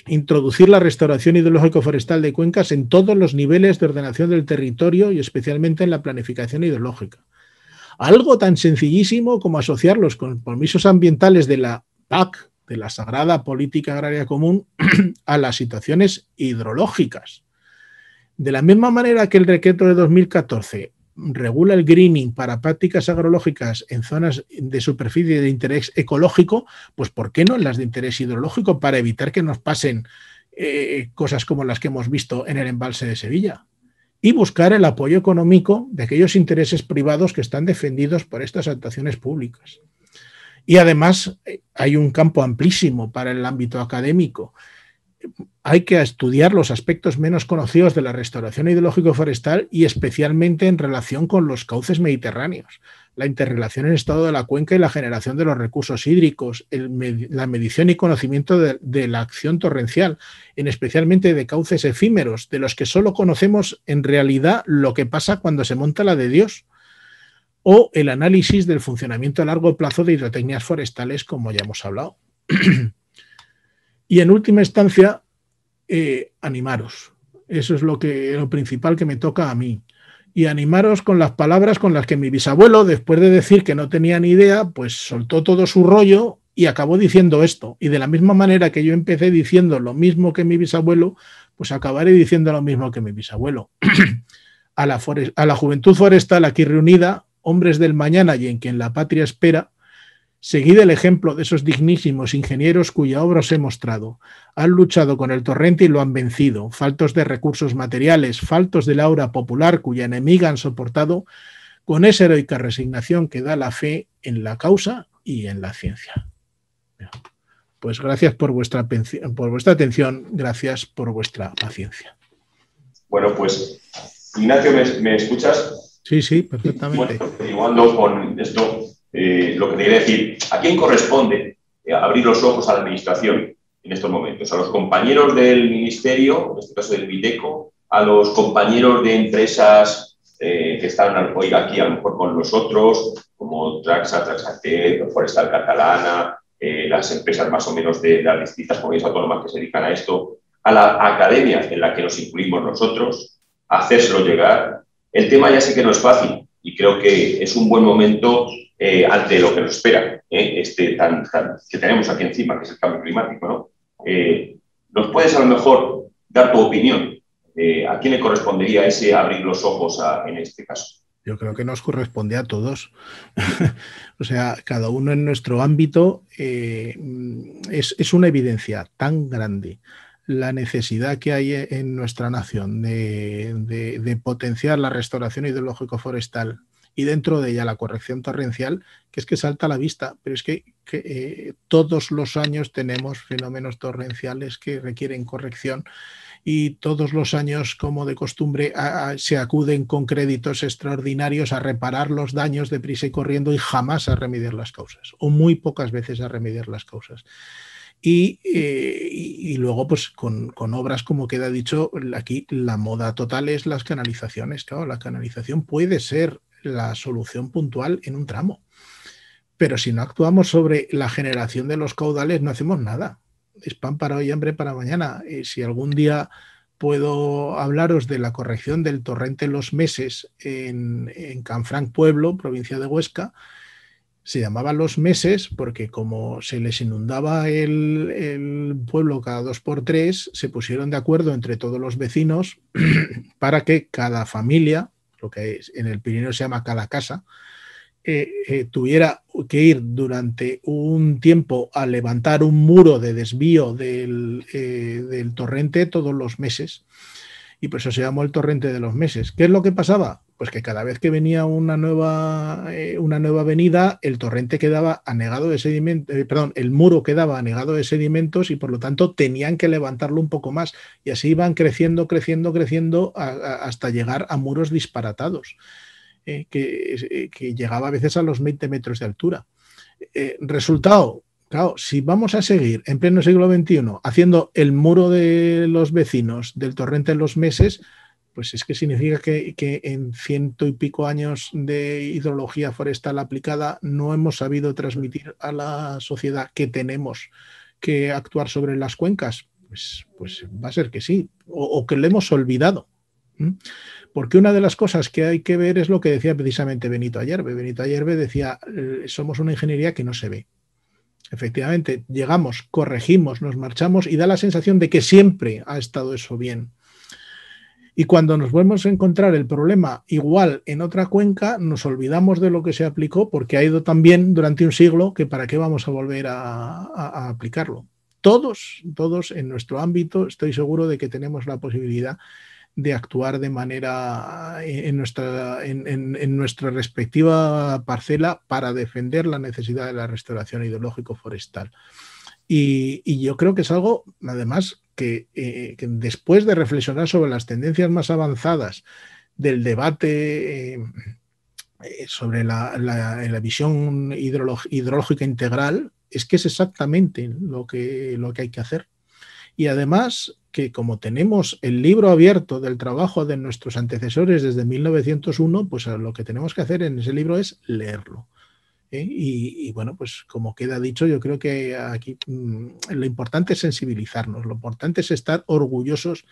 Introducir la restauración ideológico-forestal de cuencas en todos los niveles de ordenación del territorio y especialmente en la planificación ideológica algo tan sencillísimo como asociar los compromisos ambientales de la PAC, de la Sagrada Política Agraria Común, a las situaciones hidrológicas. De la misma manera que el decreto de 2014 regula el greening para prácticas agrológicas en zonas de superficie de interés ecológico, pues ¿por qué no en las de interés hidrológico para evitar que nos pasen eh, cosas como las que hemos visto en el embalse de Sevilla? y buscar el apoyo económico de aquellos intereses privados que están defendidos por estas actuaciones públicas. Y además eh, hay un campo amplísimo para el ámbito académico hay que estudiar los aspectos menos conocidos de la restauración ideológico forestal y especialmente en relación con los cauces mediterráneos, la interrelación en estado de la cuenca y la generación de los recursos hídricos, la medición y conocimiento de, la acción torrencial, en especialmente de cauces efímeros, de los que solo conocemos en realidad lo que pasa cuando se monta la de Dios, o el análisis del funcionamiento a largo plazo de hidrotecnias forestales, como ya hemos hablado. Y en última instancia, eh, animaros. Eso es lo, que, lo principal que me toca a mí. Y animaros con las palabras con las que mi bisabuelo, después de decir que no tenía ni idea, pues soltó todo su rollo y acabó diciendo esto. Y de la misma manera que yo empecé diciendo lo mismo que mi bisabuelo, pues acabaré diciendo lo mismo que mi bisabuelo. a, la a la juventud forestal aquí reunida, hombres del mañana y en quien la patria espera, Seguid el ejemplo de esos dignísimos ingenieros cuya obra os he mostrado. Han luchado con el torrente y lo han vencido, faltos de recursos materiales, faltos de la aura popular cuya enemiga han soportado, con esa heroica resignación que da la fe en la causa y en la ciencia. Pues gracias por vuestra, por vuestra atención, gracias por vuestra paciencia. Bueno, pues Ignacio, ¿me, escuchas? Sí, sí, perfectamente. Igual continuando con esto eh, lo que te quería decir, ¿a quién corresponde eh, abrir los ojos a la Administración en estos momentos? A los compañeros del Ministerio, en este caso del Viteco, a los compañeros de empresas eh, que están hoy aquí a lo mejor con nosotros, como Traxa, Traxatec, Forestal Catalana, las empresas más o menos de, de las distintas comunidades autónomas que se dedican a esto, a la academia en la que nos incluimos nosotros, hacérselo llegar. El tema ya sé que no es fácil y creo que es un buen momento eh, ante lo que nos espera, eh, este tan, que tenemos aquí encima, que es el cambio climático. ¿no? Eh, ¿Nos puedes a lo mejor dar tu opinión? ¿A quién le correspondería ese abrir los ojos en este caso? Yo creo que nos corresponde a todos. o sea, cada uno en nuestro ámbito es, una evidencia tan grande la necesidad que hay en nuestra nación de, de, potenciar la restauración hidrológico-forestal y dentro de ella la corrección torrencial, que es que salta a la vista, pero es que, eh, todos los años tenemos fenómenos torrenciales que requieren corrección y todos los años, como de costumbre, se acuden con créditos extraordinarios a reparar los daños deprisa y corriendo y jamás a remediar las causas, o muy pocas veces a remediar las causas. Eh, y, luego, pues con, con, obras, como queda dicho, aquí la moda total es las canalizaciones. Claro, la canalización puede ser la solución puntual en un tramo. Pero si no actuamos sobre la generación de los caudales, no hacemos nada. Es pan para hoy, hambre para mañana. si algún día puedo hablaros de la corrección del torrente Los Meses en, en Canfranc Pueblo, provincia de Huesca, se llamaba Los Meses porque como se les inundaba el, el, pueblo cada dos por tres, se pusieron de acuerdo entre todos los vecinos para que cada familia lo que en el Pirineo se llama cada Casa, eh, eh, tuviera que ir durante un tiempo a levantar un muro de desvío del eh, torrente todos los meses, y por pues eso se llamó el torrente de los meses. ¿Qué es lo que pasaba? Pues que cada vez que venía una nueva, eh, una nueva avenida, el torrente quedaba anegado de sedimentos, eh, perdón, el muro quedaba anegado de sedimentos y por lo tanto tenían que levantarlo un poco más. Y así iban creciendo, creciendo, creciendo hasta llegar a muros disparatados, eh, que, que, llegaba a veces a los 20 metros de altura. resultado, Claro, si vamos a seguir en pleno siglo XXI haciendo el muro de los vecinos del torrente en los meses, pues es que significa que, en ciento y pico años de hidrología forestal aplicada no hemos sabido transmitir a la sociedad que tenemos que actuar sobre las cuencas. Pues, pues va a ser que sí, o, o que lo hemos olvidado. Porque una de las cosas que hay que ver es lo que decía precisamente Benito Ayerbe. Benito Ayerbe decía, eh, somos una ingeniería que no se ve efectivamente, llegamos, corregimos, nos marchamos y da la sensación de que siempre ha estado eso bien. Y cuando nos volvemos a encontrar el problema igual en otra cuenca, nos olvidamos de lo que se aplicó porque ha ido tan bien durante un siglo que para qué vamos a volver a, a aplicarlo. Todos, todos en nuestro ámbito, estoy seguro de que tenemos la posibilidad de actuar de manera eh, en nuestra, en, nuestra respectiva parcela para defender la necesidad de la restauración hidrológico forestal Y, yo creo que es algo, además, eh, que, después de reflexionar sobre las tendencias más avanzadas del debate eh, sobre la, la, visión hidrológica integral, es que es exactamente lo que, lo que hay que hacer. Y además, que como tenemos el libro abierto del trabajo de nuestros antecesores desde 1901, pues lo que tenemos que hacer en ese libro es leerlo. ¿eh? Y, bueno, pues como queda dicho, yo creo que aquí mm, lo importante es sensibilizarnos, lo importante es estar orgullosos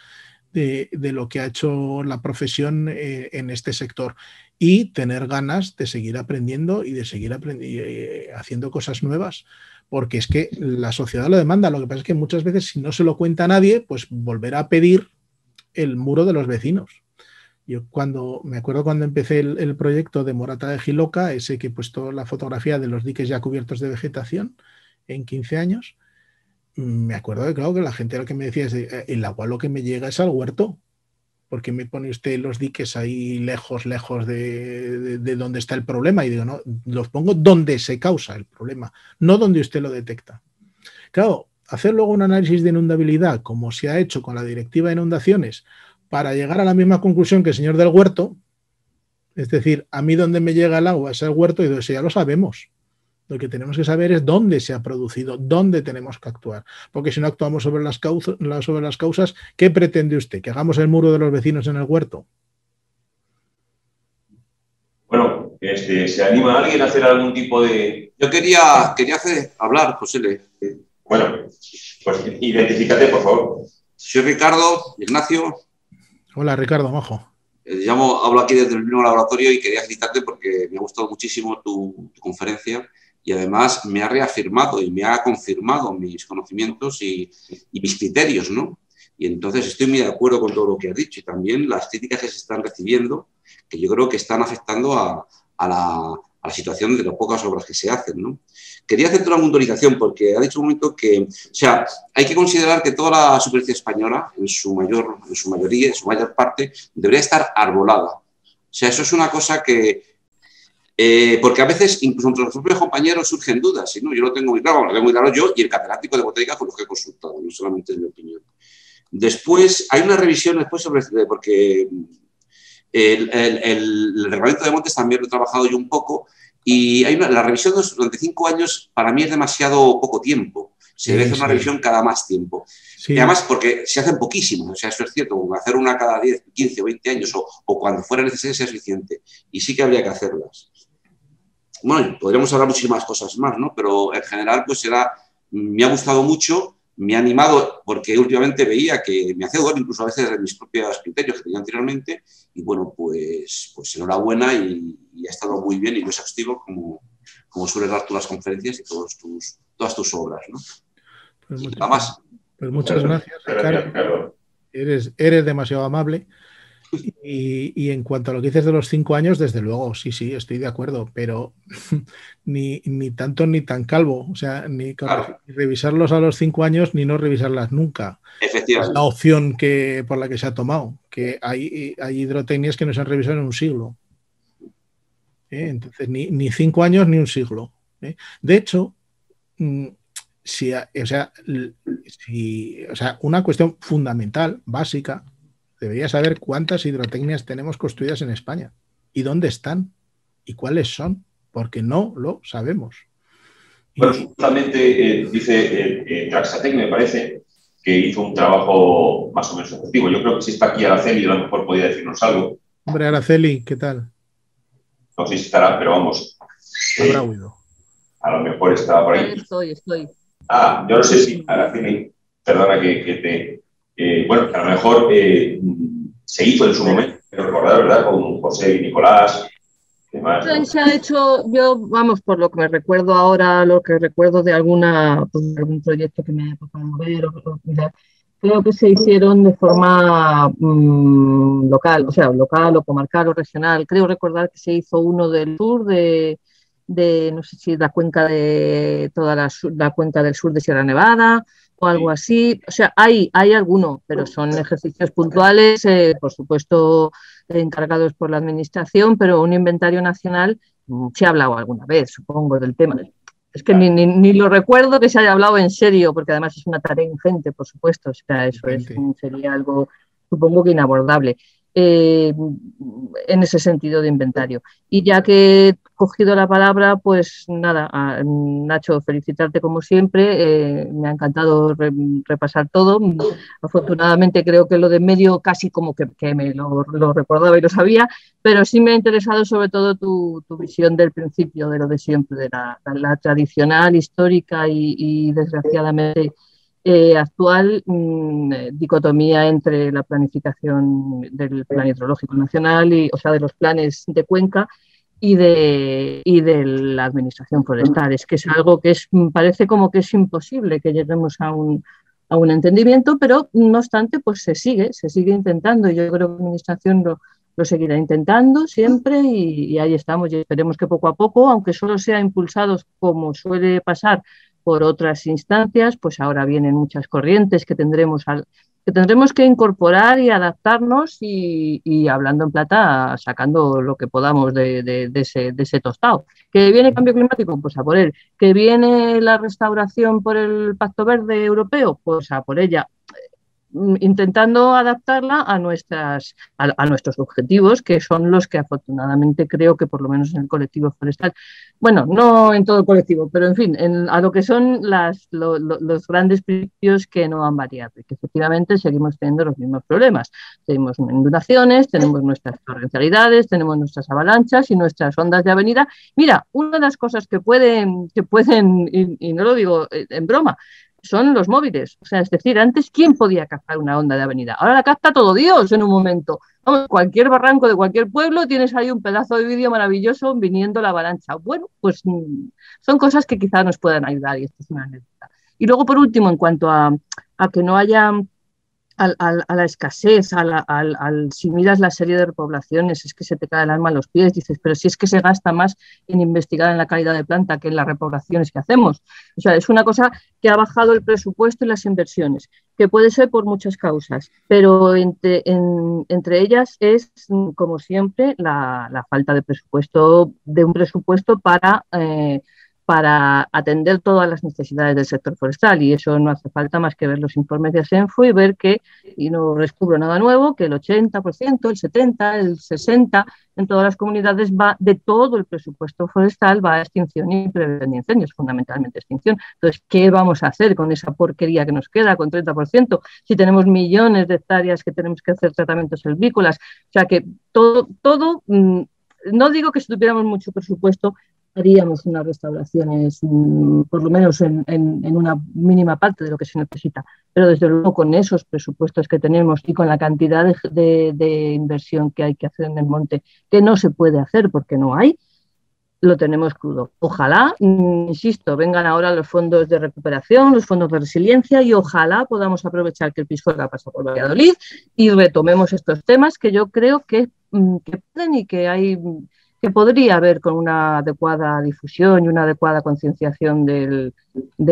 de, de lo que ha hecho la profesión eh, en este sector y tener ganas de seguir aprendiendo y de seguir eh, haciendo cosas nuevas porque es que la sociedad lo demanda. Lo que pasa es que muchas veces si no se lo cuenta nadie, pues volverá a pedir el muro de los vecinos. Yo cuando me acuerdo cuando empecé el, proyecto de Morata de Giloca, ese que he puesto la fotografía de los diques ya cubiertos de vegetación en 15 años, mm, me acuerdo que claro que la gente lo que me decía es eh, eh, el agua lo que me llega es al huerto porque me pone usted los diques ahí lejos, lejos de, de, donde está el problema. Y digo, no, los pongo donde se causa el problema, no donde usted lo detecta. Claro, hacer luego un análisis de inundabilidad, como se ha hecho con la directiva de inundaciones, para llegar a la misma conclusión que el señor del huerto, es decir, a mí donde me llega el agua es el huerto, y eso ya lo sabemos. Lo que tenemos que saber es dónde se ha producido, dónde tenemos que actuar. Porque si no actuamos sobre las, causas, sobre las causas, ¿qué pretende usted? ¿Que hagamos el muro de los vecinos en el huerto? Bueno, este, ¿se anima alguien a hacer algún tipo de...? Yo quería, quería hacer, hablar, José Bueno, pues identifícate, por favor. Soy Ricardo, Ignacio. Hola, Ricardo, majo. Eh, llamo, hablo aquí desde el mismo laboratorio y quería felicitarte porque me ha gustado muchísimo tu conferencia y además me ha reafirmado y me ha confirmado mis conocimientos y, mis criterios, ¿no? Y entonces estoy muy de acuerdo con todo lo que ha dicho y también las críticas que se están recibiendo, que yo creo que están afectando a, la, situación de las pocas obras que se hacen. ¿no? Quería hacer una puntualización porque ha dicho un momento que, o sea, hay que considerar que toda la superficie española, en su, mayor, en su mayoría, en su mayor parte, debería estar arbolada. O sea, eso es una cosa que, eh, porque a veces, incluso entre los propios compañeros, surgen dudas. y ¿no? Yo lo tengo muy claro, lo tengo muy claro yo y el catedrático de botánica con los que he consultado, no solamente es mi opinión. Después, hay una revisión después sobre, eh, porque el, reglamento de montes también lo he trabajado yo un poco y hay la revisión durante cinco años para mí es demasiado poco tiempo. Se debe hacer una revisión cada más tiempo. Y además porque se hacen poquísimas, o sea, eso es cierto, hacer una cada 10, 15 o 20 años o, o cuando fuera necesario sea suficiente. Y sí que habría que hacerlas bueno, podríamos hablar muchísimas cosas más, ¿no? Pero en general, pues era, me ha gustado mucho, me ha animado, porque últimamente veía que me hacía dolor incluso a veces de mis propios criterios que tenía anteriormente, y bueno, pues, pues enhorabuena y, y ha estado muy bien y muy exhaustivo, como, suele dar tú las conferencias y todos tus, todas tus obras, ¿no? Pues Nada más. Pues muchas gracias, Ricardo. eres demasiado amable. Pues y, en cuanto a lo que dices de los cinco años, desde luego, sí, sí, estoy de acuerdo, pero ni, tanto ni tan calvo. O sea, ni revisarlos a los cinco años ni no revisarlas nunca. Efectivamente. la opción que, por la que se ha tomado, que hay, hay hidrotecnias que no se han revisado en un siglo. ¿Eh? Entonces, ni, ni, cinco años ni un siglo. ¿eh? De hecho, mm, o sea, una cuestión fundamental, básica, debería saber cuántas hidrotecnias tenemos construidas en España y dónde están y cuáles son, porque no lo sabemos. Bueno, justamente eh, dice Traxatec, eh, eh, me parece, que hizo un trabajo más o menos efectivo. Yo creo que si está aquí Araceli, a lo mejor podría decirnos algo. Hombre, Araceli, ¿qué tal? No sé si estará, pero vamos. A lo mejor estaba por ahí. Ah, yo no sé si, Araceli, perdona que te eh, bueno, a lo mejor eh, se hizo en su momento, pero recordar, ¿verdad? Con José y Nicolás. Se ha hecho, yo, vamos, por lo que me recuerdo ahora, lo que recuerdo de alguna, pues, algún proyecto que me haya tocado ver o, creo que se hicieron de forma mm, local, o sea, local o comarcal o regional. Creo recordar que se hizo uno del sur de, de no sé si la cuenca de toda la, la cuenca del sur de Sierra Nevada, o algo así. O sea, hay, hay alguno, pero mm. son ejercicios puntuales, eh, por supuesto, encargados por la Administración, pero un inventario nacional mm, se ha hablado alguna vez, supongo, del tema. Es que ni, ni, lo recuerdo que se haya hablado en serio, porque además es una tarea ingente, por supuesto. O sea, eso es, sería algo, supongo que inabordable. Eh, en ese sentido de inventario. Y ya que cogido la palabra, pues nada, Nacho, felicitarte como siempre. Eh, me ha encantado repasar todo. Afortunadamente creo que lo de medio casi como que, me lo, recordaba y lo sabía, pero sí me ha interesado sobre todo tu, visión del principio, de lo de siempre, de la, tradicional, histórica y, desgraciadamente... Eh, actual mm, eh, dicotomía entre la planificación del plan hidrológico nacional y, o sea, de los planes de cuenca y de, de la administración forestal. Es que es algo que mm, parece como que es imposible que lleguemos a un, entendimiento, pero mm, no obstante, pues se sigue, se sigue intentando. Yo creo que la administración lo, seguirá intentando siempre y, ahí estamos y esperemos que poco a poco, aunque solo sea impulsados como suele pasar por otras instancias, pues ahora vienen muchas corrientes que tendremos al, que tendremos que incorporar y adaptarnos y, hablando en plata, sacando lo que podamos de, ese, de, ese, tostado. ¿Que viene el cambio climático? Pues a por él. ¿Que viene la restauración por el Pacto Verde Europeo? Pues a por ella. Mm, intentando adaptarla a, nuestras, a, nuestros objetivos, que son los que afortunadamente creo que por lo menos en el colectivo forestal, bueno, no en todo el colectivo, pero en fin, a lo que son las, los grandes principios que no han variado y que efectivamente seguimos teniendo los mismos problemas. Tenemos inundaciones, tenemos nuestras torrencialidades, tenemos nuestras avalanchas y nuestras ondas de avenida. Mira, una de las cosas que pueden, que pueden y no lo digo eh, en broma, son los móviles. O sea, es decir, antes, ¿quién podía captar una onda de avenida? Ahora la capta todo Dios en un momento. Vamos, cualquier barranco de cualquier pueblo tienes ahí un pedazo de vídeo maravilloso viniendo la avalancha. Bueno, pues mm, son cosas que quizás nos puedan ayudar y esto es una anécdota. Y luego, por último, en cuanto a que no haya a la escasez, al, si miras la serie de repoblaciones, es que se te cae el alma a los pies, dices, pero si es que se gasta más en investigar en la calidad de planta que en las repoblaciones que hacemos. O sea, es una cosa que ha bajado el presupuesto y las inversiones, que puede ser por muchas causas, pero entre, entre ellas es, como siempre, la, falta de presupuesto, de un presupuesto para... Eh, para atender todas las necesidades del sector forestal y eso no hace falta más que ver los informes de CENFO y ver que, y no descubro nada nuevo, que el 80%, el 70%, el 60% en todas las comunidades va de todo el presupuesto forestal va a extinción y prevención de incendios, fundamentalmente extinción. Entonces, ¿qué vamos a hacer con esa porquería que nos queda con 30%? Si tenemos millones de hectáreas que tenemos que hacer tratamientos herbícolas, o sea que todo, todo mm, no digo que si tuviéramos mucho presupuesto haríamos unas restauraciones, por lo menos en, una mínima parte de lo que se necesita. Pero desde luego con esos presupuestos que tenemos y con la cantidad de, inversión que hay que hacer en el monte, que no se puede hacer porque no hay, lo tenemos crudo. Ojalá, insisto, vengan ahora los fondos de recuperación, los fondos de resiliencia y ojalá podamos aprovechar que el ha pasa por Valladolid y retomemos estos temas que yo creo que mm, pueden y que hay que podría haber con una adecuada difusión y una adecuada concienciación de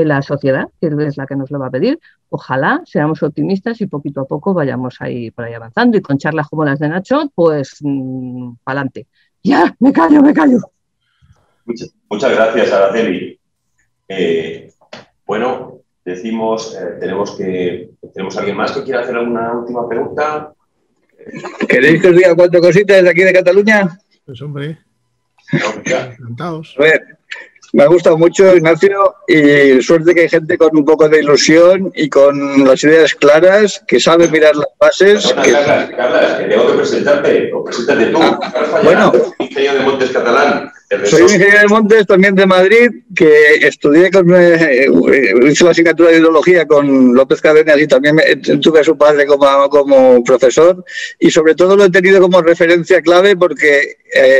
la sociedad, que es la que nos lo va a pedir. Ojalá seamos optimistas y poquito a poco vayamos ahí por ahí avanzando y con charlas como las de Nacho, pues mm, para adelante. Ya, me callo, me callo. Muchas, gracias, Araceli. Eh, bueno, decimos, eh, tenemos que tenemos alguien más que quiera hacer alguna última pregunta. ¿Queréis que os diga cuatro cositas de aquí de Cataluña? Pues hombre, encantados. A ver, me ha gustado mucho, Ignacio, y suerte que hay gente con un poco de ilusión y con las ideas claras, que sabe mirar las bases. que... Carlas, que tengo que presentarte, o preséntate tú. Ah, Carlos de Montes Catalán. Soy un ingeniero de Montes, también de Madrid, que estudié, con, eh, eh, hice la asignatura de ideología con López Cadena y también eh, tuve a su padre como, como, profesor. Y sobre todo lo he tenido como referencia clave porque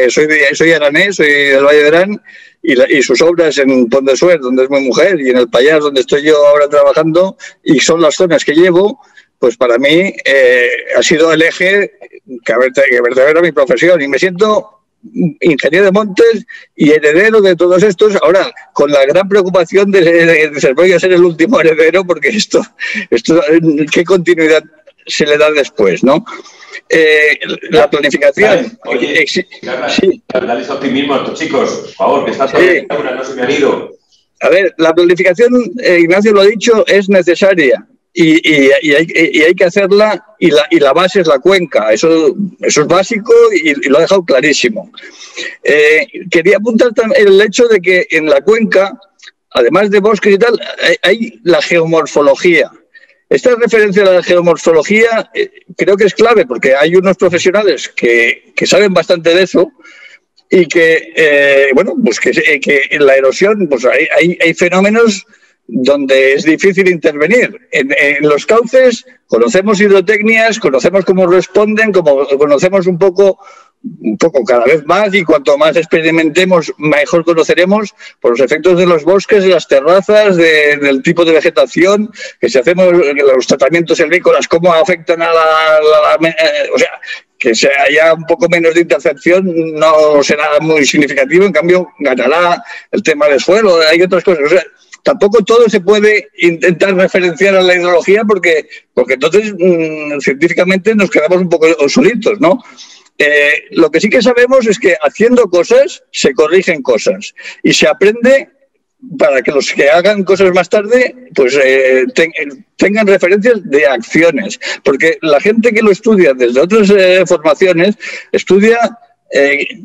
soy, soy aranés, soy del Valle de Arán, y, sus obras en Pont de donde es mi mujer, y en el Payas, donde estoy yo ahora trabajando, y son las zonas que llevo, pues para mí ha sido el eje que verdadera mi profesión. Y me siento ingeniero de montes y heredero de todos estos, ahora con la gran preocupación de, que se ser, voy a ser el último heredero porque esto, esto qué continuidad se le da después, ¿no? Eh, la planificación. Eh, sí. a chicos, por favor, que estás A ver, la planificación, eh, Ignacio lo ha dicho, es necesaria y, hay, que hacerla y la, base es la cuenca, eso, eso es básico y, lo ha dejado clarísimo. Eh, quería apuntar también el hecho de que en la cuenca, además de bosques y tal, hay, la geomorfología. Esta referencia a la geomorfología eh, creo que es clave porque hay unos profesionales que, saben bastante de eso y que, eh, bueno, pues que, en la erosión pues hay, hay fenómenos donde es difícil intervenir. En, los cauces conocemos hidrotecnias, conocemos cómo responden, como conocemos un poco, un poco cada vez más y cuanto más experimentemos, mejor conoceremos por los efectos de los bosques, de las terrazas, del tipo de vegetación, que si hacemos los tratamientos agrícolas, cómo afectan a la, eh, o sea, que haya un poco menos de intercepción no será muy significativo, en cambio ganará el tema del suelo, hay otras cosas tampoco todo se puede intentar referenciar a la ideología porque, porque entonces mm, científicamente nos quedamos un poco solitos, ¿no? Eh, lo que sí que sabemos es que haciendo cosas se corrigen cosas y se aprende para que los que hagan cosas más tarde pues eh, eh, tengan referencias de acciones porque la gente que lo estudia desde otras formaciones estudia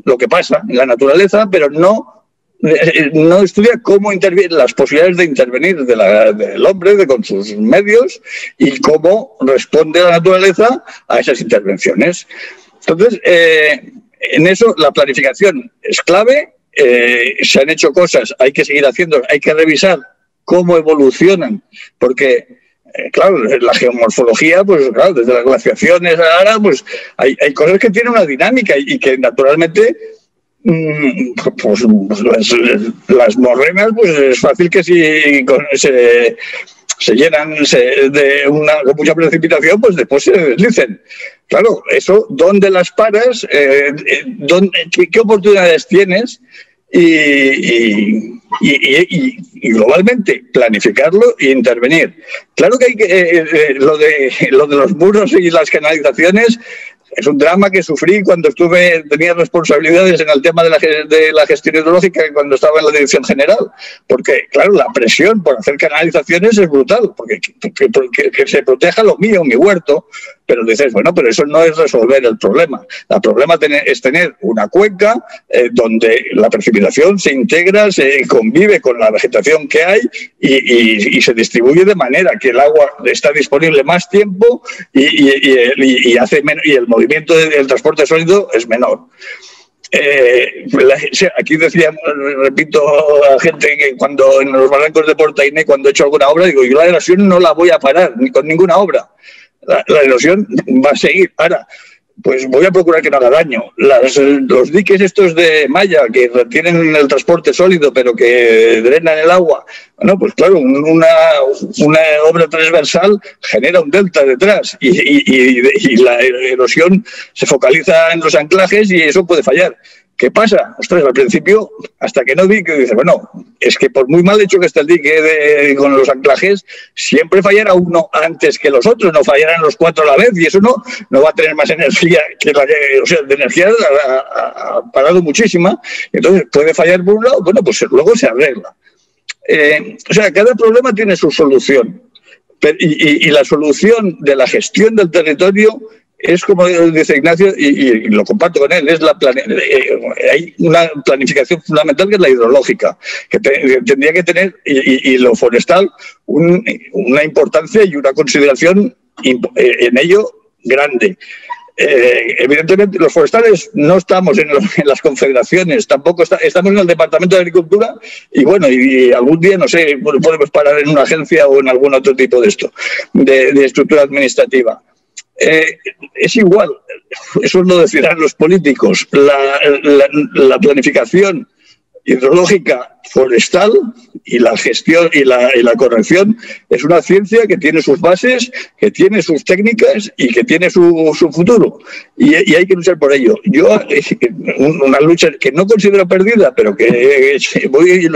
lo que pasa en la naturaleza pero no eh, eh, no estudia cómo intervienen, las posibilidades de intervenir de del hombre de, con sus medios y cómo responde la naturaleza a esas intervenciones. Entonces, eh, en eso la planificación es clave, se han hecho cosas, hay que seguir haciendo, hay que revisar cómo evolucionan, porque claro, la geomorfología, pues claro, desde las glaciaciones ahora, pues hay, cosas que tienen una dinámica y que naturalmente Mm, pues las, pues, las morrenas, pues es fácil que si se, llenan de, una, mucha precipitación, pues después se deslicen. Claro, eso, ¿dónde las paras? Eh, eh, qué, oportunidades tienes? Y, y, globalmente planificarlo e intervenir. Claro que hay eh, lo, de, lo de los muros y las canalizaciones es un drama que sufrí cuando estuve, tenía responsabilidades en el tema de la, gestión hidrológica cuando estaba en la dirección general. Porque, claro, la presión por hacer canalizaciones es brutal, porque que, se proteja lo mío, mi huerto. Pero dices, bueno, pero eso no es resolver el problema. El problema es tener una cuenca eh, donde la precipitación se integra, se convive con la vegetación que hay y, se distribuye de manera que el agua está disponible más tiempo y, el, hace y movimiento del transporte sólido es menor. Eh, aquí decía, repito a gente que cuando en los barrancos de Portaine, cuando he hecho alguna obra, digo, yo la erosión no la voy a parar, ni con ninguna obra. La, la erosión va a seguir. Ahora, pues voy a procurar que no haga daño. los diques estos de malla que tienen el transporte sólido pero que drenan el agua, bueno, pues claro, una, una obra transversal genera un delta detrás y, la erosión se focaliza en los anclajes y eso puede fallar. ¿Qué pasa? Ostras, al principio, hasta que no vi que dice, bueno, es que por muy mal hecho que esté el dique eh, con los anclajes, siempre fallará uno antes que los otros, no fallarán los cuatro a la vez, y eso no, no va a tener más energía que eh, o sea, de energía ha, parado muchísima, entonces puede fallar por un lado, bueno, pues luego se arregla. Eh, o sea, cada problema tiene su solución. y la solución de la gestión del territorio es como dice Ignacio, y, lo comparto con él, es la eh, hay una planificación fundamental que es la hidrológica, que, tendría que tener, y, lo forestal, una importancia y una consideración eh, en ello grande. Eh, evidentemente, los forestales no estamos en, las confederaciones, tampoco estamos en el Departamento de Agricultura y bueno, y, algún día, no sé, podemos parar en una agencia o en algún otro tipo de esto, de estructura administrativa. Eh, es igual, eso no decirán los políticos. La, planificación hidrológica forestal y la gestión y la, corrección es una ciencia que tiene sus bases, que tiene sus técnicas y que tiene su, futuro. Y, hay que luchar por ello. Yo, eh, una lucha que no considero perdida, pero que eh, voy,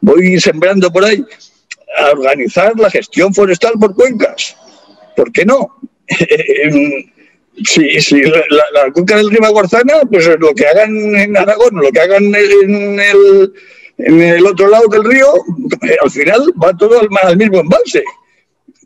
voy sembrando por ahí, a organizar la gestión forestal por cuencas. ¿Por qué no? Si la, la, del río Guarzana, pues lo que hagan en Aragón, lo que hagan en el, en el otro lado del río, eh, al final va todo al, al mismo embalse.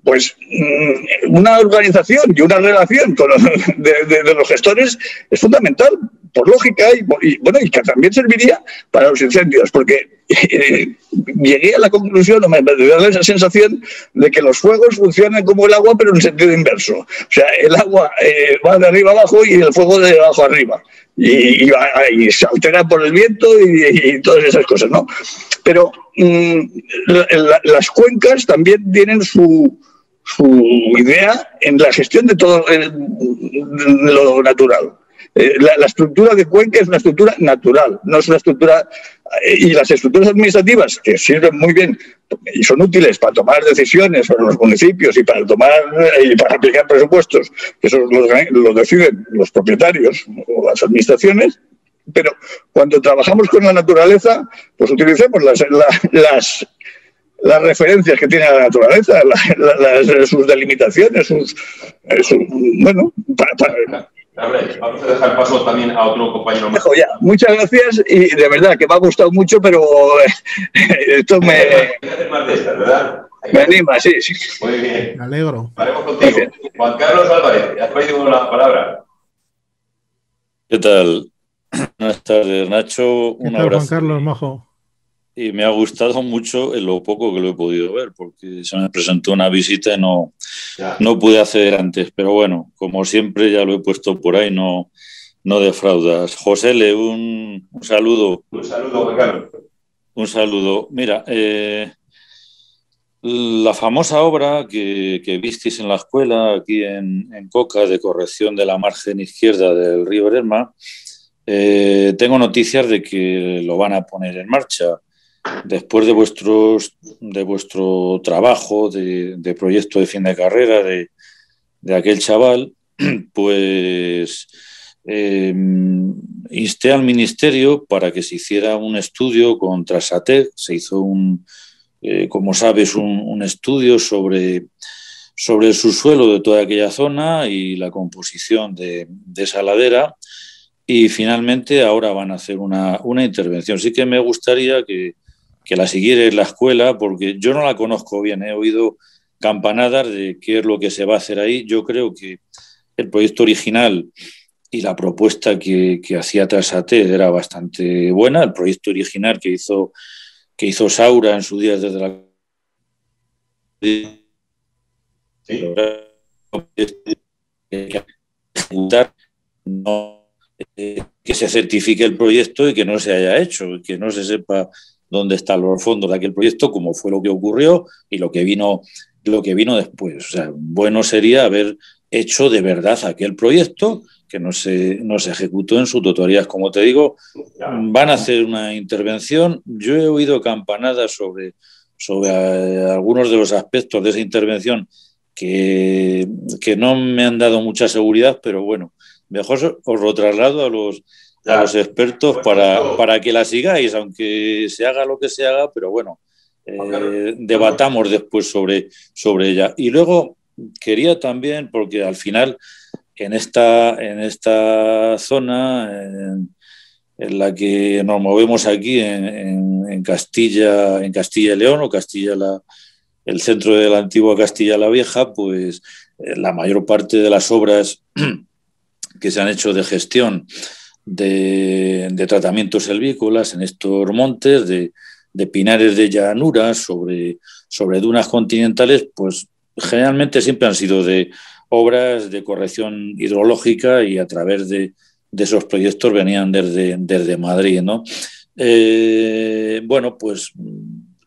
Pues mm, una organización y una relación con de los gestores es fundamental por lógica, y, bueno, que también serviría para los incendios, porque eh, llegué a la conclusión, o me, me esa sensación de que los fuegos funcionan como el agua, pero en sentido inverso. O sea, el agua eh, va de arriba abajo y el fuego de abajo arriba. Y, se altera por el viento y, todas esas cosas, ¿no? Pero mm, las cuencas también tienen su, idea en la gestión de todo lo natural. Eh, la, estructura de Cuenca es una estructura natural, no es una estructura... Eh, y las estructuras administrativas, que sirven muy bien y son útiles para tomar decisiones sobre los municipios y para tomar eh, y para aplicar presupuestos, eso lo deciden los propietarios o las administraciones, pero cuando trabajamos con la naturaleza, pues utilicemos las, las, las referencias que tiene la naturaleza, las sus delimitaciones, sus, bueno, para, para, vamos a dejar paso también a otro compañero muchas gracias y de verdad que me ha gustado mucho, pero eh, esto me. Me anima, sí, sí. Muy bien. Me alegro. Haremos contigo. Juan Carlos Álvarez, has pedido la palabra. ¿Qué tal? Buenas tardes, Nacho. Un ¿Qué Juan Carlos, majo y me ha gustado mucho en lo poco que lo he podido ver, porque se me presentó una visita y no, no pude acceder antes. Pero bueno, como siempre, ya lo he puesto por ahí, no, no defraudas. José, Le, un, saludo. Un saludo, Un saludo. Mira, eh, la famosa obra que, que, visteis en la escuela aquí en, Coca de corrección de la margen izquierda del río Erma, eh, tengo noticias de que lo van a poner en marcha después de, vuestros, de vuestro trabajo, de, proyecto de fin de carrera, de, aquel chaval, pues em, insté al ministerio para que se hiciera un estudio con Trasatec. Se hizo un, eh, como sabes, un, estudio sobre, sobre el subsuelo de toda aquella zona y la composición de, de esa ladera. Y finalmente ahora van a hacer una, una intervención. Sí que me gustaría que, que la siguiera en la escuela, porque yo no la conozco bien, he oído campanadas de qué es lo que se va a hacer ahí. Yo creo que el proyecto original y la propuesta que, hacía Trasate era bastante buena. El proyecto original que hizo, que hizo Saura en su día desde la... Eh, que se certifique el proyecto y que no se haya hecho, que no se sepa dónde están los fondos de aquel proyecto, cómo fue lo que ocurrió y lo que vino, lo que vino después. bueno sería haber hecho de verdad aquel proyecto que no se, ejecutó en su tutorías, Como te digo, van a hacer una intervención. Yo he oído campanadas sobre, sobre eh, algunos de los aspectos de esa intervención que, que no me han dado mucha seguridad, pero bueno, mejor os lo traslado a los a los expertos pues para, que la sigáis, aunque se haga lo que se haga, pero bueno, eh, ah, debatamos después sobre, sobre ella. Y luego quería también, porque al final en esta, en esta zona en, la que nos movemos aquí, en, Castilla, en Castilla y León o Castilla la, el centro de la antigua Castilla la Vieja, pues eh, la mayor parte de las obras que se han hecho de gestión de, tratamientos selvícolas en estos montes, de, pinares de llanuras sobre, dunas continentales, pues generalmente siempre han sido de obras de corrección hidrológica y a través de, esos proyectos venían desde, Madrid. Eh, bueno, pues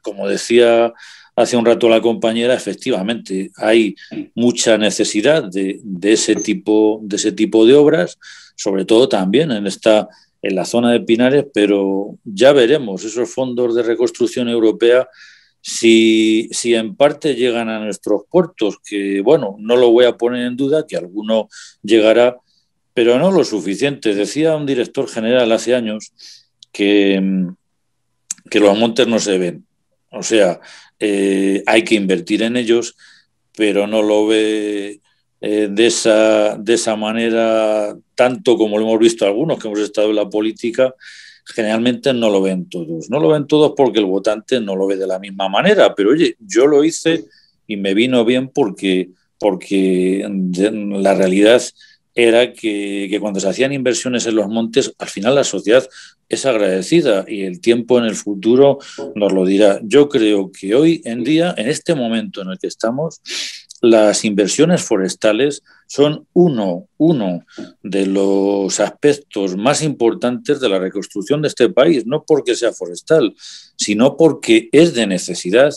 como decía hace un rato la compañera, efectivamente hay mucha necesidad de, ese, tipo, de ese tipo de obras sobre todo también en esta en la zona de Pinares, pero ya veremos esos fondos de reconstrucción europea si, en parte llegan a nuestros puertos, que bueno, no lo voy a poner en duda, que alguno llegará, pero no lo suficiente. Decía un director general hace años que, que los montes no se ven. O sea, eh, hay que invertir en ellos, pero no lo ve eh, de, esa, de esa manera, tanto como lo hemos visto algunos que hemos estado en la política, generalmente no lo ven todos. No lo ven todos porque el votante no lo ve de la misma manera, pero oye, yo lo hice y me vino bien porque, porque la realidad era que, que, cuando se hacían inversiones en los montes, al final la sociedad es agradecida y el tiempo en el futuro nos lo dirá. Yo creo que hoy en día, en este momento en el que estamos, las inversiones forestales son uno, uno de los aspectos más importantes de la reconstrucción de este país, no porque sea forestal, sino porque es de necesidad,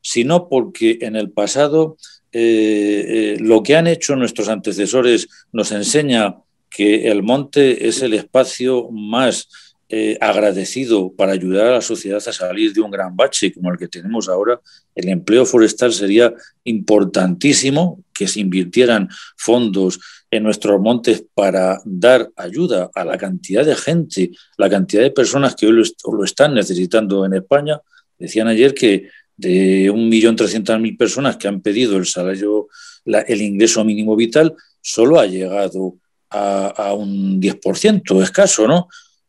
sino porque en el pasado eh, eh, lo que han hecho nuestros antecesores nos enseña que el monte es el espacio más eh, agradecido para ayudar a la sociedad a salir de un gran bache como el que tenemos ahora, el empleo forestal sería importantísimo que se invirtieran fondos en nuestros montes para dar ayuda a la cantidad de gente, la cantidad de personas que hoy lo, están necesitando en España. Decían ayer que de 1.300.000 personas que han pedido el salario, el ingreso mínimo vital, solo ha llegado a, a un 10% escaso, ¿no?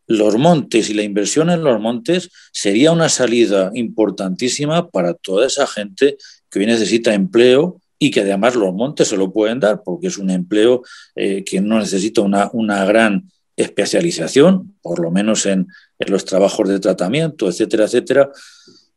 los montes y la inversión en los montes sería una salida importantísima para toda esa gente que hoy necesita empleo y que además los montes se lo pueden dar porque es un empleo eh, que no necesita una, gran especialización, por lo menos en, los trabajos de tratamiento, etcétera, etcétera.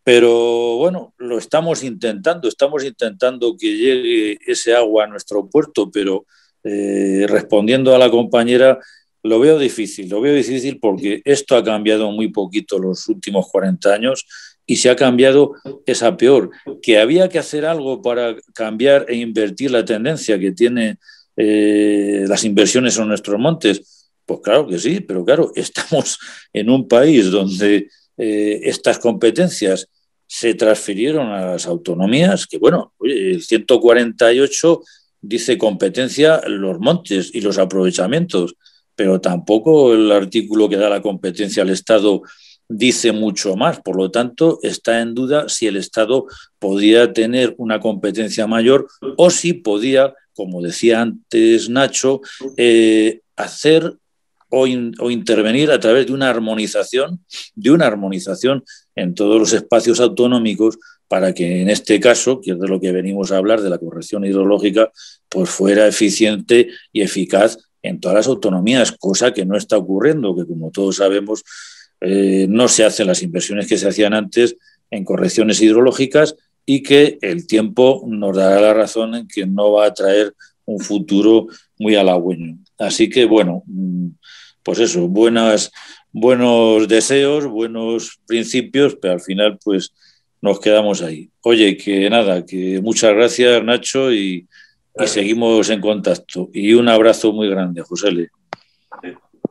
Pero bueno, lo estamos intentando, estamos intentando que llegue ese agua a nuestro puerto, pero eh, respondiendo a la compañera, lo veo difícil, lo veo difícil porque esto ha cambiado muy poquito los últimos 40 años y se ha cambiado esa peor, que había que hacer algo para cambiar e invertir la tendencia que tiene eh, las inversiones en nuestros montes. Pues claro que sí, pero claro, estamos en un país donde eh, estas competencias se transfirieron a las autonomías, que bueno, el 148 dice competencia los montes y los aprovechamientos pero tampoco el artículo que da la competencia al Estado dice mucho más. Por lo tanto, está en duda si el Estado podía tener una competencia mayor o si podía, como decía antes Nacho, eh, hacer o, intervenir a través de una armonización, de una armonización en todos los espacios autonómicos para que en este caso, que es de lo que venimos a hablar, de la corrección hidrológica, pues fuera eficiente y eficaz en todas las autonomías, cosa que no está ocurriendo, que como todos sabemos, eh, no se hacen las inversiones que se hacían antes en correcciones hidrológicas y que el tiempo nos dará la razón en que no va a traer un futuro muy halagüeño. Así que, bueno, mm, pues eso, buenos deseos, buenos principios, pero al final, pues nos quedamos ahí. Oye, que nada, que muchas gracias, Nacho, y, y seguimos en contacto. Y un abrazo muy grande, José Le.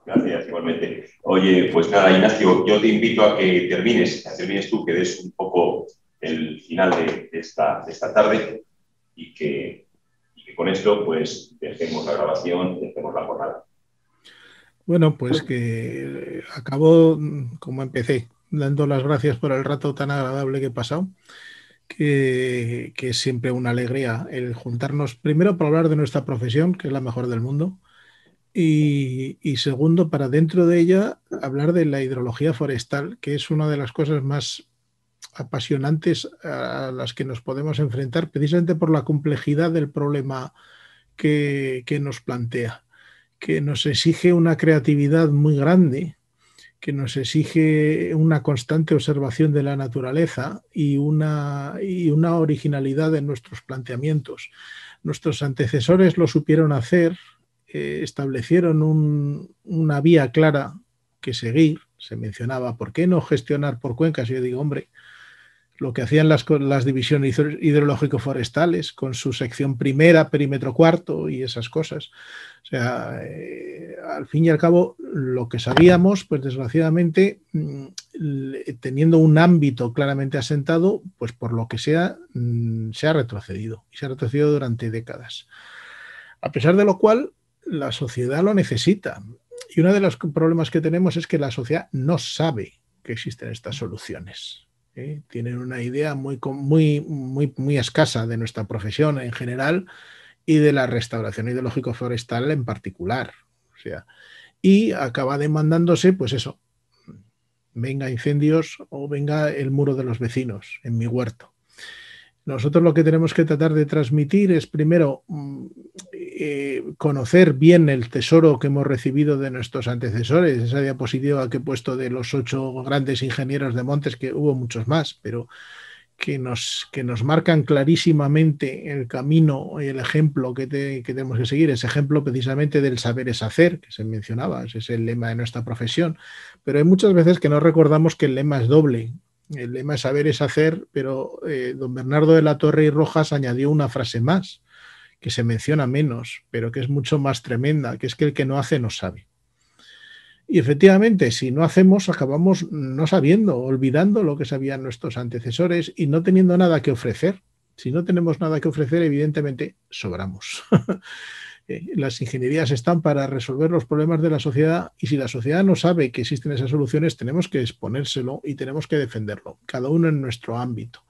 Gracias, igualmente. Oye, pues nada, Ignacio, yo te invito a que termines, a que termines tú, que des un poco el final de, esta, tarde y que, con esto pues dejemos la grabación, dejemos la jornada. Bueno, pues que eh, acabo mm, como empecé, dando las gracias por el rato tan agradable que he pasado que, es siempre una alegría el juntarnos, primero para hablar de nuestra profesión, que es la mejor del mundo, y, segundo, para dentro de ella hablar de la hidrología forestal, que es una de las cosas más apasionantes a las que nos podemos enfrentar, precisamente por la complejidad del problema que, que nos plantea, que nos exige una creatividad muy grande que nos exige una constante observación de la naturaleza y una, y una originalidad en nuestros planteamientos. Nuestros antecesores lo supieron hacer, eh, establecieron una vía clara que seguir. Se mencionaba, ¿por qué no gestionar por cuencas? yo digo, hombre, lo que hacían las, divisiones hidrológico-forestales con su sección primera, perímetro cuarto y esas cosas. O sea, eh, al fin y al cabo, lo que sabíamos, pues desgraciadamente, mm, teniendo un ámbito claramente asentado, pues por lo que sea, mm, se ha retrocedido y se ha retrocedido durante décadas. A pesar de lo cual, la sociedad lo necesita. Y uno de los problemas que tenemos es que la sociedad no sabe que existen estas soluciones. ¿eh? tienen una idea muy, muy, muy, muy escasa de nuestra profesión en general y de la restauración ideológico forestal en particular. O sea, y acaba demandándose, pues eso, venga incendios o venga el muro de los vecinos en mi huerto. Nosotros lo que tenemos que tratar de transmitir es primero mm, eh, conocer bien el tesoro que hemos recibido de nuestros antecesores, esa diapositiva que he puesto de los ocho grandes ingenieros de Montes, que hubo muchos más, pero que nos, que nos marcan clarísimamente el camino y el ejemplo que, tenemos que seguir, ese ejemplo precisamente del saber es hacer, que se mencionaba, ese es el lema de nuestra profesión, pero hay muchas veces que no recordamos que el lema es doble, el lema es saber es hacer, pero eh, don Bernardo de la Torre y Rojas añadió una frase más, que se menciona menos, pero que es mucho más tremenda, que es que el que no hace no sabe. Y efectivamente, si no hacemos, acabamos no sabiendo, olvidando lo que sabían nuestros antecesores y no teniendo nada que ofrecer. Si no tenemos nada que ofrecer, evidentemente, sobramos. Eh, las ingenierías están para resolver los problemas de la sociedad y si la sociedad no sabe que existen esas soluciones, tenemos que exponérselo y tenemos que defenderlo, cada uno en nuestro ámbito.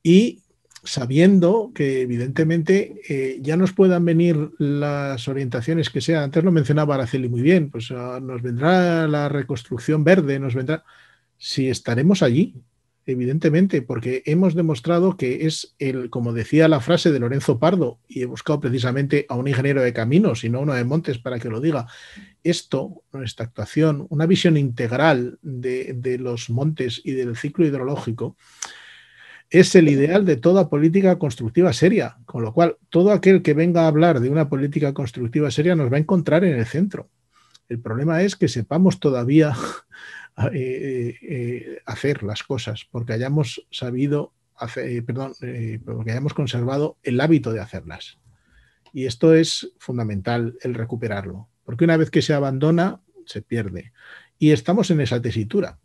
Y sabiendo que evidentemente eh, ya nos puedan venir las orientaciones que sean. Antes lo mencionaba Araceli muy bien, pues ah, nos vendrá la reconstrucción verde, nos vendrá... Si estaremos allí, evidentemente, porque hemos demostrado que es el, como decía la frase de Lorenzo Pardo, y he buscado precisamente a un ingeniero de caminos y no uno de montes para que lo diga, esto, nuestra actuación, una visión integral de, de los montes y del ciclo hidrológico, es el ideal de toda política constructiva seria, con lo cual todo aquel que venga a hablar de una política constructiva seria nos va a encontrar en el centro. El problema es que sepamos todavía eh, eh, eh, hacer las cosas, porque hayamos sabido, hacer, perdón, porque hayamos conservado el hábito de hacerlas. Y esto es fundamental, el recuperarlo, porque una vez que se abandona, se pierde. Y estamos en esa tesitura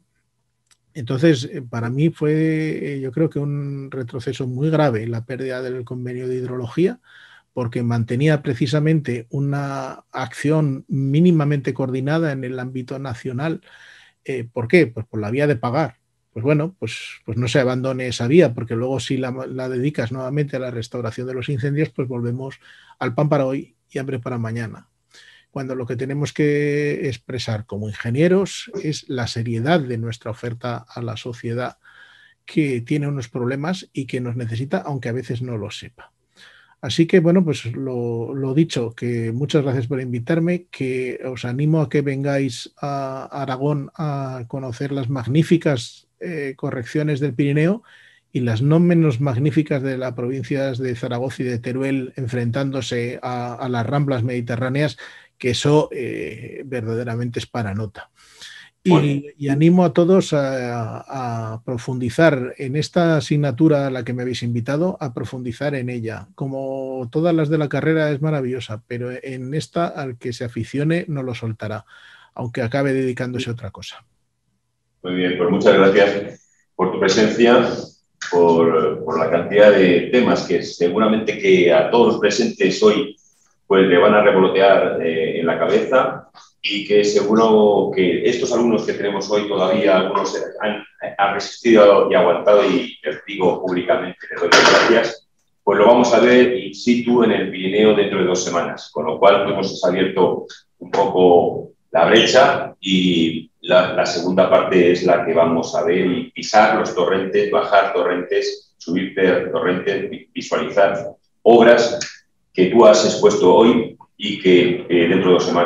entonces, eh, para mí fue, eh, yo creo que un retroceso muy grave la pérdida del convenio de hidrología, porque mantenía precisamente una acción mínimamente coordinada en el ámbito nacional. Eh, ¿Por qué? Pues por la vía de pagar. Pues bueno, pues, pues no se abandone esa vía, porque luego si la dedicas nuevamente a la restauración de los incendios, pues volvemos al pan para hoy y hambre para mañana cuando lo que tenemos que expresar como ingenieros es la seriedad de nuestra oferta a la sociedad que tiene unos problemas y que nos necesita, aunque a veces no lo sepa. Así que, bueno, pues lo, dicho, que muchas gracias por invitarme, que os animo a que vengáis a Aragón a conocer las magníficas eh, correcciones del Pirineo y las no menos magníficas de las provincias de Zaragoza y de Teruel enfrentándose a las ramblas mediterráneas, que eso eh, verdaderamente es para nota. Y, animo a todos a, profundizar en esta asignatura a la que me habéis invitado, a profundizar en ella. Como todas las de la carrera es maravillosa, pero en esta al que se aficione no lo soltará, aunque acabe dedicándose a otra cosa. Muy bien, pues muchas gracias por tu presencia, por, por la cantidad de temas que seguramente que a todos los presentes hoy pues le van a revolotear eh, en la cabeza y que seguro que estos alumnos que tenemos hoy todavía algunos han, resistido y aguantado y les digo públicamente, les doy gracias, pues lo vamos a ver in situ en el Pirineo dentro de dos semanas, con lo cual hemos abierto un poco la brecha y la, la segunda parte es la que vamos a ver y pisar los torrentes, bajar torrentes, subir torrentes, visualizar obras que tú has expuesto hoy y que eh, dentro de dos semanas